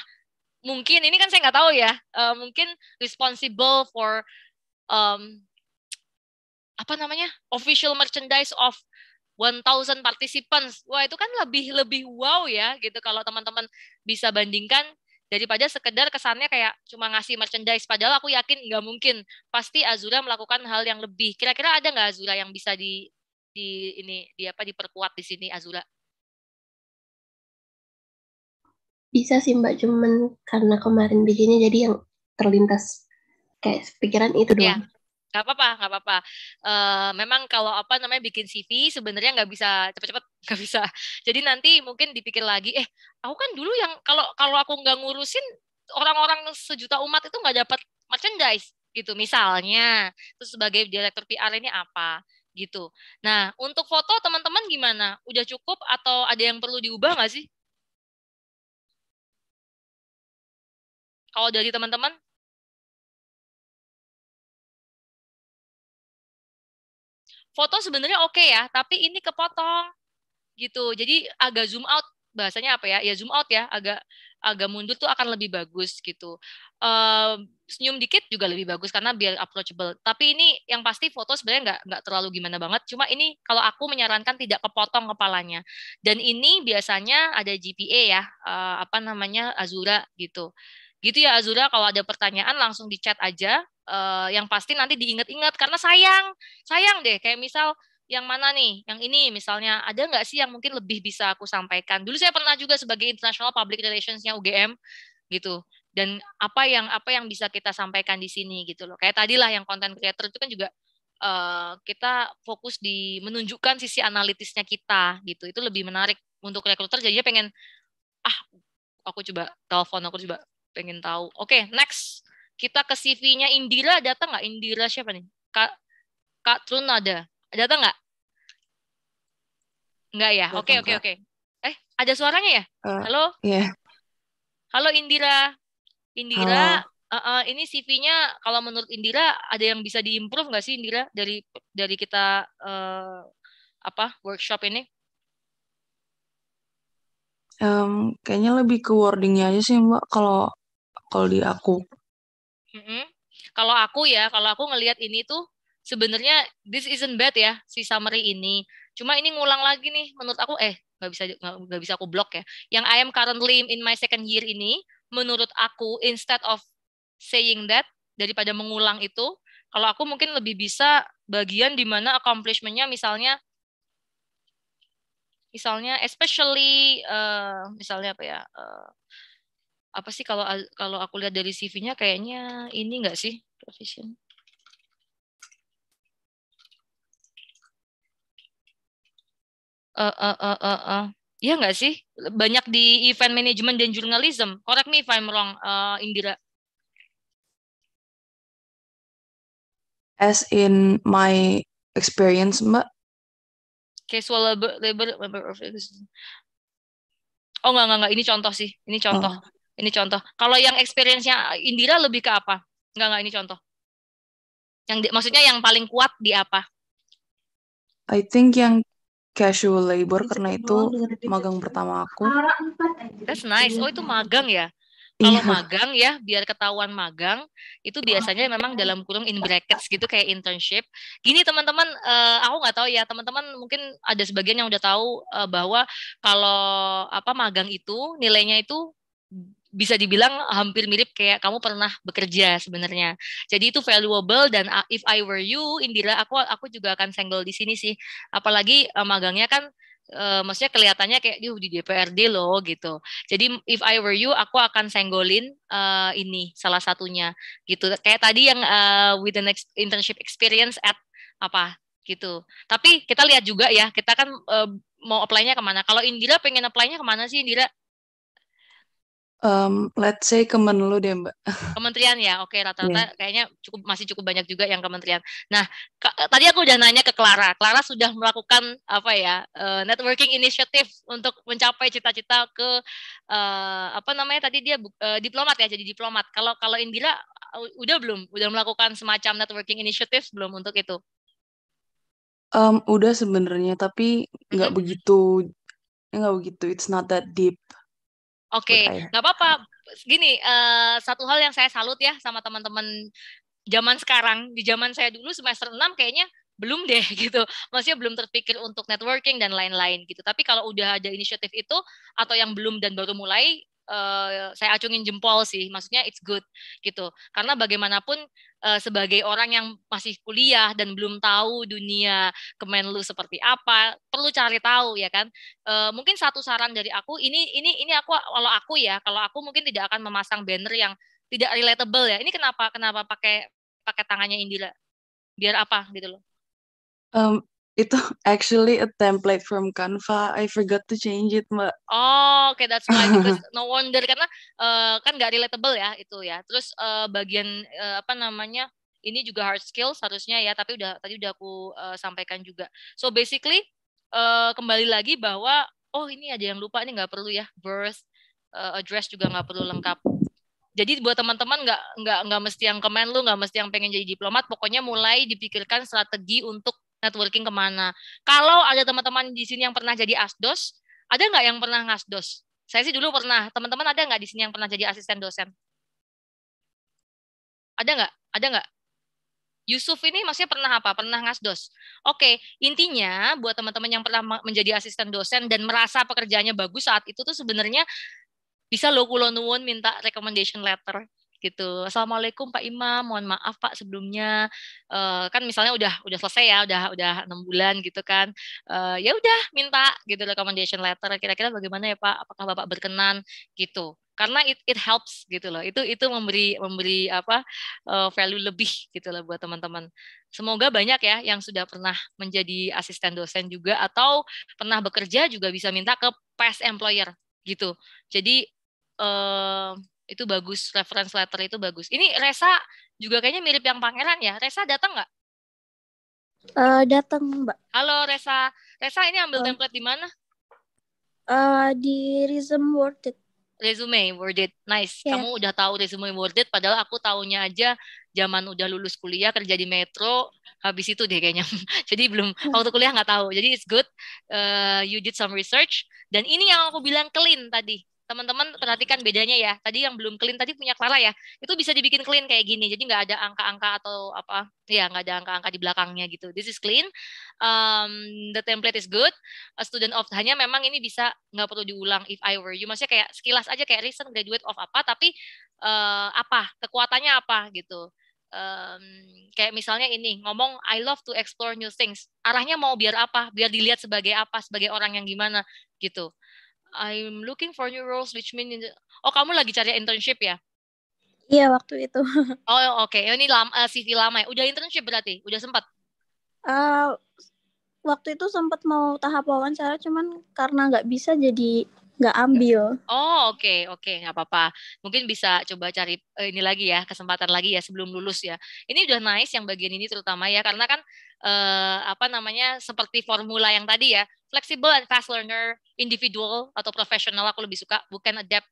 Speaker 1: mungkin ini kan saya nggak tahu ya. Uh, mungkin responsible for um, apa namanya? official merchandise of 1000 participants. Wah, itu kan lebih lebih wow ya gitu kalau teman-teman bisa bandingkan Jadi daripada sekedar kesannya kayak cuma ngasih merchandise padahal aku yakin nggak mungkin pasti Azura melakukan hal yang lebih kira-kira ada nggak Azura yang bisa di di ini di apa diperkuat di sini Azura
Speaker 3: bisa sih Mbak cuman karena kemarin di jadi yang terlintas kayak pikiran itu iya. doang ya
Speaker 1: nggak apa-apa nggak apa-apa uh, memang kalau apa namanya bikin CV sebenarnya nggak bisa cepet-cepet <laughs> nggak bisa jadi nanti mungkin dipikir lagi eh aku kan dulu yang kalau kalau aku nggak ngurusin orang-orang sejuta umat itu nggak dapat merchandise gitu misalnya terus sebagai direktur PR ini apa gitu nah untuk foto teman-teman gimana udah cukup atau ada yang perlu diubah nggak sih
Speaker 3: kalau dari teman-teman foto sebenarnya oke okay ya, tapi ini kepotong
Speaker 1: gitu. Jadi agak zoom out bahasanya apa ya? Ya zoom out ya, agak agak mundur tuh akan lebih bagus gitu. Uh, senyum dikit juga lebih bagus karena biar approachable. Tapi ini yang pasti foto sebenarnya nggak nggak terlalu gimana banget. Cuma ini kalau aku menyarankan tidak kepotong kepalanya. Dan ini biasanya ada GPA ya, uh, apa namanya Azura gitu. Gitu ya Azura, kalau ada pertanyaan langsung di chat aja uh, yang pasti nanti diingat-ingat karena sayang sayang deh kayak misal yang mana nih yang ini misalnya ada nggak sih yang mungkin lebih bisa aku sampaikan dulu saya pernah juga sebagai international public relationsnya UGM gitu dan apa yang apa yang bisa kita sampaikan di sini gitu loh kayak tadilah yang content creator itu kan juga uh, kita fokus di menunjukkan sisi analitisnya kita gitu itu lebih menarik untuk rekruter jadinya pengen ah aku coba telepon aku coba pengen tahu oke okay, next kita ke CV-nya Indira datang nggak? Indira siapa nih? Kak, Kak Trun ada. Datang nggak? Nggak ya? Oke, oke, oke. Eh, ada suaranya ya? Uh, Halo? Yeah. Halo Indira. Indira, Halo. Uh, uh, ini CV-nya kalau menurut Indira ada yang bisa diimprove nggak sih Indira dari dari kita uh, apa workshop ini?
Speaker 5: Um, kayaknya lebih ke wordingnya aja sih Mbak. Kalau kalau di aku
Speaker 1: Mm-hmm. Kalau aku ya, kalau aku ngelihat ini tuh sebenarnya this isn't bad ya si summary ini. Cuma ini ngulang lagi nih menurut aku eh nggak bisa nggak bisa aku blok ya. Yang I am currently in my second year ini menurut aku instead of saying that daripada mengulang itu, kalau aku mungkin lebih bisa bagian di mana accomplishment misalnya misalnya especially uh, misalnya apa ya? Uh, apa sih kalau kalau aku lihat dari CV-nya kayaknya ini enggak sih profession uh, eh, uh, eh, uh, eh, uh, uh. Iya nggak sih banyak di event management dan journalism correct me if I'm wrong uh, Indira
Speaker 3: as in my experience mbak
Speaker 1: casual labor labor, labor of oh nggak nggak nggak ini contoh sih ini contoh oh. Ini contoh. Kalau yang experience-nya eh, Indira lebih ke apa? Enggak, enggak, ini contoh. Yang di, maksudnya yang paling kuat di apa?
Speaker 5: I think yang casual labor karena itu magang pertama aku.
Speaker 1: That's nice. Oh, itu iya. magang ya? Iya.
Speaker 5: Kalau yeah. magang
Speaker 1: ya, biar ketahuan magang, itu iya. biasanya memang dalam kurung in brackets gitu kayak internship. Gini teman-teman, uh, aku nggak tahu ya teman-teman mungkin ada sebagian yang udah tahu uh, bahwa kalau apa magang itu nilainya itu bisa dibilang hampir mirip kayak kamu pernah bekerja sebenarnya. Jadi itu valuable dan ah, if I were you Indira aku aku juga akan senggol di sini sih. Apalagi eh, magangnya kan uh, maksudnya kelihatannya kayak dia di DPRD loh gitu. Jadi if I were you aku akan senggolin uh, ini salah satunya gitu. Kayak tadi yang uh, with the next internship experience at apa gitu. Tapi kita lihat juga ya, kita kan uh, mau apply-nya kemana. Kalau Indira pengen apply-nya kemana sih Indira?
Speaker 5: um, let's say kemen lu deh mbak
Speaker 1: kementerian ya oke rata-rata yeah. kayaknya cukup masih cukup banyak juga yang kementerian nah tadi aku udah nanya ke Clara Clara sudah melakukan apa ya uh, networking initiative untuk mencapai cita-cita ke uh, apa namanya tadi dia uh, diplomat ya jadi diplomat kalau kalau Indira udah belum udah melakukan semacam networking initiative belum untuk itu
Speaker 5: um, udah sebenarnya tapi nggak mm -hmm. begitu nggak begitu it's not that deep
Speaker 1: Oke, okay. nggak apa-apa. Gini, uh, satu hal yang saya salut ya sama teman-teman zaman sekarang. Di zaman saya dulu semester 6 kayaknya belum deh <laughs> gitu. Maksudnya belum terpikir untuk networking dan lain-lain gitu. Tapi kalau udah ada inisiatif itu atau yang belum dan baru mulai Eh, saya acungin jempol sih maksudnya it's good gitu karena bagaimanapun uh, sebagai orang yang masih kuliah dan belum tahu dunia kemenlu seperti apa perlu cari tahu ya kan uh, mungkin satu saran dari aku ini ini ini aku kalau aku ya kalau aku mungkin tidak akan memasang banner yang tidak relatable ya ini kenapa kenapa pakai pakai tangannya Indira biar apa gitu loh
Speaker 5: um, itu actually a template from Canva. I forgot to change it, Mbak.
Speaker 1: Oh, oke, okay, that's why because <laughs> no wonder karena uh, kan nggak relatable ya itu ya. Terus uh, bagian uh, apa namanya? Ini juga hard skill seharusnya ya, tapi udah tadi udah aku uh, sampaikan juga. So basically uh, kembali lagi bahwa oh ini ada yang lupa ini nggak perlu ya birth uh, address juga nggak perlu lengkap. Jadi buat teman-teman nggak nggak nggak mesti yang kemen lu nggak mesti yang pengen jadi diplomat, pokoknya mulai dipikirkan strategi untuk networking kemana. Kalau ada teman-teman di sini yang pernah jadi asdos, ada nggak yang pernah ngasdos? Saya sih dulu pernah. Teman-teman ada nggak di sini yang pernah jadi asisten dosen? Ada nggak? Ada nggak? Yusuf ini maksudnya pernah apa? Pernah ngasdos. Oke, intinya buat teman-teman yang pernah menjadi asisten dosen dan merasa pekerjaannya bagus saat itu tuh sebenarnya bisa lo kulon minta recommendation letter gitu. Assalamualaikum Pak Imam, mohon maaf Pak sebelumnya uh, kan misalnya udah udah selesai ya, udah udah enam bulan gitu kan. Uh, ya udah minta gitu recommendation letter. Kira-kira bagaimana ya Pak? Apakah Bapak berkenan gitu? Karena it, it helps gitu loh. Itu itu memberi memberi apa uh, value lebih gitu loh buat teman-teman. Semoga banyak ya yang sudah pernah menjadi asisten dosen juga atau pernah bekerja juga bisa minta ke past employer gitu. Jadi eh uh, itu bagus reference letter itu bagus ini Resa juga kayaknya mirip yang pangeran ya Resa datang nggak uh, datang mbak halo Resa Resa ini ambil uh, template di mana
Speaker 4: uh, di resume worded
Speaker 1: resume worded nice yeah. kamu udah tahu resume worded padahal aku taunya aja zaman udah lulus kuliah kerja di metro habis itu deh kayaknya <laughs> jadi belum hmm. waktu kuliah nggak tahu jadi it's good uh, you did some research dan ini yang aku bilang clean tadi teman-teman perhatikan bedanya ya. Tadi yang belum clean tadi punya Clara ya. Itu bisa dibikin clean kayak gini. Jadi nggak ada angka-angka atau apa ya nggak ada angka-angka di belakangnya gitu. This is clean. Um, the template is good. A student of hanya memang ini bisa nggak perlu diulang if I were you. Maksudnya kayak sekilas aja kayak recent graduate of apa tapi uh, apa kekuatannya apa gitu. Um, kayak misalnya ini ngomong I love to explore new things. Arahnya mau biar apa? Biar dilihat sebagai apa? Sebagai orang yang gimana gitu. I'm looking for new roles, which mean oh kamu lagi cari internship ya?
Speaker 4: Iya waktu itu. <laughs>
Speaker 1: oh oke, okay. Oh, ini lama, uh, CV lama ya. Udah internship berarti? Udah sempat?
Speaker 6: Uh, waktu itu sempat mau tahap wawancara, cuman karena nggak bisa jadi nggak ambil.
Speaker 1: Oh oke okay, oke okay, nggak apa-apa. Mungkin bisa coba cari eh, ini lagi ya kesempatan lagi ya sebelum lulus ya. Ini udah nice yang bagian ini terutama ya karena kan eh, apa namanya seperti formula yang tadi ya flexible and fast learner individual atau profesional aku lebih suka bukan adapt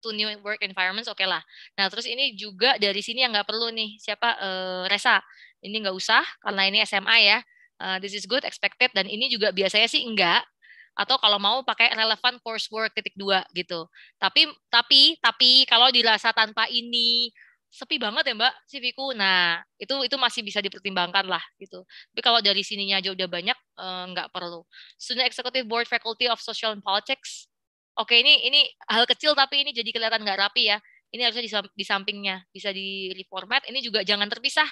Speaker 1: to new work environments oke okay lah. Nah terus ini juga dari sini yang nggak perlu nih siapa eh, Resa ini nggak usah karena ini SMA ya. Uh, this is good expected dan ini juga biasanya sih enggak atau kalau mau pakai relevant coursework titik dua gitu. Tapi tapi tapi kalau dirasa tanpa ini sepi banget ya Mbak CV-ku. Nah, itu itu masih bisa dipertimbangkan lah gitu. Tapi kalau dari sininya aja udah banyak eh, perlu. Student Executive Board Faculty of Social and Politics. Oke, ini ini hal kecil tapi ini jadi kelihatan nggak rapi ya. Ini harusnya di sampingnya, bisa di reformat. Ini juga jangan terpisah.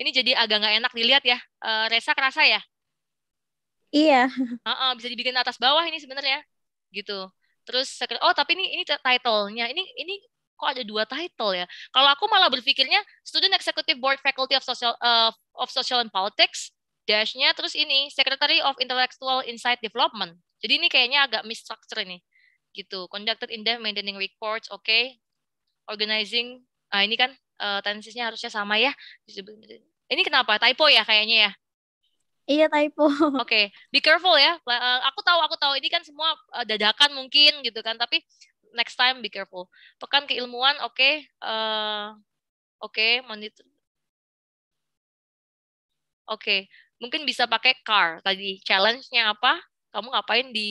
Speaker 1: Ini jadi agak nggak enak dilihat ya. Eh, Resa kerasa ya? Iya. Uh -uh, bisa dibikin atas bawah ini sebenarnya. Gitu. Terus oh tapi ini ini title-nya. Ini ini kok ada dua title ya. Kalau aku malah berpikirnya Student Executive Board Faculty of Social uh, of Social and Politics dashnya terus ini Secretary of Intellectual Insight Development. Jadi ini kayaknya agak misstructure ini. Gitu. Conducted in depth maintaining records, oke. Okay. Organizing. Ah ini kan uh, harusnya sama ya. Ini kenapa? Typo ya kayaknya ya. Iya typo. <laughs> Oke, okay. be careful ya. Eh, aku tahu, aku tahu ini kan semua eh, dadakan mungkin gitu kan, tapi next time be careful. Pekan keilmuan, oke, okay. uh, eh, oke, okay. Oke, okay. mungkin bisa pakai car tadi. Challenge-nya apa? Kamu ngapain di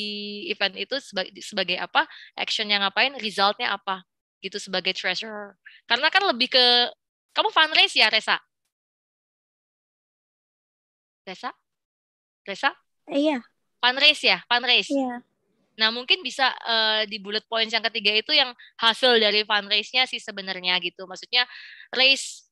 Speaker 1: event itu sebagai, apa? Action-nya ngapain? Result-nya apa? Gitu sebagai treasure. Karena kan lebih ke kamu fundraise ya, Resa? Resa? Resa? Iya. Yeah. Fundraise ya, fundraise. Iya. Nah, mungkin bisa uh, di bullet points yang ketiga itu yang hasil dari fundraise-nya sih sebenarnya gitu. Maksudnya raise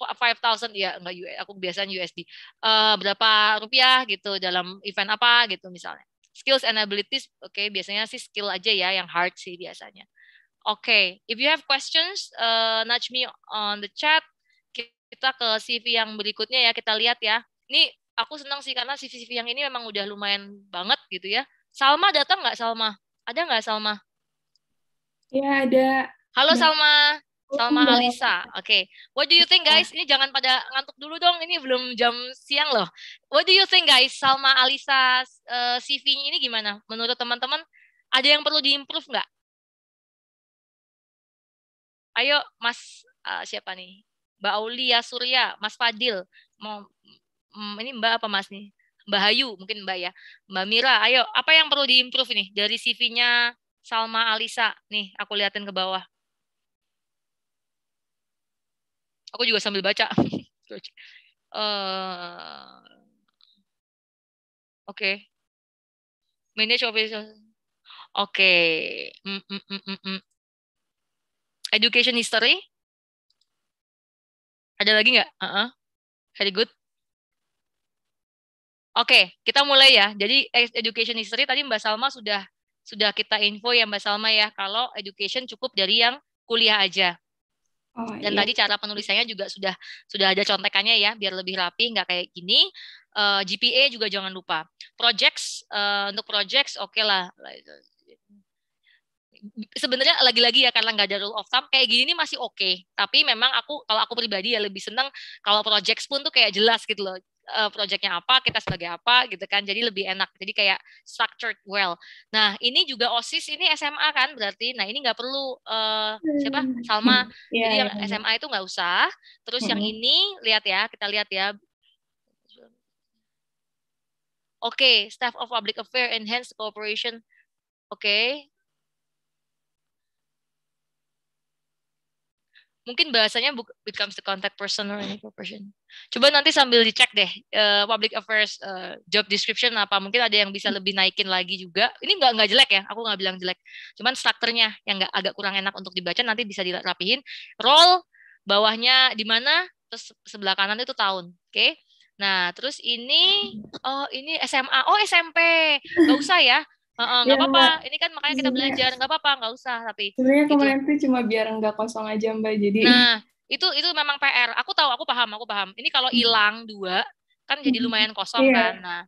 Speaker 1: 5000 ya enggak US, aku biasanya USD. Uh, eh, berapa rupiah gitu dalam event apa gitu misalnya. Skills and abilities, oke okay, biasanya sih skill aja ya yang hard sih biasanya. Oke, okay. if you have questions, uh, nudge me on the chat. Kita ke CV yang berikutnya ya, kita lihat ya. Ini aku senang sih karena CV-CV yang ini memang udah lumayan banget gitu ya. Salma datang nggak Salma? Ada nggak Salma? Ya ada. Halo ya. Salma. Salma Alisa. Oke. Okay. What do you think guys? Ini jangan pada ngantuk dulu dong. Ini belum jam siang loh. What do you think guys? Salma Alisa uh, eh, cv ini gimana? Menurut teman-teman ada yang perlu diimprove nggak? Ayo Mas uh, siapa nih? Mbak Aulia Surya, Mas Fadil, mau Hmm, ini Mbak apa Mas nih? Mbak Hayu mungkin Mbak ya. Mbak Mira, ayo apa yang perlu diimprove nih dari CV-nya Salma Alisa nih aku liatin ke bawah. Aku juga sambil baca. uh, <laughs> Oke. Okay.
Speaker 3: Manage office. Oke. Okay. Mm, mm, mm, mm, mm. Education history. Ada lagi nggak?
Speaker 1: Uh -uh. Very good. Oke, kita mulai ya. Jadi education history tadi Mbak Salma sudah sudah kita info ya Mbak Salma ya kalau education cukup dari yang kuliah aja. Oh, Dan iya. tadi cara penulisannya juga sudah sudah ada contekannya ya, biar lebih rapi, nggak kayak gini. Uh, eh, GPA juga jangan lupa. Projects uh, untuk projects oke okay lah. Sebenarnya lagi-lagi ya karena nggak ada rule of thumb kayak gini masih oke. Okay. Tapi memang aku kalau aku pribadi ya lebih senang kalau projects pun tuh kayak jelas gitu loh uh, projectnya apa, kita sebagai apa gitu kan. Jadi lebih enak. Jadi kayak structured well. Nah ini juga osis ini SMA kan berarti. Nah ini nggak perlu uh, siapa hmm. Salma. <laughs> Yeah, Jadi yang yeah. Iya. SMA itu nggak usah. Terus yang hmm. ini lihat ya kita lihat ya. Oke, okay, staff of public affairs enhance cooperation. Oke, mungkin bahasanya becomes the contact person or any person. Coba nanti sambil dicek deh uh, public affairs uh, job description apa mungkin ada yang bisa lebih naikin lagi juga. Ini nggak nggak jelek ya, aku nggak bilang jelek. Cuman strukturnya yang nggak agak kurang enak untuk dibaca nanti bisa dirapihin. Role bawahnya di mana, terus sebelah kanan itu tahun, oke? Okay? Nah, terus ini, oh ini SMA, oh SMP, nggak usah ya nggak gak apa-apa. Ini kan makanya kita iya. belajar, nggak apa-apa, nggak usah. Tapi sebenarnya gitu. kemarin tuh cuma biar nggak kosong aja mbak. Jadi nah itu itu memang PR. Aku tahu, aku paham, aku paham. Ini kalau hmm. hilang dua, kan jadi lumayan kosong yeah. kan. Nah,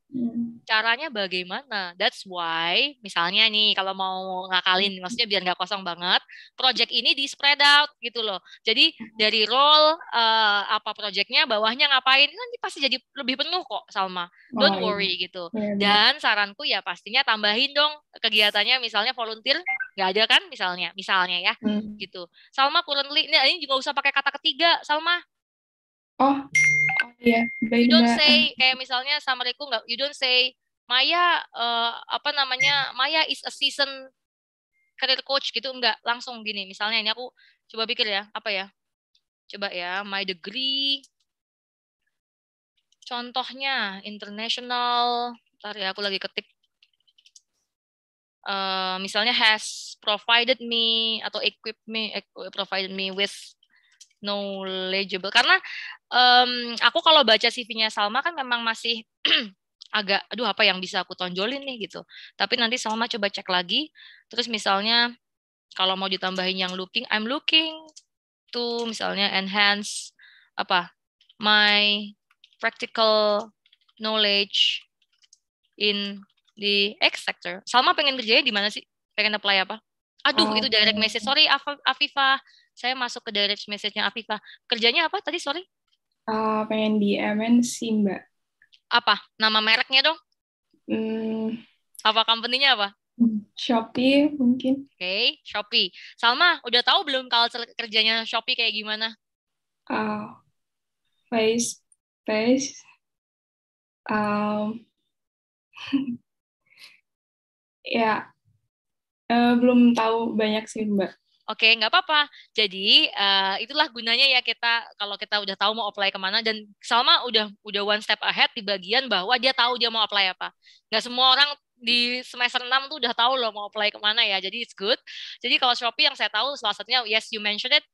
Speaker 1: caranya bagaimana? That's why misalnya nih kalau mau ngakalin maksudnya biar nggak kosong banget, project ini di spread out gitu loh. Jadi dari role uh, apa projectnya, bawahnya ngapain, kan pasti jadi lebih penuh kok Salma. Oh, Don't iya. worry gitu. Iya, iya. Dan saranku ya pastinya tambahin dong kegiatannya misalnya volunteer nggak ada kan misalnya, misalnya ya mm. gitu. Salma currently ini juga usah pakai kata ketiga, Salma. Oh, Oh iya, You don't say kayak misalnya assalamualaikum nggak? You don't say Maya uh, apa namanya? Maya is a season career coach gitu enggak langsung gini misalnya ini aku coba pikir ya apa ya coba ya my degree contohnya international ntar ya aku lagi ketik uh, misalnya has provided me atau equip me eh, provided me with knowledgeable karena um, aku kalau baca CV-nya Salma kan memang masih <clears throat> agak aduh apa yang bisa aku tonjolin nih gitu. Tapi nanti Salma coba cek lagi terus misalnya kalau mau ditambahin yang looking I'm looking to misalnya enhance apa my practical knowledge in the X sector. Salma pengen kerjanya di mana sih? Pengen apply apa? Aduh, oh. itu direct oh. message. Sorry, Afifah, saya masuk ke direct message-nya Afifah. Kerjanya apa tadi, sorry?
Speaker 5: Uh, pengen di MNC, Mbak.
Speaker 1: Apa? Nama mereknya dong? Hmm. Apa company-nya apa?
Speaker 5: Hmm, Shopee mungkin. Oke,
Speaker 1: okay, Shopee. Salma, udah tahu belum kalau kerjanya Shopee kayak gimana?
Speaker 5: Uh, ah,
Speaker 3: face, face. Um, <laughs> ya, yeah. uh, belum tahu banyak sih Mbak.
Speaker 1: Oke, nggak apa-apa. Jadi uh, itulah gunanya ya kita kalau kita udah tahu mau apply kemana dan Salma udah udah one step ahead di bagian bahwa dia tahu dia mau apply apa. Nggak semua orang di semester 6 tuh udah tahu loh mau apply kemana ya. Jadi it's good. Jadi kalau Shopee yang saya tahu salah satunya yes you mentioned it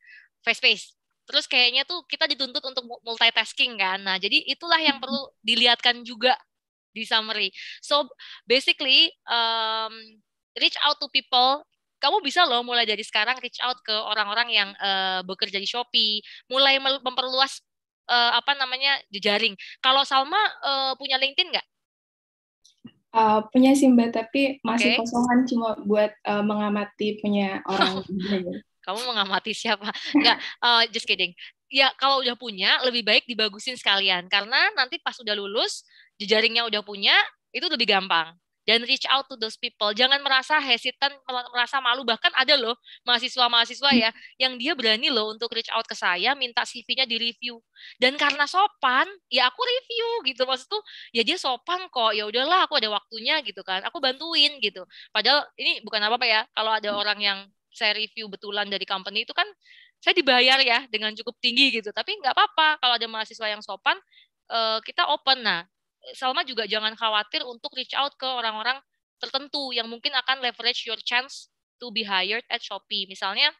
Speaker 1: face face. Terus kayaknya tuh kita dituntut untuk multitasking kan. Nah, jadi itulah yang perlu dilihatkan juga di summary. So basically um, reach out to people kamu bisa loh mulai dari sekarang reach out ke orang-orang yang uh, bekerja di Shopee, mulai memperluas uh, apa namanya jejaring. Kalau Salma uh, punya LinkedIn nggak?
Speaker 5: Uh, punya sih mbak, tapi masih okay. kosongan cuma buat uh, mengamati punya orang.
Speaker 3: <laughs>
Speaker 1: Kamu mengamati siapa? Nggak? uh, just kidding. Ya kalau udah punya, lebih baik dibagusin sekalian karena nanti pas udah lulus jejaringnya udah punya itu lebih gampang dan reach out to those people. Jangan merasa hesitant, merasa malu. Bahkan ada loh mahasiswa-mahasiswa ya yang dia berani loh untuk reach out ke saya, minta CV-nya di review. Dan karena sopan, ya aku review gitu. tuh ya dia sopan kok. Ya udahlah, aku ada waktunya gitu kan. Aku bantuin gitu. Padahal ini bukan apa-apa ya. Kalau ada orang yang saya review betulan dari company itu kan saya dibayar ya dengan cukup tinggi gitu. Tapi nggak apa-apa kalau ada mahasiswa yang sopan, eh, kita open. Nah, Salma juga jangan khawatir untuk reach out ke orang-orang tertentu yang mungkin akan leverage your chance to be hired at Shopee. Misalnya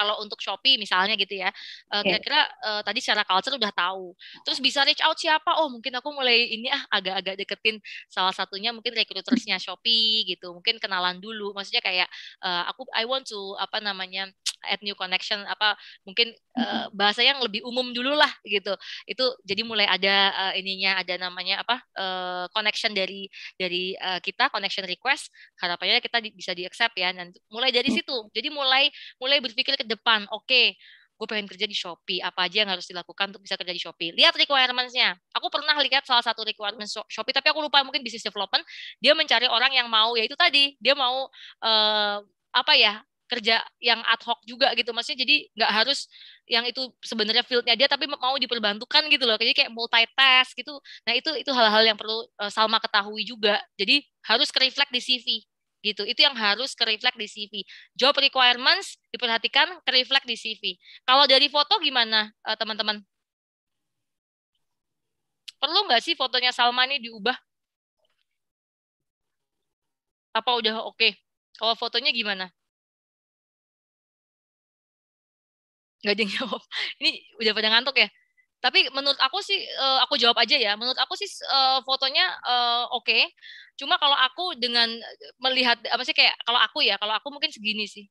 Speaker 1: kalau untuk Shopee misalnya gitu ya kira-kira uh, tadi secara culture udah tahu terus bisa reach out siapa oh mungkin aku mulai ini ah agak-agak deketin salah satunya mungkin recruitersnya Shopee gitu mungkin kenalan dulu maksudnya kayak uh, aku I want to apa namanya add new connection apa mungkin uh, bahasa yang lebih umum dulu lah gitu itu jadi mulai ada uh, ininya ada namanya apa uh, connection dari dari uh, kita connection request harapannya kita di, bisa di accept ya dan mulai dari mm. situ jadi mulai mulai berpikir ke depan, oke, okay, gue pengen kerja di Shopee, apa aja yang harus dilakukan untuk bisa kerja di Shopee. Lihat requirements-nya. Aku pernah lihat salah satu requirements Shopee, tapi aku lupa mungkin bisnis development, dia mencari orang yang mau, ya itu tadi, dia mau, uh, apa ya, kerja yang ad hoc juga gitu maksudnya jadi nggak harus yang itu sebenarnya fieldnya dia tapi mau diperbantukan gitu loh jadi kayak multitask gitu nah itu itu hal-hal yang perlu eh, Salma ketahui juga jadi harus kereflek di CV gitu. Itu yang harus kereflek di CV. Job requirements diperhatikan kereflek di CV. Kalau dari foto gimana eh, teman-teman? Perlu nggak sih fotonya Salma ini diubah?
Speaker 3: Apa udah oke? Okay? Kalau fotonya gimana?
Speaker 1: Nggak ada <laughs> jawab. Ini udah pada ngantuk ya? Tapi menurut aku sih, uh, aku jawab aja ya. Menurut aku sih uh, fotonya uh, oke. Okay. Cuma kalau aku dengan melihat apa sih kayak kalau aku ya, kalau aku mungkin segini sih.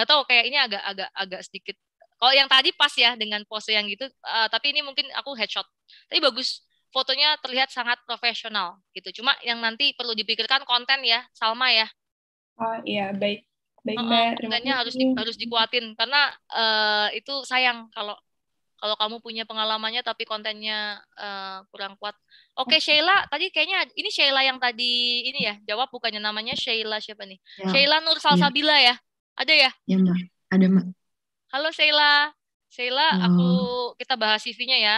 Speaker 1: Gak tahu kayak ini agak agak agak sedikit. Kalau yang tadi pas ya dengan pose yang gitu, uh, tapi ini mungkin aku headshot. Tapi bagus fotonya terlihat sangat profesional gitu. Cuma yang nanti perlu dipikirkan konten ya, Salma ya.
Speaker 5: Oh iya, baik. Baik, Mbak. Uh,
Speaker 1: kontennya harus di, harus dikuatin karena uh, itu sayang kalau kalau kamu punya pengalamannya tapi kontennya uh, kurang kuat. Oke, okay, Sheila, tadi kayaknya ini Sheila yang tadi ini ya, jawab bukannya namanya Sheila siapa nih? Ya. Sheila Nur iya. Salsabila ya. ya. Ada ya? Iya, Mbak. Ada, Mbak. Halo Sheila. Sheila, oh. aku kita bahas CV-nya ya.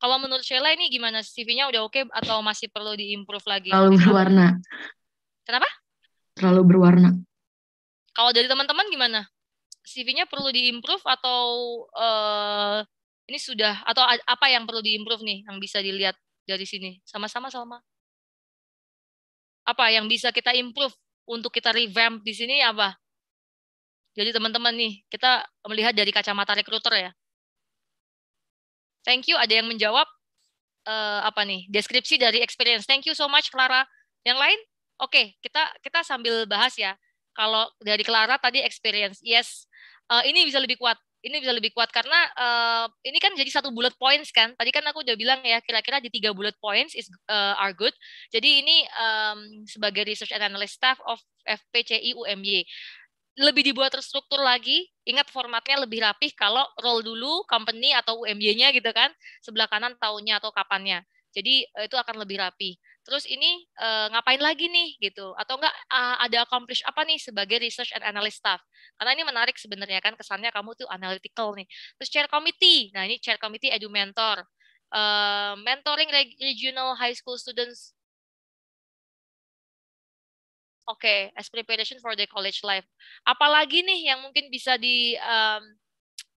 Speaker 1: Kalau menurut Sheila ini gimana CV-nya udah oke okay, atau masih perlu diimprove lagi? Terlalu berwarna. Kenapa?
Speaker 3: Terlalu berwarna.
Speaker 1: Kalau dari teman-teman gimana? CV-nya perlu diimprove atau uh, ini sudah atau apa yang perlu diimprove nih yang bisa dilihat dari sini sama-sama Salma apa yang bisa kita improve untuk kita revamp di sini apa jadi teman-teman nih kita melihat dari kacamata recruiter ya thank you ada yang menjawab uh, apa nih deskripsi dari experience thank you so much Clara yang lain oke okay, kita kita sambil bahas ya kalau dari Clara tadi experience yes uh, ini bisa lebih kuat ini bisa lebih kuat karena uh, ini kan jadi satu bullet points kan. Tadi kan aku udah bilang ya kira-kira di tiga bullet points is uh, are good. Jadi ini um, sebagai research and analyst staff of FPCI UMY lebih dibuat terstruktur lagi. Ingat formatnya lebih rapih kalau role dulu company atau UMY-nya gitu kan, sebelah kanan tahunnya atau kapannya. Jadi eh, itu akan lebih rapi terus ini uh, ngapain lagi nih gitu atau enggak uh, ada accomplish apa nih sebagai research and analyst staff karena ini menarik sebenarnya kan kesannya kamu tuh analytical nih terus chair committee nah ini chair committee edu mentor uh, mentoring regional high school students Oke, okay, as preparation for the college life. Apalagi nih yang mungkin bisa di um,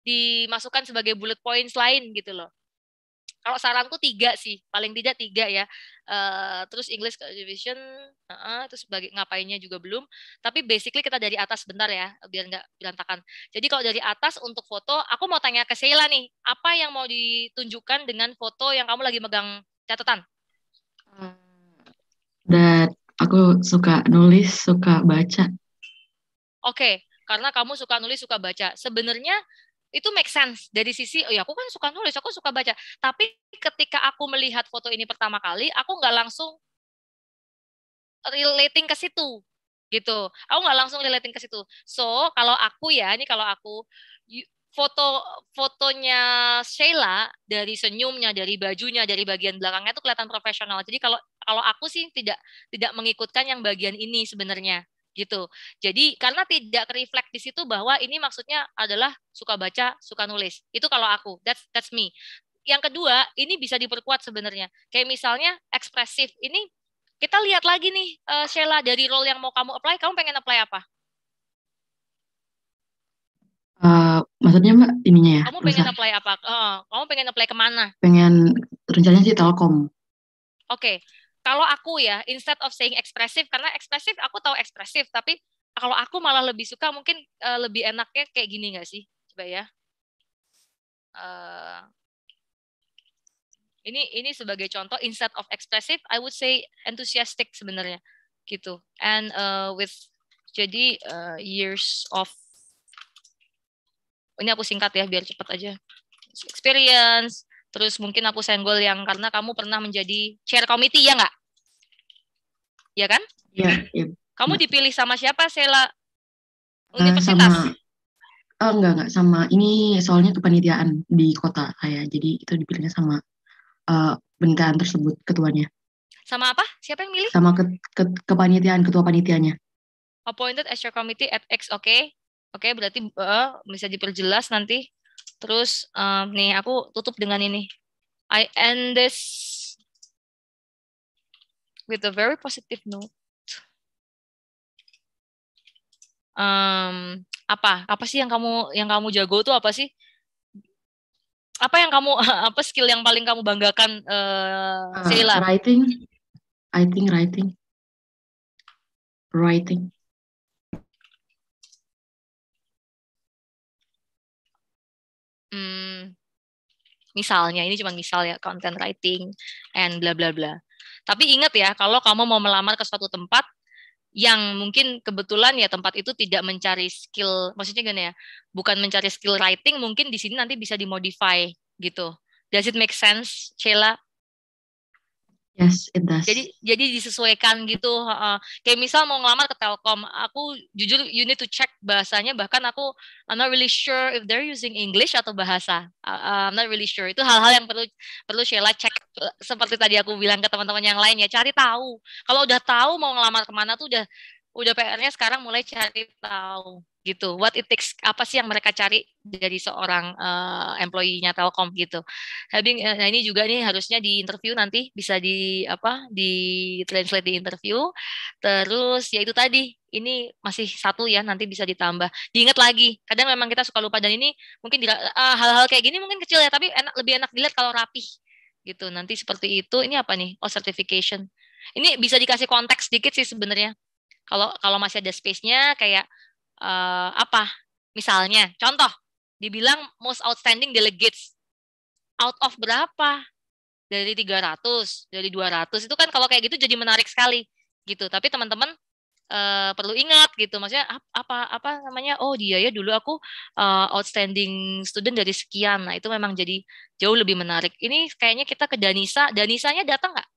Speaker 1: dimasukkan sebagai bullet points lain gitu loh kalau saranku tiga sih paling tidak tiga ya uh, terus English Division uh, uh, terus bagi ngapainnya juga belum tapi basically kita dari atas bentar ya biar nggak berantakan jadi kalau dari atas untuk foto aku mau tanya ke Sheila nih apa yang mau ditunjukkan dengan foto yang kamu lagi megang catatan eh,
Speaker 3: dan aku suka nulis suka baca
Speaker 1: oke okay karena kamu suka nulis, suka baca. Sebenarnya itu make sense dari sisi oh ya aku kan suka nulis aku suka baca tapi ketika aku melihat foto ini pertama kali aku nggak langsung relating ke situ gitu aku nggak langsung relating ke situ so kalau aku ya ini kalau aku foto fotonya Sheila dari senyumnya dari bajunya dari bagian belakangnya itu kelihatan profesional jadi kalau kalau aku sih tidak tidak mengikutkan yang bagian ini sebenarnya gitu. Jadi karena tidak reflect di situ bahwa ini maksudnya adalah suka baca, suka nulis. Itu kalau aku, that's that's me. Yang kedua, ini bisa diperkuat sebenarnya. Kayak misalnya ekspresif. Ini kita lihat lagi nih uh, Sheila dari role yang mau kamu apply, kamu pengen apply apa?
Speaker 3: Uh, maksudnya mbak ininya ya? Kamu pengen apply
Speaker 1: apa? Uh, kamu pengen apply kemana?
Speaker 3: Pengen rencananya sih Telkom.
Speaker 1: Oke, okay kalau aku ya instead of saying ekspresif karena ekspresif aku tahu ekspresif tapi kalau aku malah lebih suka mungkin uh, lebih enaknya kayak gini nggak sih coba ya uh, ini ini sebagai contoh instead of expressive I would say enthusiastic sebenarnya gitu and uh, with jadi uh, years of ini aku singkat ya biar cepat aja experience Terus mungkin aku senggol yang karena kamu pernah menjadi chair committee ya nggak? Ya kan? Iya. Ya. Kamu iya. dipilih sama siapa Sela eh,
Speaker 3: Universitas? sama, oh, enggak enggak sama. Ini soalnya kepanitiaan di kota saya. Jadi itu dipilihnya sama uh, eh, benitaan tersebut ketuanya.
Speaker 1: Sama apa? Siapa yang milih?
Speaker 3: Sama ke, ke,
Speaker 1: kepanitiaan ketua panitianya. Appointed as your committee at X, oke. Okay. Oke, okay, berarti uh, bisa diperjelas nanti Terus um, nih aku tutup dengan ini. I end this with a very positive note. Um, apa? Apa sih yang kamu yang kamu jago tuh apa sih? Apa yang kamu <laughs> apa skill yang paling kamu banggakan uh, eh, Sila? Ah, Sheila?
Speaker 3: writing. I think writing. Writing.
Speaker 1: hmm, misalnya ini cuma misal ya content writing and bla bla bla. Tapi ingat ya kalau kamu mau melamar ke suatu tempat yang mungkin kebetulan ya tempat itu tidak mencari skill, maksudnya gini ya, bukan mencari skill writing, mungkin di sini nanti bisa dimodify gitu. Does it make sense, Sheila?
Speaker 4: Yes, it does. Jadi
Speaker 1: jadi disesuaikan gitu. Uh, kayak misal mau ngelamar ke Telkom, aku jujur you need to check bahasanya. Bahkan aku I'm not really sure if they're using English atau bahasa. Uh, I'm not really sure. Itu hal-hal yang perlu perlu Sheila cek. Seperti tadi aku bilang ke teman-teman yang lain ya, cari tahu. Kalau udah tahu mau ngelamar kemana tuh udah udah PR-nya sekarang mulai cari tahu gitu. What it takes apa sih yang mereka cari dari seorang uh, employee-nya Telkom gitu. Having eh, nah ini juga nih harusnya di interview nanti bisa di apa di translate di interview. Terus ya itu tadi ini masih satu ya nanti bisa ditambah. Diingat lagi. Kadang memang kita suka lupa dan ini mungkin eh, hal-hal uh, kayak gini mungkin kecil ya tapi enak lebih enak dilihat kalau rapih gitu. Nanti seperti itu. Ini apa nih? Oh certification. Ini bisa dikasih konteks dikit sih sebenarnya kalau kalau masih ada space-nya kayak uh, apa misalnya contoh dibilang most outstanding delegates out of berapa dari 300 dari 200 itu kan kalau kayak gitu jadi menarik sekali gitu tapi teman-teman uh, perlu ingat gitu maksudnya apa apa namanya oh dia ya dulu aku uh, outstanding student dari sekian nah itu memang jadi jauh lebih menarik ini kayaknya kita ke Danisa Danisanya datang nggak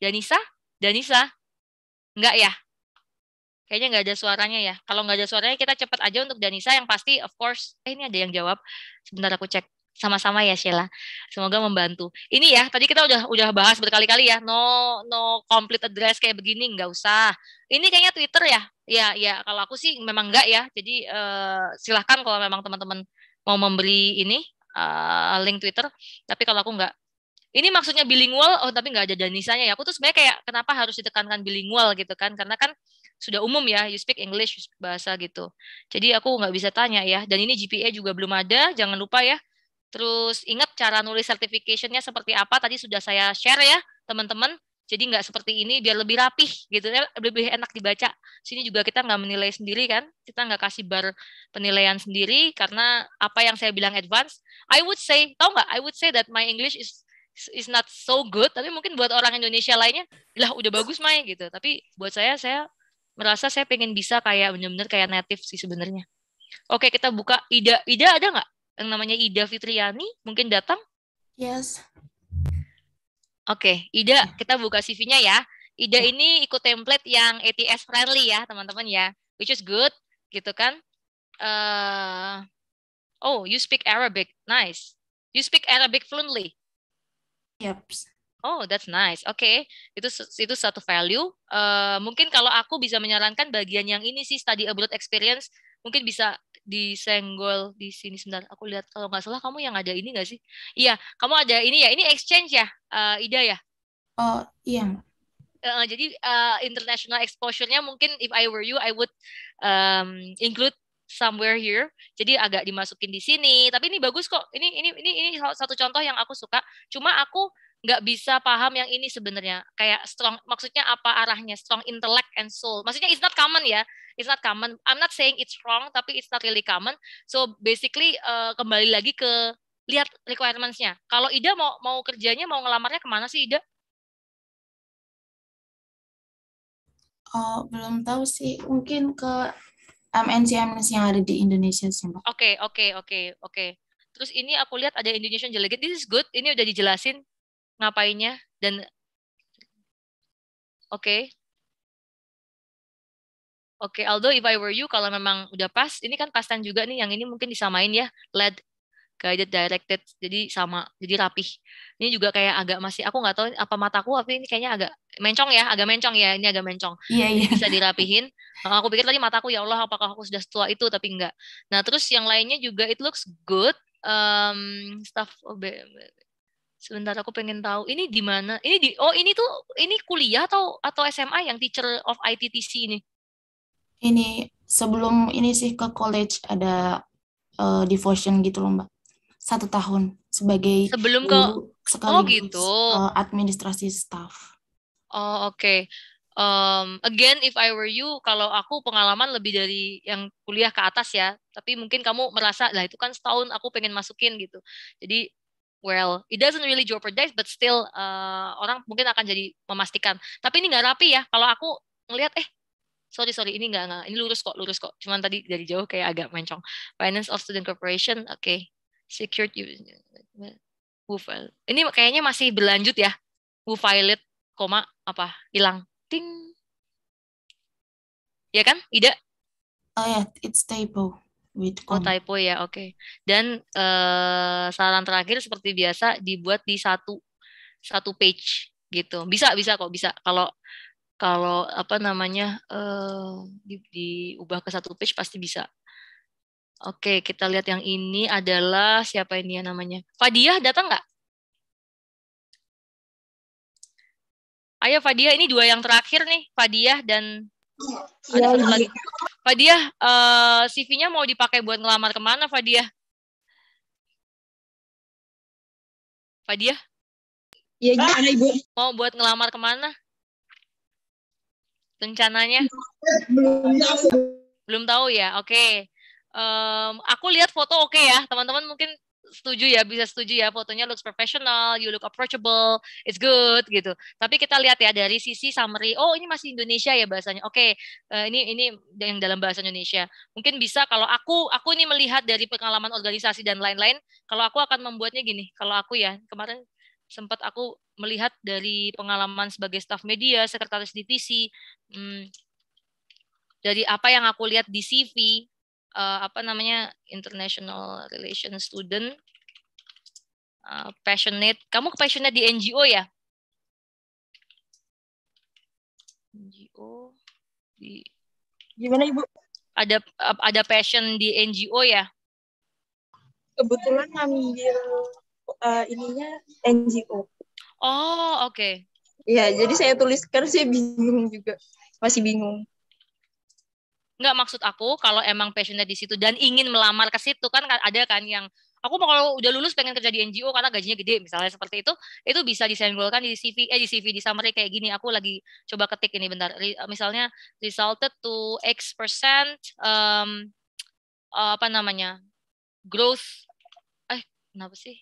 Speaker 1: Danisa Danisa nggak ya kayaknya nggak ada suaranya ya. Kalau nggak ada suaranya kita cepat aja untuk Danisa yang pasti of course eh ini ada yang jawab. Sebentar aku cek sama-sama ya Sheila. Semoga membantu. Ini ya, tadi kita udah udah bahas berkali-kali ya. No no complete address kayak begini nggak usah. Ini kayaknya Twitter ya. Ya ya kalau aku sih memang nggak ya. Jadi uh, silahkan kalau memang teman-teman mau memberi ini uh, link Twitter. Tapi kalau aku nggak. Ini maksudnya bilingual, oh tapi nggak ada danisanya ya. Aku tuh sebenarnya kayak kenapa harus ditekankan bilingual gitu kan? Karena kan sudah umum ya, you speak English, you speak bahasa gitu. Jadi aku nggak bisa tanya ya. Dan ini GPA juga belum ada, jangan lupa ya. Terus ingat cara nulis certificationnya seperti apa, tadi sudah saya share ya teman-teman. Jadi nggak seperti ini, biar lebih rapih gitu, ya lebih enak dibaca. Sini juga kita nggak menilai sendiri kan, kita nggak kasih bar penilaian sendiri karena apa yang saya bilang advance. I would say, tau nggak? I would say that my English is is not so good tapi mungkin buat orang Indonesia lainnya lah udah bagus Mai gitu tapi buat saya saya merasa saya pengen bisa kayak bener-bener kayak native sih sebenarnya. Oke, kita buka Ida. Ida ada nggak? Yang namanya Ida Fitriani mungkin datang? Yes. Oke, Ida, kita buka CV-nya ya. Ida ini ikut template yang ATS friendly ya, teman-teman ya. Which is good, gitu kan. Uh, oh, you speak Arabic. Nice. You speak Arabic fluently. Yep. Oh, that's nice. Oke, okay. itu itu satu value. Uh, mungkin kalau aku bisa menyarankan bagian yang ini sih study abroad experience mungkin bisa disenggol di sini sebentar. Aku lihat kalau nggak salah kamu yang ada ini nggak sih? Iya, kamu ada ini ya. Ini exchange ya, uh, Ida ya? Oh iya. Uh, jadi uh, international exposure-nya mungkin if I were you I would um, include somewhere here. Jadi agak dimasukin di sini. Tapi ini bagus kok. Ini ini ini ini satu contoh yang aku suka. Cuma aku nggak bisa paham yang ini sebenarnya kayak strong maksudnya apa arahnya strong intellect and soul maksudnya it's not common ya it's not common I'm not saying it's wrong tapi it's not really common so basically uh, kembali lagi ke lihat requirementsnya kalau Ida mau mau kerjanya mau ngelamarnya kemana sih Ida
Speaker 3: Oh, belum tahu sih mungkin ke MNC MNC yang ada di Indonesia sih mbak.
Speaker 1: Oke okay, oke okay, oke okay, oke. Terus ini aku lihat ada Indonesian Delegate. This is good. Ini udah dijelasin ngapainnya dan oke okay. Oke, okay, although if I were you, kalau memang udah pas, ini kan pasan juga nih, yang ini mungkin disamain ya, led, guided, directed, jadi sama, jadi rapih. Ini juga kayak agak masih, aku nggak tahu apa mataku, tapi ini kayaknya agak mencong ya, agak mencong ya, ini agak mencong. Iya, iya. Bisa dirapihin. Nah, aku pikir tadi mataku, ya Allah, apakah aku sudah setua itu, tapi enggak. Nah, terus yang lainnya juga, it looks good, um, stuff, oh, sebentar aku pengen tahu ini di mana ini di oh ini tuh ini kuliah atau atau SMA yang teacher of ITTC ini ini sebelum ini sih ke college ada uh, devotion gitu loh mbak satu tahun sebagai sebelum ke oh gitu uh, administrasi staff oh oke okay. um, again if I were you kalau aku pengalaman lebih dari yang kuliah ke atas ya tapi mungkin kamu merasa lah itu kan setahun aku pengen masukin gitu jadi well it doesn't really jeopardize but still uh, orang mungkin akan jadi memastikan tapi ini nggak rapi ya kalau aku ngelihat eh sorry sorry ini nggak nggak ini lurus kok lurus kok cuman tadi dari jauh kayak agak mencong finance of student corporation oke okay. secured ini kayaknya masih berlanjut ya who violet koma apa hilang ting ya kan tidak oh ya
Speaker 3: yeah, it's stable
Speaker 1: Witcom. Oh typo ya, oke. Okay. Dan uh, saran terakhir seperti biasa dibuat di satu satu page gitu. Bisa bisa kok bisa. Kalau kalau apa namanya uh, di, diubah ke satu page pasti bisa. Oke, okay, kita lihat yang ini adalah siapa ini ya namanya? Fadiah datang nggak?
Speaker 3: Ayo Fadiah, ini dua yang terakhir
Speaker 1: nih, Fadiah dan ada ya, satu iya. lagi. Fadia, uh, eh, CV-nya mau dipakai buat ngelamar kemana, Fadia? Fadia? Iya, gimana ah. Ibu? Mau buat ngelamar kemana? Rencananya? Belum tahu. Belum tahu ya, oke. Okay. Um, aku lihat foto oke okay ya, teman-teman mungkin setuju ya bisa setuju ya fotonya looks professional you look approachable it's good gitu tapi kita lihat ya dari sisi summary oh ini masih Indonesia ya bahasanya oke okay, uh, eh, ini ini yang dalam bahasa Indonesia mungkin bisa kalau aku aku ini melihat dari pengalaman organisasi dan lain-lain kalau aku akan membuatnya gini kalau aku ya kemarin sempat aku melihat dari pengalaman sebagai staf media sekretaris divisi hmm, dari apa yang aku lihat di CV uh, apa namanya international relation student uh, passionate kamu passionate di NGO ya
Speaker 3: NGO
Speaker 1: di gimana ibu ada ada passion di NGO ya kebetulan ngambil uh, ininya NGO oh oke okay. Iya, jadi saya tuliskan
Speaker 3: saya bingung
Speaker 2: juga. Masih bingung.
Speaker 1: Nggak maksud aku kalau emang passionnya di situ dan ingin melamar ke situ kan ada kan yang aku mau kalau udah lulus pengen kerja di NGO karena gajinya gede misalnya seperti itu itu bisa disenggolkan di CV eh di CV di summary kayak gini aku lagi coba ketik ini bentar eh, misalnya resulted to X percent um, apa namanya growth eh kenapa sih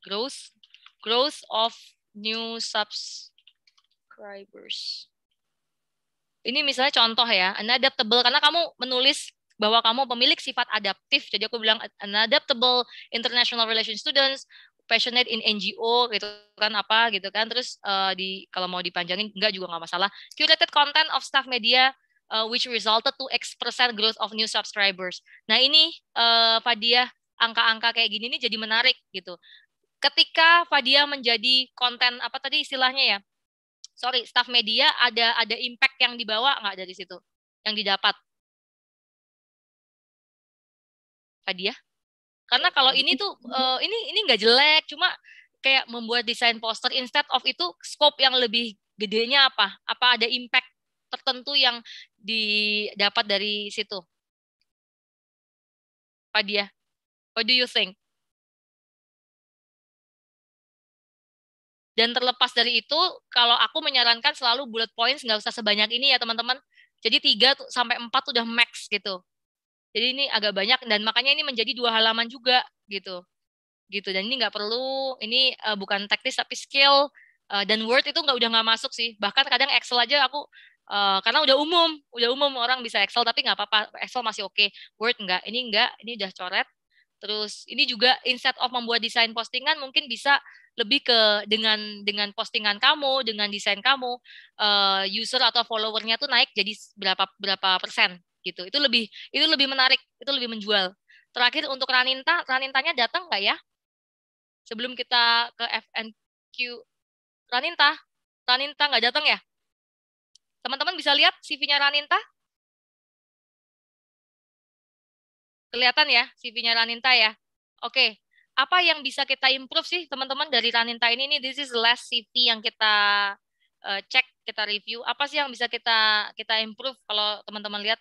Speaker 1: growth growth of new subscribers ini misalnya contoh ya, adaptable karena kamu menulis bahwa kamu pemilik sifat adaptif. Jadi aku bilang adaptable international relation students, passionate in NGO gitu kan apa gitu kan. Terus uh, di kalau mau dipanjangin enggak juga nggak masalah. Curated content of staff media uh, which resulted to X% percent growth of new subscribers. Nah, ini uh, Fadia angka-angka kayak gini ini jadi menarik gitu. Ketika Fadia menjadi konten apa tadi istilahnya ya? sorry staff media ada ada impact yang dibawa nggak dari situ yang didapat ya karena kalau ini tuh uh, ini ini nggak jelek cuma kayak membuat desain poster instead of itu scope yang lebih gedenya apa apa ada impact tertentu yang didapat dari situ
Speaker 3: Pak dia? what do you think
Speaker 1: Dan terlepas dari itu, kalau aku menyarankan selalu bullet points nggak usah sebanyak ini ya teman-teman. Jadi 3 sampai empat udah max gitu. Jadi ini agak banyak dan makanya ini menjadi dua halaman juga gitu. Gitu dan ini nggak perlu ini uh, bukan teknis tapi skill uh, dan Word itu nggak udah nggak masuk sih. Bahkan kadang Excel aja aku uh, karena udah umum, udah umum orang bisa Excel tapi nggak apa-apa Excel masih oke. Okay. Word nggak, ini nggak, ini udah coret Terus ini juga instead of membuat desain postingan mungkin bisa lebih ke dengan dengan postingan kamu, dengan desain kamu, uh, user atau followernya tuh naik jadi berapa berapa persen gitu. Itu lebih itu lebih menarik, itu lebih menjual. Terakhir untuk Raninta, Ranintanya datang nggak ya? Sebelum kita ke FNQ, Raninta, Raninta nggak datang ya? Teman-teman bisa lihat CV-nya Raninta? Kelihatan ya CV-nya Raninta ya? Oke, okay. apa yang bisa kita improve sih teman-teman dari Raninta ini? Ini this is the last CV yang kita uh, cek, kita review. Apa sih yang bisa kita kita improve kalau teman-teman lihat?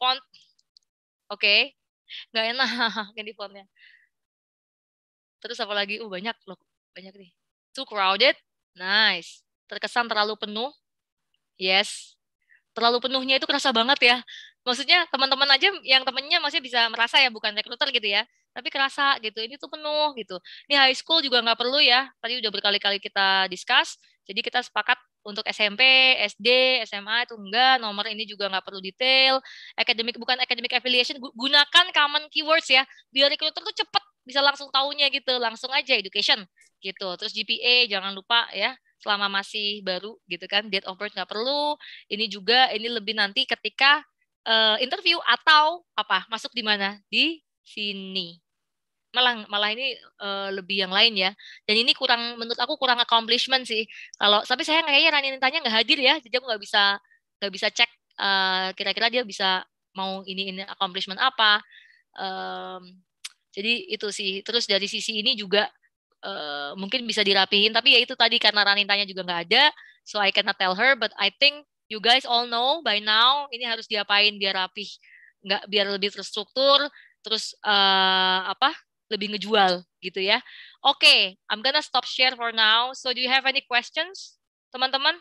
Speaker 3: Font. Oke. Okay. Nggak enak ini <laughs> fontnya.
Speaker 1: Terus apa lagi? Uh, banyak loh. Banyak nih. Too crowded. Nice. Terkesan terlalu penuh. Yes. Terlalu penuhnya itu kerasa banget ya. Maksudnya teman-teman aja yang temennya masih bisa merasa ya bukan rekruter gitu ya. Tapi kerasa gitu. Ini tuh penuh gitu. Ini high school juga nggak perlu ya. Tadi udah berkali-kali kita discuss. Jadi kita sepakat untuk SMP, SD, SMA itu enggak, nomor ini juga nggak perlu detail. Academic bukan academic affiliation, gunakan common keywords ya. Biar rekruter tuh cepet bisa langsung taunya gitu, langsung aja education, gitu. Terus GPA jangan lupa ya selama masih baru gitu kan date of birth nggak perlu. Ini juga ini lebih nanti ketika uh, interview atau apa masuk di mana di sini. Malah malah ini uh, lebih yang lain ya. Dan ini kurang menurut aku kurang accomplishment sih. Kalau tapi saya kayaknya Rani tanya nggak hadir ya, jadi aku nggak bisa nggak bisa cek eh, kira-kira uh, dia bisa mau ini ini accomplishment apa. Um, jadi itu sih. Terus dari sisi ini juga Eh, mungkin bisa dirapihin tapi ya itu tadi karena Ranintanya juga nggak ada so I cannot tell her but I think you guys all know by now ini harus diapain biar rapih nggak biar lebih terstruktur terus uh, apa lebih ngejual gitu ya oke okay, I'm gonna stop share for now so do you have any questions teman-teman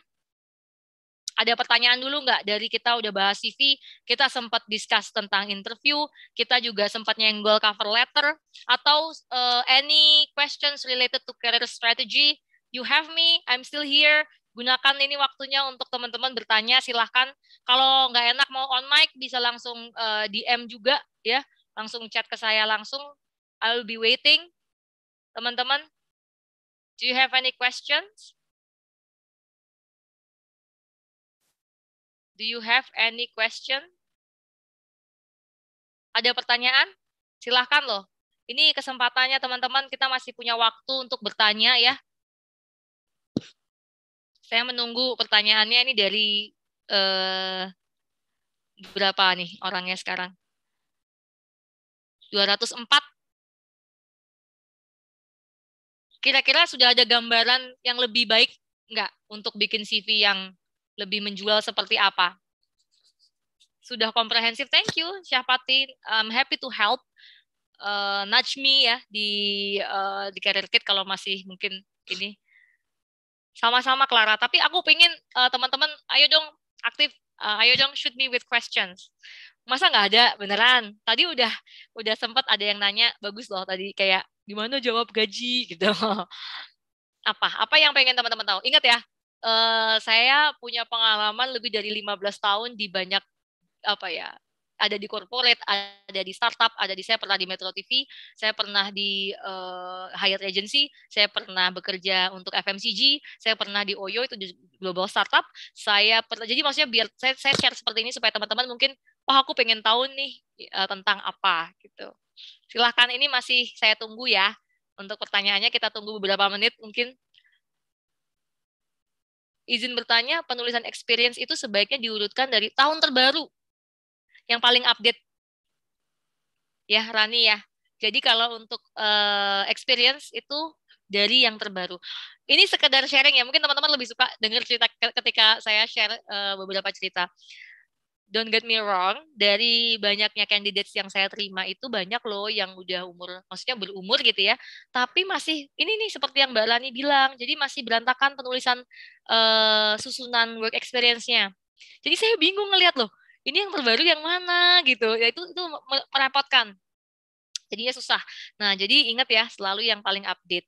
Speaker 1: ada pertanyaan dulu nggak dari kita udah bahas CV, kita sempat discuss tentang interview, kita juga sempat nyenggol cover letter, atau uh, any questions related to career strategy, you have me, I'm still here, gunakan ini waktunya untuk teman-teman bertanya, silahkan. Kalau nggak enak mau on mic, bisa langsung uh, eh, DM juga ya, langsung chat ke saya langsung, I'll be waiting. Teman-teman,
Speaker 3: do you have any questions?
Speaker 1: Do you have any question? Ada pertanyaan? Silahkan loh. Ini kesempatannya teman-teman, kita masih punya waktu untuk bertanya ya. Saya menunggu pertanyaannya ini dari eh, berapa nih orangnya sekarang?
Speaker 3: 204. Kira-kira sudah
Speaker 1: ada gambaran yang lebih baik nggak untuk bikin CV yang lebih menjual seperti apa. Sudah komprehensif, thank you Syahpati. I'm happy to help. Uh, nudge me ya di uh, di career kit kalau masih mungkin ini sama-sama Clara. Tapi aku pengen uh, teman-teman, ayo dong aktif, uh, ayo dong shoot me with questions. Masa nggak ada beneran? Tadi udah udah sempat ada yang nanya bagus loh tadi kayak gimana jawab gaji <laughs> gitu. apa apa yang pengen teman-teman tahu? Ingat ya, Eh, saya punya pengalaman lebih dari 15 tahun di banyak apa ya ada di corporate, ada di startup, ada di saya pernah di Metro TV, saya pernah di uh, eh, hire agency, saya pernah bekerja untuk FMCG, saya pernah di Oyo itu di global startup, saya pernah jadi maksudnya biar saya, saya share seperti ini supaya teman-teman mungkin oh aku pengen tahu nih uh, tentang apa gitu. Silahkan ini masih saya tunggu ya untuk pertanyaannya kita tunggu beberapa menit mungkin izin bertanya, penulisan experience itu sebaiknya diurutkan dari tahun terbaru yang paling update. Ya, Rani ya. Jadi kalau untuk uh, experience itu dari yang terbaru. Ini sekedar sharing ya, mungkin teman-teman lebih suka dengar cerita ketika saya share uh, beberapa cerita don't get me wrong, dari banyaknya candidates yang saya terima itu banyak loh yang udah umur, maksudnya berumur gitu ya, tapi masih ini nih seperti yang Mbak Lani bilang, jadi masih berantakan penulisan uh, susunan work experience-nya. Jadi saya bingung ngelihat loh, ini yang terbaru yang mana gitu, ya itu itu merepotkan. Jadinya susah. Nah, jadi ingat ya, selalu yang paling update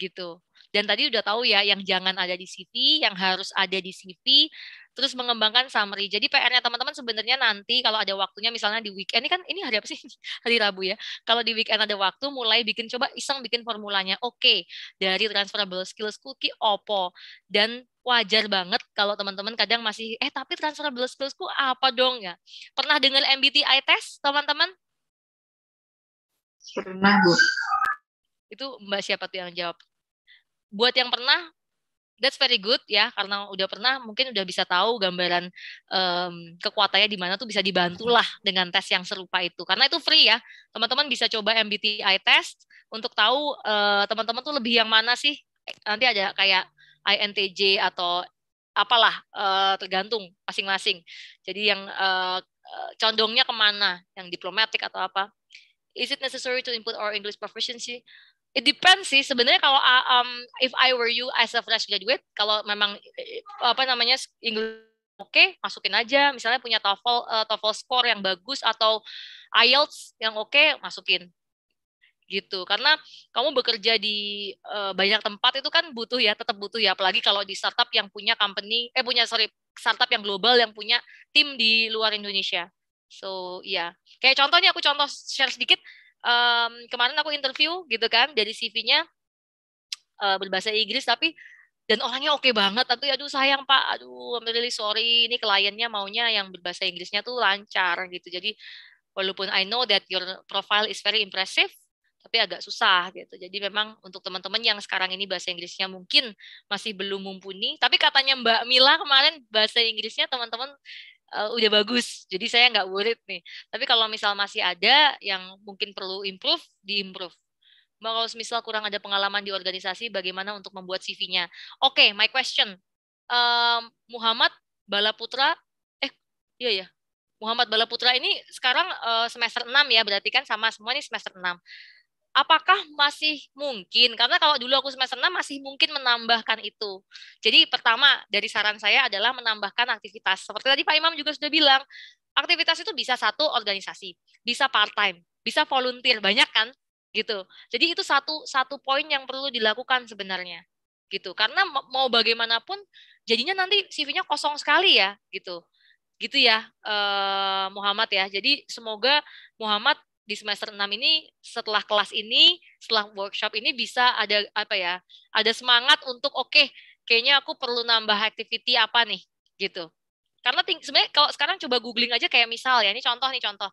Speaker 1: gitu. Dan tadi udah tahu ya yang jangan ada di CV, yang harus ada di CV, terus mengembangkan summary. Jadi PR-nya teman-teman sebenarnya nanti kalau ada waktunya misalnya di weekend ini kan ini hari apa sih? <laughs> hari Rabu ya. Kalau di weekend ada waktu mulai bikin coba iseng bikin formulanya. Oke, okay, dari transferable skills cookie opo dan wajar banget kalau teman-teman kadang masih eh tapi transferable skillsku apa dong ya? Pernah dengar MBTI test teman-teman? Pernah, Bu. Itu Mbak siapa tuh yang jawab? buat yang pernah that's very good ya karena udah pernah mungkin udah bisa tahu gambaran um, kekuatannya di mana tuh bisa dibantulah dengan tes yang serupa itu karena itu free ya teman-teman bisa coba MBTI test untuk tahu eh, teman-teman uh, tuh lebih yang mana sih nanti ada kayak INTJ atau apalah uh, tergantung masing-masing jadi yang uh, condongnya kemana yang diplomatik atau apa is it necessary to input our English proficiency It depends sih sebenarnya kalau uh, um, if I were you as a fresh graduate kalau memang eh, apa namanya English oke okay, masukin aja misalnya punya TOEFL uh, TOEFL score yang bagus atau IELTS yang oke okay, masukin gitu karena kamu bekerja di uh, banyak tempat itu kan butuh ya tetap butuh ya apalagi kalau di startup yang punya company eh punya sorry startup yang global yang punya tim di luar Indonesia so ya yeah. kayak contohnya aku contoh share sedikit um, kemarin aku interview gitu kan dari CV-nya uh, eh, berbahasa Inggris tapi dan orangnya oke okay banget tapi aduh sayang pak aduh I'm really sorry ini kliennya maunya yang berbahasa Inggrisnya tuh lancar gitu jadi walaupun I know that your profile is very impressive tapi agak susah gitu. Jadi memang untuk teman-teman yang sekarang ini bahasa Inggrisnya mungkin masih belum mumpuni, tapi katanya Mbak Mila kemarin bahasa Inggrisnya teman-teman uh, udah bagus. Jadi saya nggak worried nih. Tapi kalau misal masih ada yang mungkin perlu improve, diimprove. Mbak kalau misal kurang ada pengalaman di organisasi, bagaimana untuk membuat CV-nya? Oke, okay, my question. Um, Muhammad Balaputra, eh iya ya, Muhammad Balaputra ini sekarang uh, semester 6 ya, berarti kan sama semua ini semester 6 apakah masih mungkin? Karena kalau dulu aku semester 6 masih mungkin menambahkan itu. Jadi pertama dari saran saya adalah menambahkan aktivitas. Seperti tadi Pak Imam juga sudah bilang, aktivitas itu bisa satu organisasi, bisa part time, bisa volunteer, banyak kan? gitu. Jadi itu satu satu poin yang perlu dilakukan sebenarnya gitu. Karena mau bagaimanapun jadinya nanti CV-nya kosong sekali ya gitu. Gitu ya eh, Muhammad ya. Jadi semoga Muhammad di semester 6 ini setelah kelas ini, setelah workshop ini bisa ada apa ya? Ada semangat untuk oke, okay, kayaknya aku perlu nambah activity apa nih gitu. Karena sebenarnya kalau sekarang coba googling aja kayak misal ya, ini contoh nih contoh.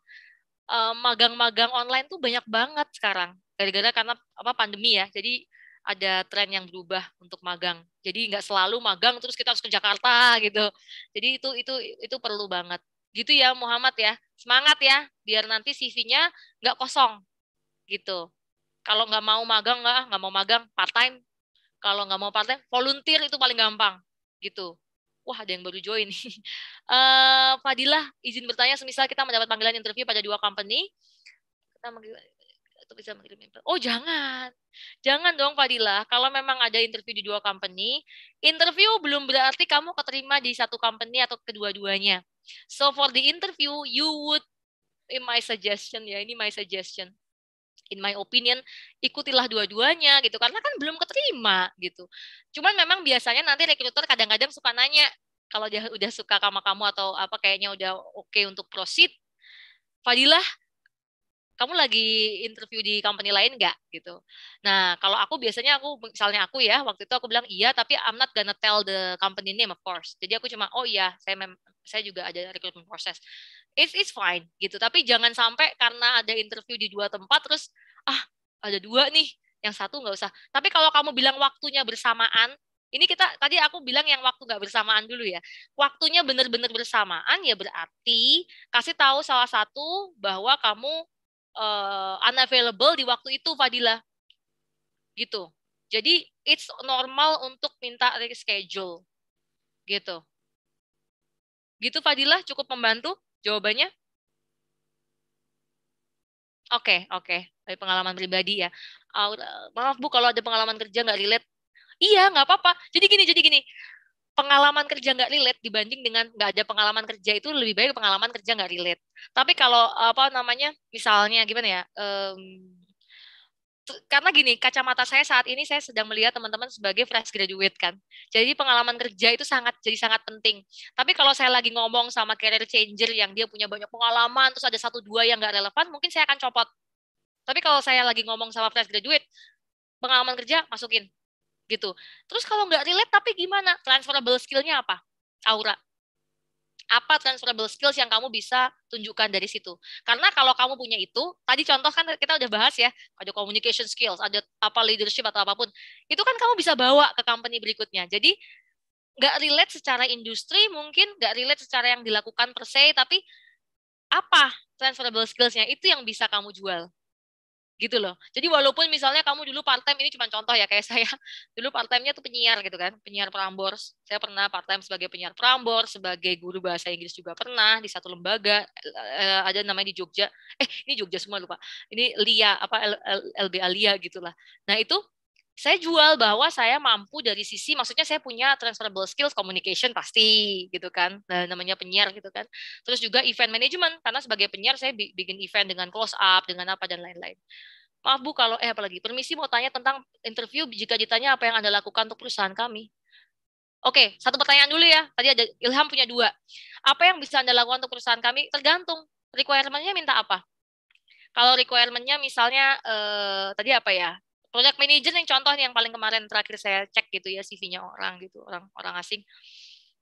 Speaker 1: magang-magang online tuh banyak banget sekarang gara-gara karena apa pandemi ya. Jadi ada tren yang berubah untuk magang. Jadi nggak selalu magang terus kita harus ke Jakarta gitu. Jadi itu itu itu perlu banget Gitu ya Muhammad ya. Semangat ya biar nanti CV-nya nggak kosong gitu. Kalau nggak mau magang nggak nggak mau magang part time. Kalau nggak mau part time volunteer itu paling gampang gitu. Wah ada yang baru join nih. <laughs> Eh, uh, Fadilah izin bertanya semisal kita mendapat panggilan interview pada dua company kita untuk bisa mengirim email. Oh jangan, jangan dong Fadila. Kalau memang ada interview di dua company, interview belum berarti kamu keterima di satu company atau kedua-duanya. So for the interview, you would, in my suggestion ya, ini my suggestion, in my opinion ikutilah dua-duanya gitu karena kan belum keterima gitu cuman memang biasanya nanti rekruter kadang-kadang suka nanya kalau dia udah suka sama kamu atau apa kayaknya udah oke okay untuk proceed Fadilah kamu lagi interview di company lain nggak gitu nah kalau aku biasanya aku misalnya aku ya waktu itu aku bilang iya tapi I'm not gonna tell the company name of course jadi aku cuma oh iya saya mem saya juga ada recruitment process it's it's fine gitu tapi jangan sampai karena ada interview di dua tempat terus ah ada dua nih yang satu nggak usah tapi kalau kamu bilang waktunya bersamaan ini kita tadi aku bilang yang waktu nggak bersamaan dulu ya waktunya benar-benar bersamaan ya berarti kasih tahu salah satu bahwa kamu uh, unavailable di waktu itu Fadila gitu jadi it's normal untuk minta reschedule gitu gitu Fadila cukup membantu jawabannya Oke, okay, oke. Okay. Dari pengalaman pribadi ya. Uh, maaf Bu, kalau ada pengalaman kerja nggak relate. Iya, nggak apa-apa. Jadi gini, jadi gini pengalaman kerja nggak relate dibanding dengan nggak ada pengalaman kerja itu lebih baik pengalaman kerja nggak relate. Tapi kalau apa namanya, misalnya gimana ya? Um, karena gini, kacamata saya saat ini saya sedang melihat teman-teman sebagai fresh graduate kan. Jadi pengalaman kerja itu sangat jadi sangat penting. Tapi kalau saya lagi ngomong sama career changer yang dia punya banyak pengalaman, terus ada satu dua yang nggak relevan, mungkin saya akan copot. Tapi kalau saya lagi ngomong sama fresh graduate, pengalaman kerja masukin gitu. Terus kalau nggak relate tapi gimana? Transferable skill-nya apa? Aura. Apa transferable skills yang kamu bisa tunjukkan dari situ? Karena kalau kamu punya itu, tadi contoh kan kita udah bahas ya, ada communication skills, ada apa leadership atau apapun, itu kan kamu bisa bawa ke company berikutnya. Jadi nggak relate secara industri mungkin nggak relate secara yang dilakukan per se tapi apa transferable skills-nya itu yang bisa kamu jual gitu loh. Jadi walaupun misalnya kamu dulu part time ini cuma contoh ya kayak <laughs> saya dulu part time-nya tuh penyiar gitu kan, penyiar Prambors. Saya pernah part time sebagai penyiar Prambors, sebagai guru bahasa Inggris juga pernah di satu lembaga eh, ada namanya di Jogja. Eh, ini Jogja semua lupa. Ini LIA apa LBA LIA gitulah. Nah, itu saya jual bahwa saya mampu dari sisi maksudnya saya punya transferable skills communication pasti gitu kan nah, namanya penyiar gitu kan terus juga event management karena sebagai penyiar saya bikin event dengan close up dengan apa dan lain-lain maaf bu kalau eh apalagi permisi mau tanya tentang interview jika ditanya apa yang anda lakukan untuk perusahaan kami Oke, satu pertanyaan dulu ya. Tadi ada Ilham punya dua. Apa yang bisa Anda lakukan untuk perusahaan kami? Tergantung requirement-nya minta apa. Kalau requirement-nya misalnya eh, tadi apa ya? project manager yang contoh nih yang paling kemarin terakhir saya cek gitu ya CV-nya orang gitu orang orang asing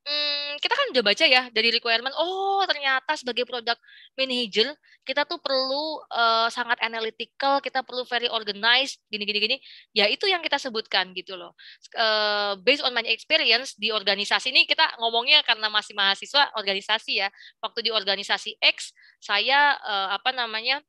Speaker 1: hmm, kita kan udah baca ya dari requirement oh ternyata sebagai product manager kita tuh perlu uh, sangat analytical kita perlu very organized gini gini gini ya itu yang kita sebutkan gitu loh uh, based on my experience di organisasi ini kita ngomongnya karena masih mahasiswa organisasi ya waktu di organisasi X saya uh, apa namanya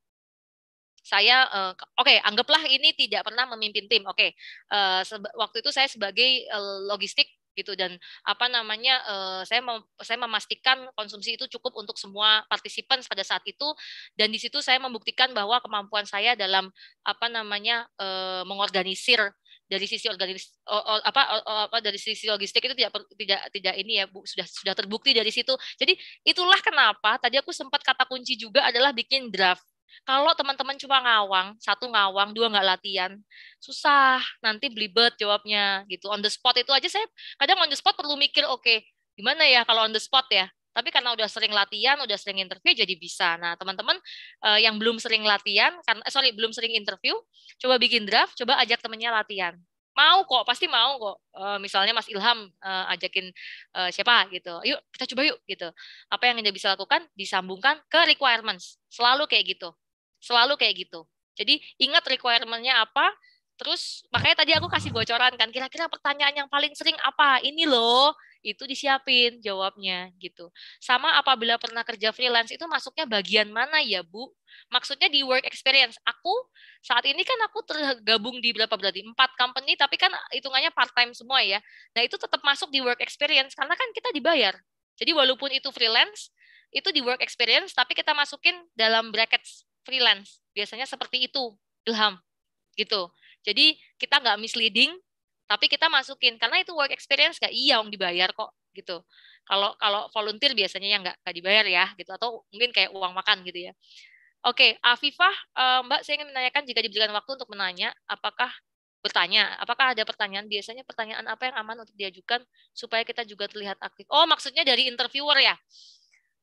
Speaker 1: saya uh, oke okay, anggaplah ini tidak pernah memimpin tim oke okay. uh, eh, waktu itu saya sebagai uh, logistik gitu dan apa namanya uh, saya mem saya memastikan konsumsi itu cukup untuk semua partisipan pada saat itu dan di situ saya membuktikan bahwa kemampuan saya dalam apa namanya uh, mengorganisir dari sisi organis apa apa dari sisi logistik itu tidak tidak tidak ini ya Bu sudah sudah terbukti dari situ. Jadi itulah kenapa tadi aku sempat kata kunci juga adalah bikin draft. Kalau teman-teman cuma ngawang, satu ngawang, dua nggak latihan, susah. Nanti belibet jawabnya gitu. On the spot itu aja saya kadang on the spot perlu mikir, oke, okay, gimana ya kalau on the spot ya? Tapi karena udah sering latihan, udah sering interview, jadi bisa. Nah, teman-teman eh, yang belum sering latihan, kan eh, sorry belum sering interview, coba bikin draft, coba ajak temennya latihan mau kok pasti mau kok uh, misalnya Mas Ilham uh, ajakin uh, siapa gitu yuk kita coba yuk gitu apa yang anda bisa lakukan disambungkan ke requirements selalu kayak gitu selalu kayak gitu jadi ingat requirementnya apa Terus makanya tadi aku kasih bocoran kan, kira-kira pertanyaan yang paling sering apa? Ini loh, itu disiapin jawabnya gitu. Sama apabila pernah kerja freelance itu masuknya bagian mana ya Bu? Maksudnya di work experience. Aku saat ini kan aku tergabung di berapa berarti? Empat company, tapi kan hitungannya part-time semua ya. Nah itu tetap masuk di work experience, karena kan kita dibayar. Jadi walaupun itu freelance, itu di work experience, tapi kita masukin dalam bracket freelance. Biasanya seperti itu, Ilham. Gitu. Jadi kita nggak misleading, tapi kita masukin karena itu work experience nggak iya om dibayar kok gitu. Kalau kalau volunteer biasanya yang nggak nggak dibayar ya gitu atau mungkin kayak uang makan gitu ya. Oke, okay, Afifah, eh, Mbak saya ingin menanyakan jika diberikan waktu untuk menanya, apakah bertanya, apakah ada pertanyaan? Biasanya pertanyaan apa yang aman untuk diajukan supaya kita juga terlihat aktif? Oh, maksudnya dari interviewer ya?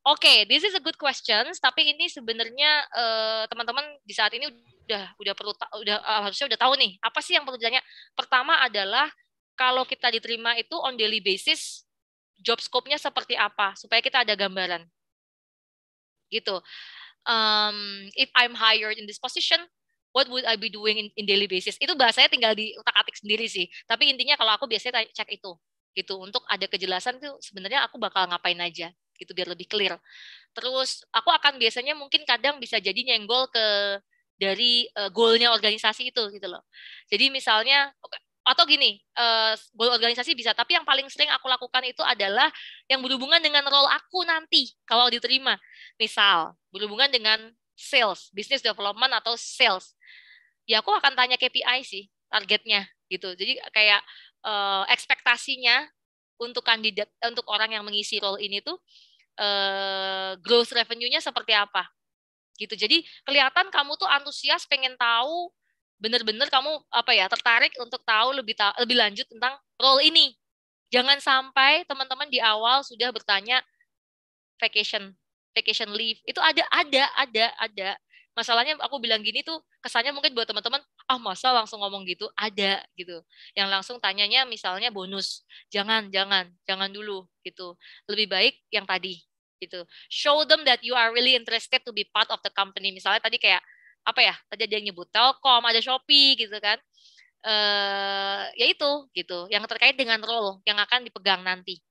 Speaker 1: Oke, okay, this is a good question. Tapi ini sebenarnya uh, teman-teman di saat ini udah udah perlu udah uh, harusnya udah tahu nih apa sih yang perlu ditanya. Pertama adalah kalau kita diterima itu on daily basis job scope-nya seperti apa supaya kita ada gambaran. Gitu. Um, if I'm hired in this position, what would I be doing in, in daily basis? Itu bahasanya tinggal di utak-atik sendiri sih. Tapi intinya kalau aku biasanya cek itu gitu untuk ada kejelasan tuh sebenarnya aku bakal ngapain aja gitu biar lebih clear. Terus aku akan biasanya mungkin kadang bisa jadi nyenggol ke dari uh, goalnya organisasi itu gitu loh. Jadi misalnya atau gini, uh, goal organisasi bisa, tapi yang paling sering aku lakukan itu adalah yang berhubungan dengan role aku nanti kalau diterima. Misal, berhubungan dengan sales, business development atau sales. Ya aku akan tanya KPI sih, targetnya gitu. Jadi kayak uh, ekspektasinya untuk kandidat untuk orang yang mengisi role ini tuh uh, growth revenue-nya seperti apa gitu. Jadi kelihatan kamu tuh antusias pengen tahu bener-bener kamu apa ya tertarik untuk tahu lebih ta lebih lanjut tentang role ini. Jangan sampai teman-teman di awal sudah bertanya vacation, vacation leave. Itu ada ada ada ada. Masalahnya aku bilang gini tuh kesannya mungkin buat teman-teman ah masa langsung ngomong gitu ada gitu. Yang langsung tanyanya misalnya bonus. Jangan, jangan, jangan dulu gitu. Lebih baik yang tadi gitu. Show them that you are really interested to be part of the company. Misalnya tadi kayak apa ya? Tadi ada yang nyebut Telkom, ada Shopee gitu kan. Eh ya itu gitu, yang terkait dengan role yang akan dipegang nanti.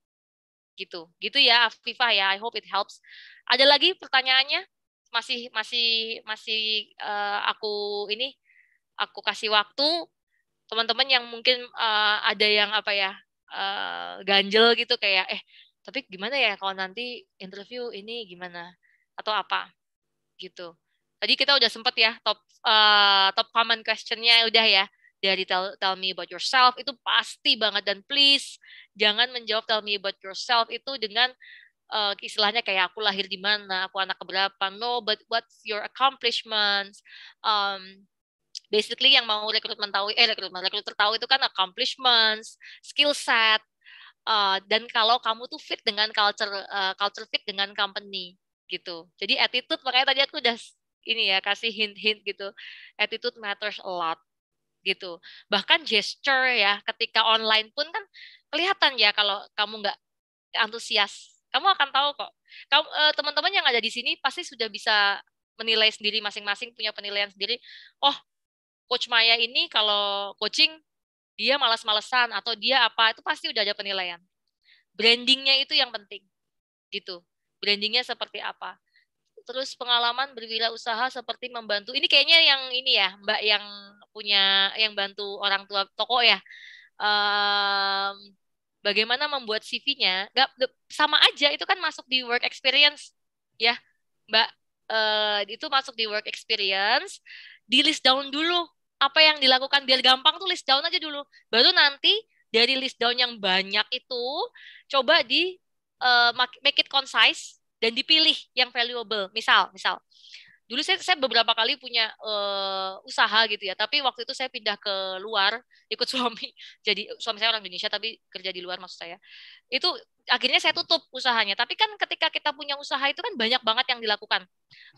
Speaker 1: Gitu. Gitu ya Afifa ya. I hope it helps. Ada lagi pertanyaannya? Masih masih masih uh, aku ini aku kasih waktu teman-teman yang mungkin uh, ada yang apa ya uh, ganjel gitu kayak eh tapi gimana ya kalau nanti interview ini gimana atau apa gitu tadi kita udah sempet ya top uh, top common questionnya udah ya dari tell, tell me about yourself itu pasti banget dan please jangan menjawab tell me about yourself itu dengan uh, istilahnya kayak aku lahir di mana aku anak keberapa no but what's your accomplishments um, basically yang mau rekrutmen tahu eh rekrutmen rekruter tahu itu kan accomplishments skill set Eh, dan kalau kamu tuh fit dengan culture uh, culture fit dengan company gitu jadi attitude makanya tadi aku udah ini ya kasih hint hint gitu attitude matters a lot gitu bahkan gesture ya ketika online pun kan kelihatan ya kalau kamu nggak antusias kamu akan tahu kok kamu uh, teman-teman yang ada di sini pasti sudah bisa menilai sendiri masing-masing punya penilaian sendiri oh coach Maya ini kalau coaching dia malas-malesan atau dia apa itu pasti udah ada penilaian brandingnya itu yang penting gitu brandingnya seperti apa terus pengalaman berwirausaha seperti membantu ini kayaknya yang ini ya mbak yang punya yang bantu orang tua toko ya um, bagaimana membuat CV-nya nggak sama aja itu kan masuk di work experience ya mbak uh, itu masuk di work experience di list down dulu apa yang dilakukan biar gampang tuh list down aja dulu. Baru nanti dari list down yang banyak itu coba di uh, make it concise dan dipilih yang valuable. Misal, misal dulu saya, saya beberapa kali punya uh, usaha gitu ya tapi waktu itu saya pindah ke luar ikut <laughs> suami jadi suami saya orang Indonesia tapi kerja di luar maksud saya itu akhirnya saya tutup usahanya tapi kan ketika kita punya usaha itu kan banyak banget yang dilakukan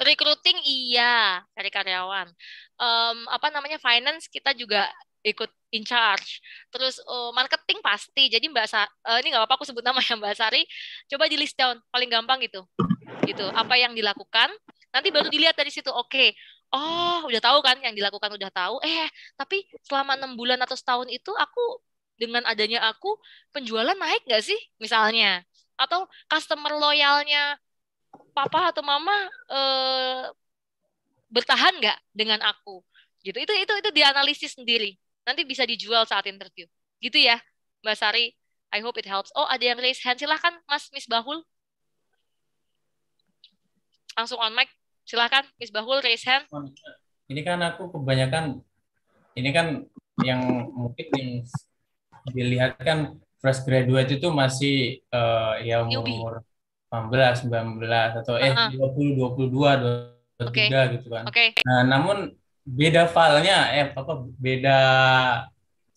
Speaker 1: recruiting iya cari karyawan um, apa namanya finance kita juga ikut in charge terus uh, marketing pasti jadi mbak Sa uh, ini nggak apa-apa aku sebut nama ya mbak Sari coba di list down paling gampang gitu gitu apa yang dilakukan nanti baru dilihat dari situ oke okay, oh udah tahu kan yang dilakukan udah tahu eh tapi selama enam bulan atau setahun itu aku dengan adanya aku penjualan naik nggak sih misalnya atau customer loyalnya papa atau mama eh, bertahan nggak dengan aku gitu itu itu itu dianalisis sendiri nanti bisa dijual saat interview gitu ya mbak Sari I hope it helps oh ada yang raise hand silahkan Mas Miss Bahul langsung on mic. Silahkan, Miss Bahul, raise hand.
Speaker 6: Ini kan aku kebanyakan, ini kan yang mungkin yang dilihat kan fresh graduate itu masih uh, ya umur 18, 19 atau eh uh -huh. 20, 22, 23 okay. gitu kan. Okay. Nah, namun beda filenya eh apa beda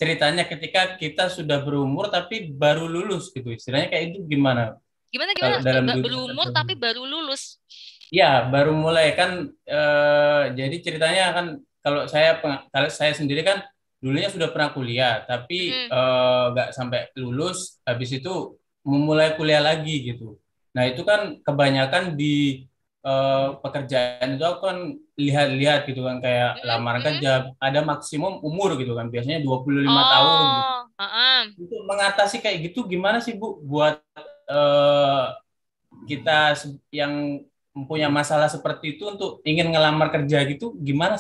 Speaker 6: ceritanya ketika kita sudah berumur tapi baru lulus gitu. Istilahnya kayak itu gimana? Gimana gimana? Dalam berumur
Speaker 1: tapi baru lulus.
Speaker 6: Iya, baru mulai kan. Eh, jadi ceritanya kan kalau saya kalau saya sendiri kan dulunya sudah pernah kuliah, tapi nggak hmm. eh, sampai lulus. Habis itu memulai kuliah lagi gitu. Nah itu kan kebanyakan di eh, pekerjaan itu aku kan lihat-lihat gitu kan kayak hmm lamaran kerja kan hmm. ada maksimum umur gitu kan biasanya 25 oh, tahun. Gitu. Uh-uh. Untuk mengatasi kayak gitu gimana sih Bu buat eh, kita yang punya masalah seperti itu untuk ingin ngelamar kerja gitu gimana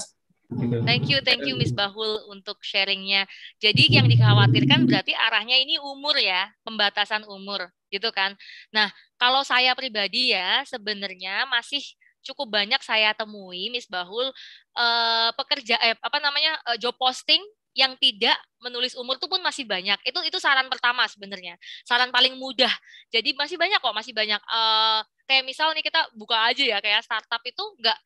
Speaker 3: gitu. Thank you,
Speaker 1: thank you Miss Bahul untuk sharingnya. Jadi yang dikhawatirkan berarti arahnya ini umur ya, pembatasan umur gitu kan. Nah kalau saya pribadi ya sebenarnya masih cukup banyak saya temui Miss Bahul eh, pekerja eh, apa namanya eh, job posting yang tidak menulis umur itu pun masih banyak. Itu itu saran pertama sebenarnya. Saran paling mudah. Jadi masih banyak kok, masih banyak. Uh, kayak misal nih kita buka aja ya kayak startup itu enggak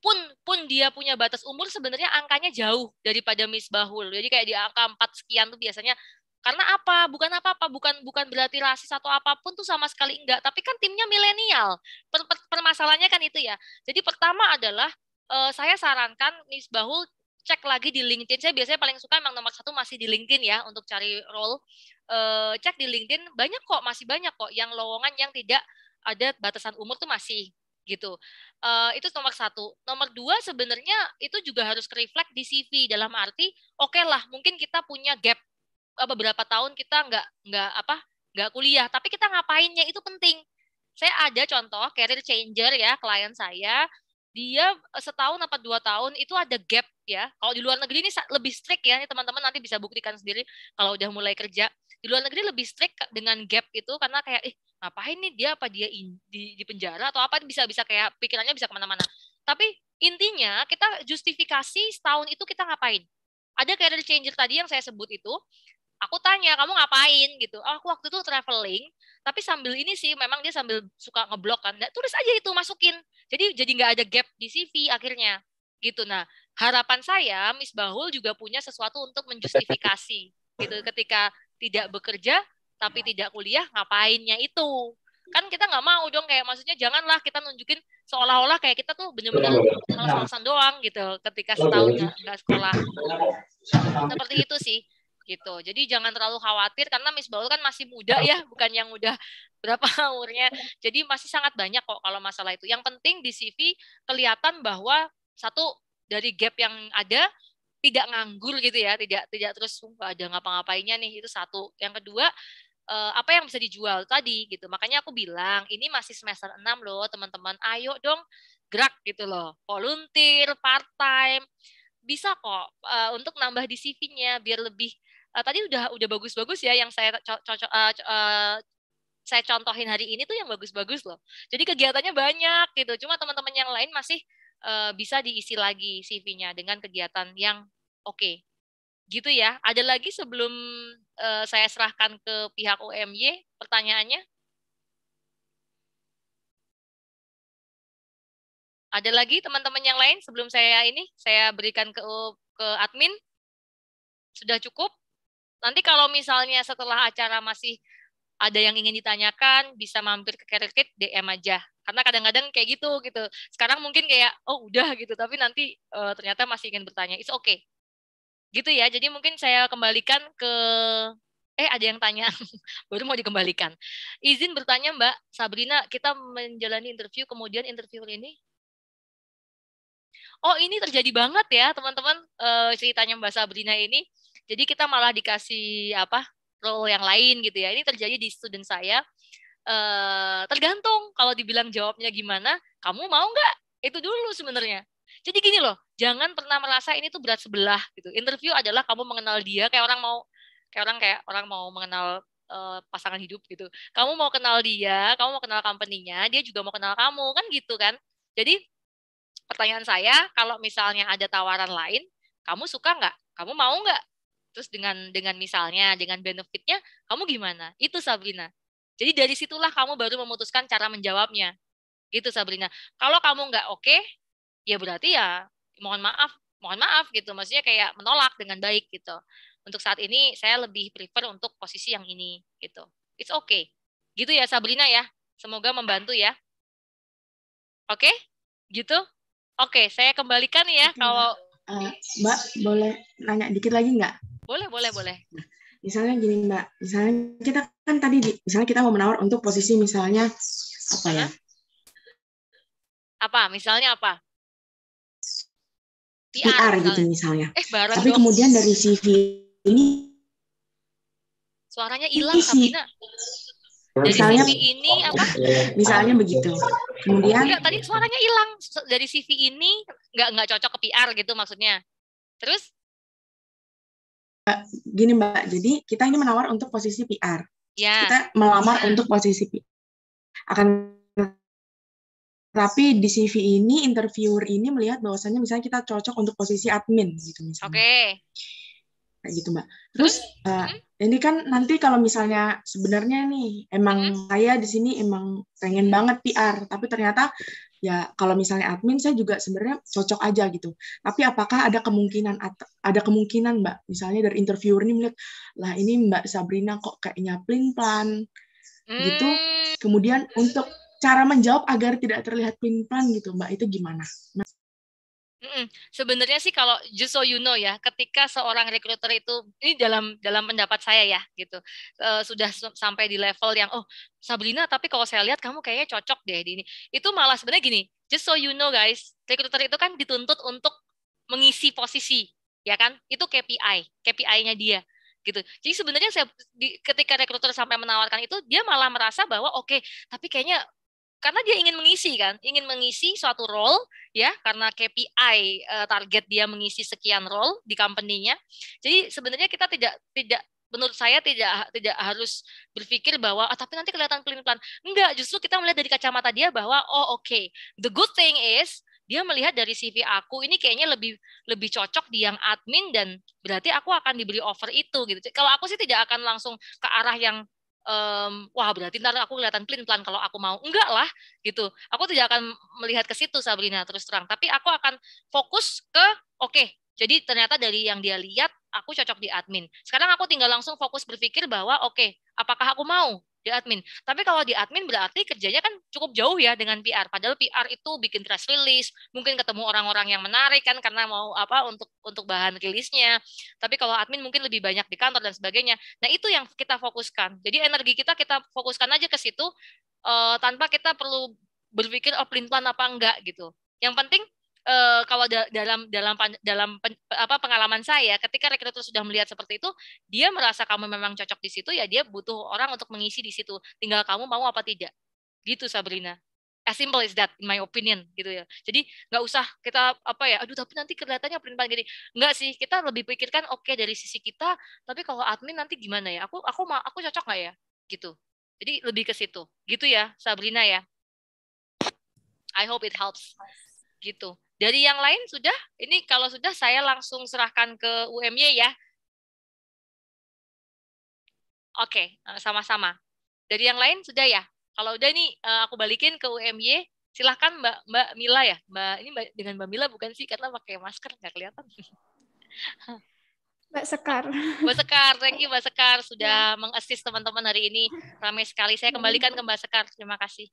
Speaker 1: pun pun dia punya batas umur sebenarnya angkanya jauh daripada Miss Bahul. Jadi kayak di angka 4 sekian tuh biasanya karena apa? Bukan apa-apa, bukan bukan berarti rasis atau apapun tuh sama sekali enggak, tapi kan timnya milenial. Per, permasalahannya kan itu ya. Jadi pertama adalah Uh, saya sarankan Miss Bahul cek lagi di LinkedIn. Saya biasanya paling suka emang nomor satu masih di LinkedIn ya untuk cari role. Uh, cek di LinkedIn banyak kok, masih banyak kok yang lowongan yang tidak ada batasan umur tuh masih gitu. Uh, itu nomor satu. Nomor dua sebenarnya itu juga harus reflect di CV dalam arti oke okay lah mungkin kita punya gap eh, beberapa tahun kita nggak nggak apa nggak kuliah tapi kita ngapainnya itu penting. Saya ada contoh career changer ya klien saya dia eh, setahun apa dua tahun itu ada gap ya. Kalau di luar negeri ini lebih strict ya, ini teman-teman nanti bisa buktikan sendiri kalau udah mulai kerja. Di luar negeri lebih strict dengan gap itu karena kayak eh ngapain nih dia apa dia in, di, di penjara atau apa bisa bisa kayak pikirannya bisa kemana-mana. Tapi intinya kita justifikasi setahun itu kita ngapain. Ada career changer tadi yang saya sebut itu, aku tanya kamu ngapain gitu oh, aku waktu itu traveling tapi sambil ini sih memang dia sambil suka ngeblok kan nah, tulis aja itu masukin jadi jadi nggak ada gap di CV akhirnya gitu nah harapan saya Miss Bahul juga punya sesuatu untuk menjustifikasi gitu ketika tidak bekerja tapi tidak kuliah ngapainnya itu kan kita nggak mau dong kayak maksudnya janganlah kita nunjukin seolah-olah kayak kita tuh benar-benar benar males-malesan nah. doang gitu ketika setahun nggak sekolah seperti itu sih gitu. Jadi jangan terlalu khawatir karena Miss Baul kan masih muda ya, <laughs> bukan yang udah <laughs> berapa umurnya. Jadi masih sangat banyak kok kalau masalah itu. Yang penting di CV kelihatan bahwa satu dari gap yang ada tidak nganggur gitu ya, tidak tidak terus ada ngapa-ngapainnya nih itu satu. Yang kedua eh, apa yang bisa dijual tadi gitu. Makanya aku bilang ini masih semester 6 loh, teman-teman. Ayo dong gerak gitu loh. Volunteer, part time. Bisa kok uh, untuk nambah di CV-nya biar lebih uh, tadi udah udah bagus-bagus ya yang saya cocok uh, eh, uh, eh, saya contohin hari ini tuh yang bagus-bagus loh. Jadi kegiatannya banyak gitu. Cuma teman-teman yang lain masih uh, bisa diisi lagi CV-nya dengan kegiatan yang oke. Okay. Gitu ya. Ada lagi sebelum uh, saya serahkan ke pihak UMY pertanyaannya? Ada lagi teman-teman yang lain sebelum saya ini saya berikan ke ke admin? Sudah cukup? Nanti kalau misalnya setelah acara masih ada yang ingin ditanyakan, bisa mampir ke Kerikit DM aja. Karena kadang-kadang kayak gitu gitu. Sekarang mungkin kayak oh udah gitu, tapi nanti uh, ternyata masih ingin bertanya. It's okay. Gitu ya. Jadi mungkin saya kembalikan ke eh ada yang tanya <laughs> baru mau dikembalikan. Izin bertanya Mbak Sabrina, kita menjalani interview kemudian interview ini Oh, ini terjadi banget ya, teman-teman. Uh, ceritanya Mbak Sabrina ini jadi kita malah dikasih apa role yang lain gitu ya. Ini terjadi di student saya. e, tergantung kalau dibilang jawabnya gimana, kamu mau nggak? Itu dulu sebenarnya. Jadi gini loh, jangan pernah merasa ini tuh berat sebelah gitu. Interview adalah kamu mengenal dia kayak orang mau kayak orang kayak orang mau mengenal eh, pasangan hidup gitu. Kamu mau kenal dia, kamu mau kenal company-nya, dia juga mau kenal kamu, kan gitu kan. Jadi pertanyaan saya, kalau misalnya ada tawaran lain, kamu suka nggak? Kamu mau nggak? terus dengan dengan misalnya dengan benefitnya kamu gimana itu Sabrina jadi dari situlah kamu baru memutuskan cara menjawabnya gitu Sabrina kalau kamu nggak oke okay, ya berarti ya mohon maaf mohon maaf gitu maksudnya kayak menolak dengan baik gitu untuk saat ini saya lebih prefer untuk posisi yang ini gitu it's okay gitu ya Sabrina ya semoga membantu ya oke okay? gitu oke okay, saya kembalikan ya kalau
Speaker 3: Uh, Mbak boleh nanya dikit lagi nggak?
Speaker 1: Boleh, boleh, boleh.
Speaker 3: Misalnya
Speaker 5: gini Mbak, misalnya kita kan tadi, di, misalnya kita mau menawar untuk posisi misalnya apa ya?
Speaker 1: Apa? Misalnya apa? PR, PR gitu misalnya. Eh, barang Tapi dong. kemudian dari
Speaker 3: CV ini
Speaker 1: suaranya hilang Sabina.
Speaker 5: Dari misalnya, CV ini
Speaker 1: apa? Misalnya
Speaker 5: begitu. Kemudian Enggak,
Speaker 1: tadi suaranya hilang dari CV ini nggak nggak cocok ke PR gitu maksudnya. Terus
Speaker 3: Eh, gini Mbak, jadi kita ini menawar untuk posisi PR. Ya. Kita melamar ya. untuk posisi PR. Akan
Speaker 5: tapi di CV ini interviewer ini melihat bahwasannya misalnya kita cocok untuk posisi admin gitu misalnya. Oke. Okay. Kayak gitu Mbak. Terus hmm. ini kan nanti kalau misalnya sebenarnya nih emang hmm. saya di sini emang pengen banget PR, tapi ternyata ya kalau misalnya admin saya juga sebenarnya cocok aja gitu tapi apakah ada kemungkinan ada kemungkinan mbak misalnya dari interviewer ini melihat lah ini mbak Sabrina kok kayaknya plin plan
Speaker 3: gitu hmm.
Speaker 5: kemudian untuk cara menjawab agar tidak terlihat plin plan gitu mbak itu gimana? Mas
Speaker 1: Mm-mm. Sebenarnya sih kalau just so you know ya, ketika seorang recruiter itu ini dalam dalam pendapat saya ya gitu uh, sudah sampai di level yang oh Sabrina tapi kalau saya lihat kamu kayaknya cocok deh di ini itu malah sebenarnya gini just so you know guys recruiter itu kan dituntut untuk mengisi posisi ya kan itu KPI KPI-nya dia gitu. Jadi sebenarnya saya di, ketika recruiter sampai menawarkan itu dia malah merasa bahwa oke, okay, tapi kayaknya karena dia ingin mengisi kan, ingin mengisi suatu role ya karena KPI uh, eh, target dia mengisi sekian role di company-nya. Jadi sebenarnya kita tidak tidak menurut saya tidak tidak harus berpikir bahwa ah, tapi nanti kelihatan pelin-pelan. Enggak, justru kita melihat dari kacamata dia bahwa oh oke, okay. the good thing is dia melihat dari CV aku ini kayaknya lebih lebih cocok di yang admin dan berarti aku akan diberi offer itu gitu. Kalau aku sih tidak akan langsung ke arah yang um, wah berarti ntar aku kelihatan clean plan kalau aku mau enggak lah gitu aku tidak akan melihat ke situ Sabrina terus terang tapi aku akan fokus ke oke okay, jadi ternyata dari yang dia lihat aku cocok di admin. Sekarang aku tinggal langsung fokus berpikir bahwa oke, okay, apakah aku mau di admin. Tapi kalau di admin berarti kerjanya kan cukup jauh ya dengan PR. Padahal PR itu bikin press release, mungkin ketemu orang-orang yang menarik kan karena mau apa untuk untuk bahan rilisnya. Tapi kalau admin mungkin lebih banyak di kantor dan sebagainya. Nah, itu yang kita fokuskan. Jadi energi kita kita fokuskan aja ke situ uh, tanpa kita perlu berpikir oh plan apa enggak gitu. Yang penting uh, kalau da dalam dalam dalam pen apa pengalaman saya ketika rekruter sudah melihat seperti itu dia merasa kamu memang cocok di situ ya dia butuh orang untuk mengisi di situ tinggal kamu mau apa tidak gitu Sabrina as simple as that in my opinion gitu ya jadi nggak usah kita apa ya aduh tapi nanti kelihatannya perintah gini nggak sih kita lebih pikirkan oke okay, dari sisi kita tapi kalau admin nanti gimana ya aku aku aku cocok nggak ya gitu jadi lebih ke situ gitu ya Sabrina ya I hope it helps gitu dari yang lain sudah? Ini kalau sudah saya langsung serahkan ke UMY ya. Oke, eh, sama-sama. Dari yang lain sudah ya? Kalau udah nih eh, aku balikin ke UMY, silahkan Mbak Mbak Mila ya. Mbak ini Mbak, dengan Mbak Mila bukan sih karena pakai masker nggak kelihatan. Mbak Sekar. Mbak Sekar, thank you Mbak Sekar sudah ya. mengassist teman-teman hari ini. Ramai sekali. Saya hmm. kembalikan ke Mbak Sekar. Terima kasih.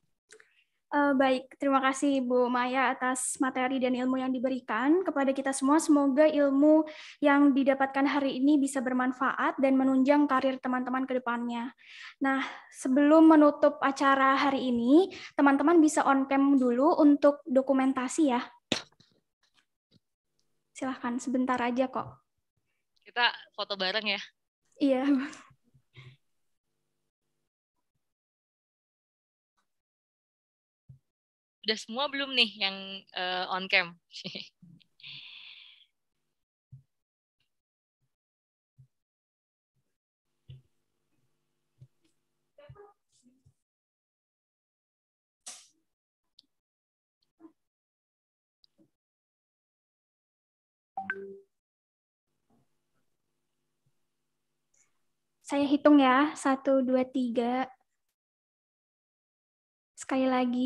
Speaker 6: Uh, baik, terima kasih Bu Maya atas materi dan ilmu yang diberikan kepada kita semua.
Speaker 1: Semoga ilmu yang didapatkan hari ini bisa bermanfaat dan menunjang karir teman-teman ke depannya. Nah, sebelum menutup acara hari ini, teman-teman bisa on cam dulu untuk dokumentasi ya.
Speaker 3: Silahkan, sebentar aja kok.
Speaker 1: Kita foto bareng ya.
Speaker 3: Iya. udah semua belum nih yang uh, on cam? Saya hitung ya, satu, dua, tiga. Sekali lagi,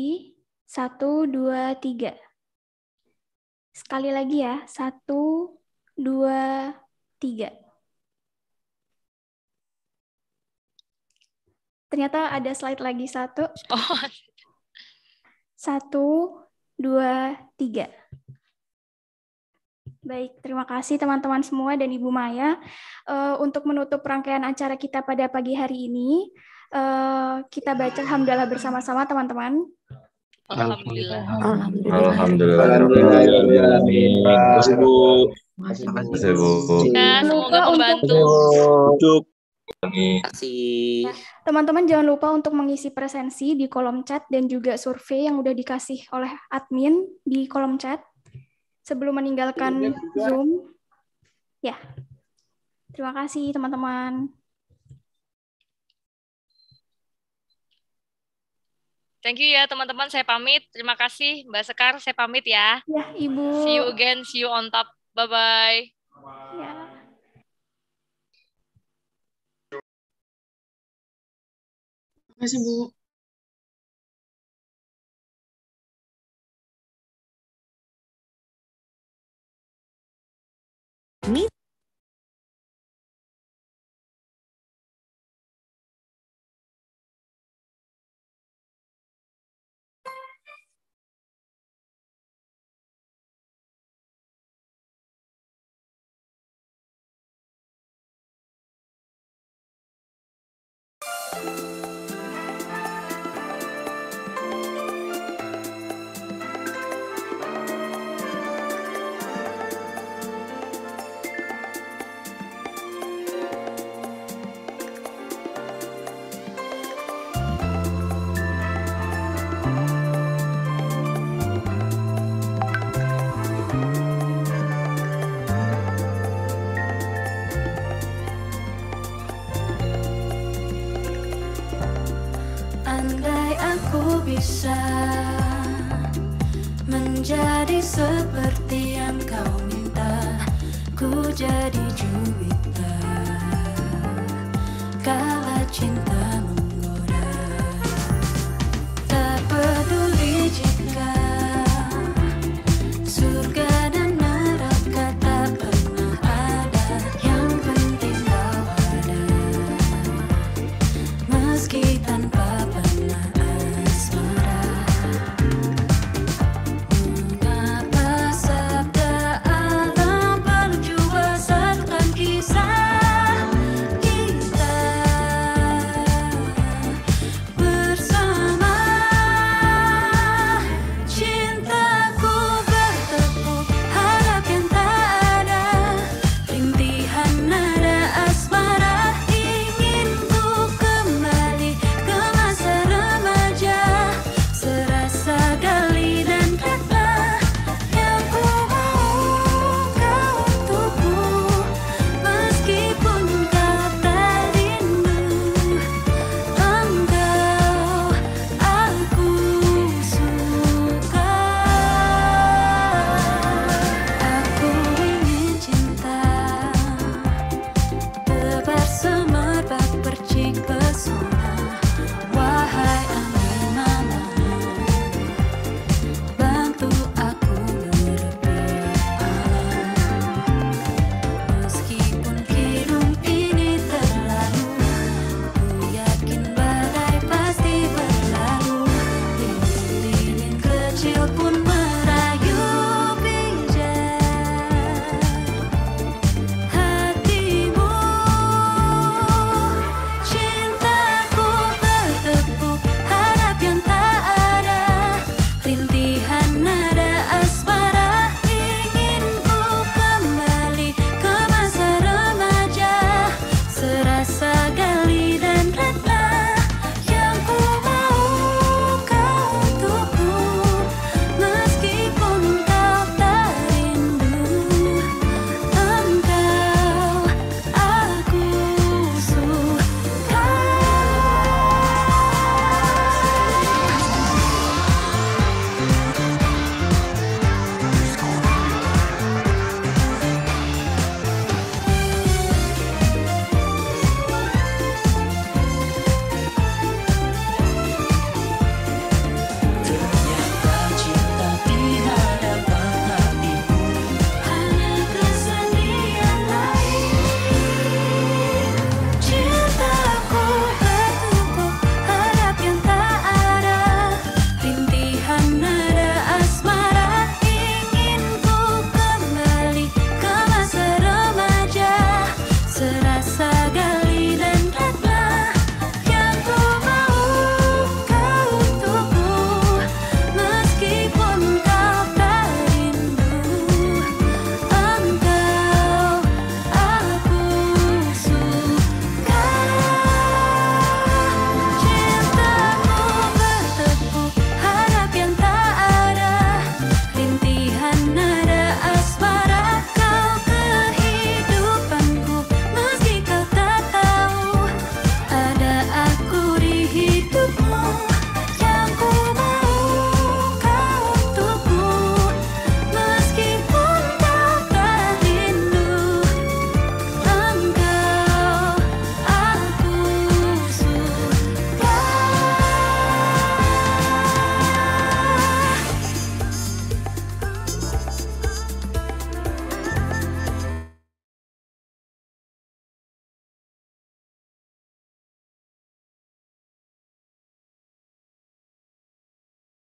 Speaker 3: satu, dua, tiga. Sekali lagi ya. Satu,
Speaker 1: dua, tiga. Ternyata ada slide lagi. Satu. Oh. <laughs>
Speaker 6: Satu, dua, tiga.
Speaker 1: Baik, terima kasih teman-teman semua dan Ibu Maya. Uh, untuk menutup rangkaian acara kita pada pagi hari ini, uh, kita baca alhamdulillah bersama-sama teman-teman. Alhamdulillah. Alhamdulillah.
Speaker 3: Alhamdulillah. Alhamdulillah. Alhamdulillah. Mas Ibu. bu. Semoga membantu. Untuk Terima
Speaker 4: kasih.
Speaker 1: Teman-teman jangan lupa untuk mengisi presensi di kolom chat dan juga survei yang udah dikasih oleh admin di kolom chat sebelum meninggalkan iya, Zoom. Ya. Terima kasih teman-teman. Thank you ya teman-teman, saya pamit. Terima kasih Mbak Sekar, saya pamit ya.
Speaker 3: Ya, Ibu. See you
Speaker 1: again, see you on top. Bye-bye.
Speaker 3: Ya. Terima kasih, Bu. thank you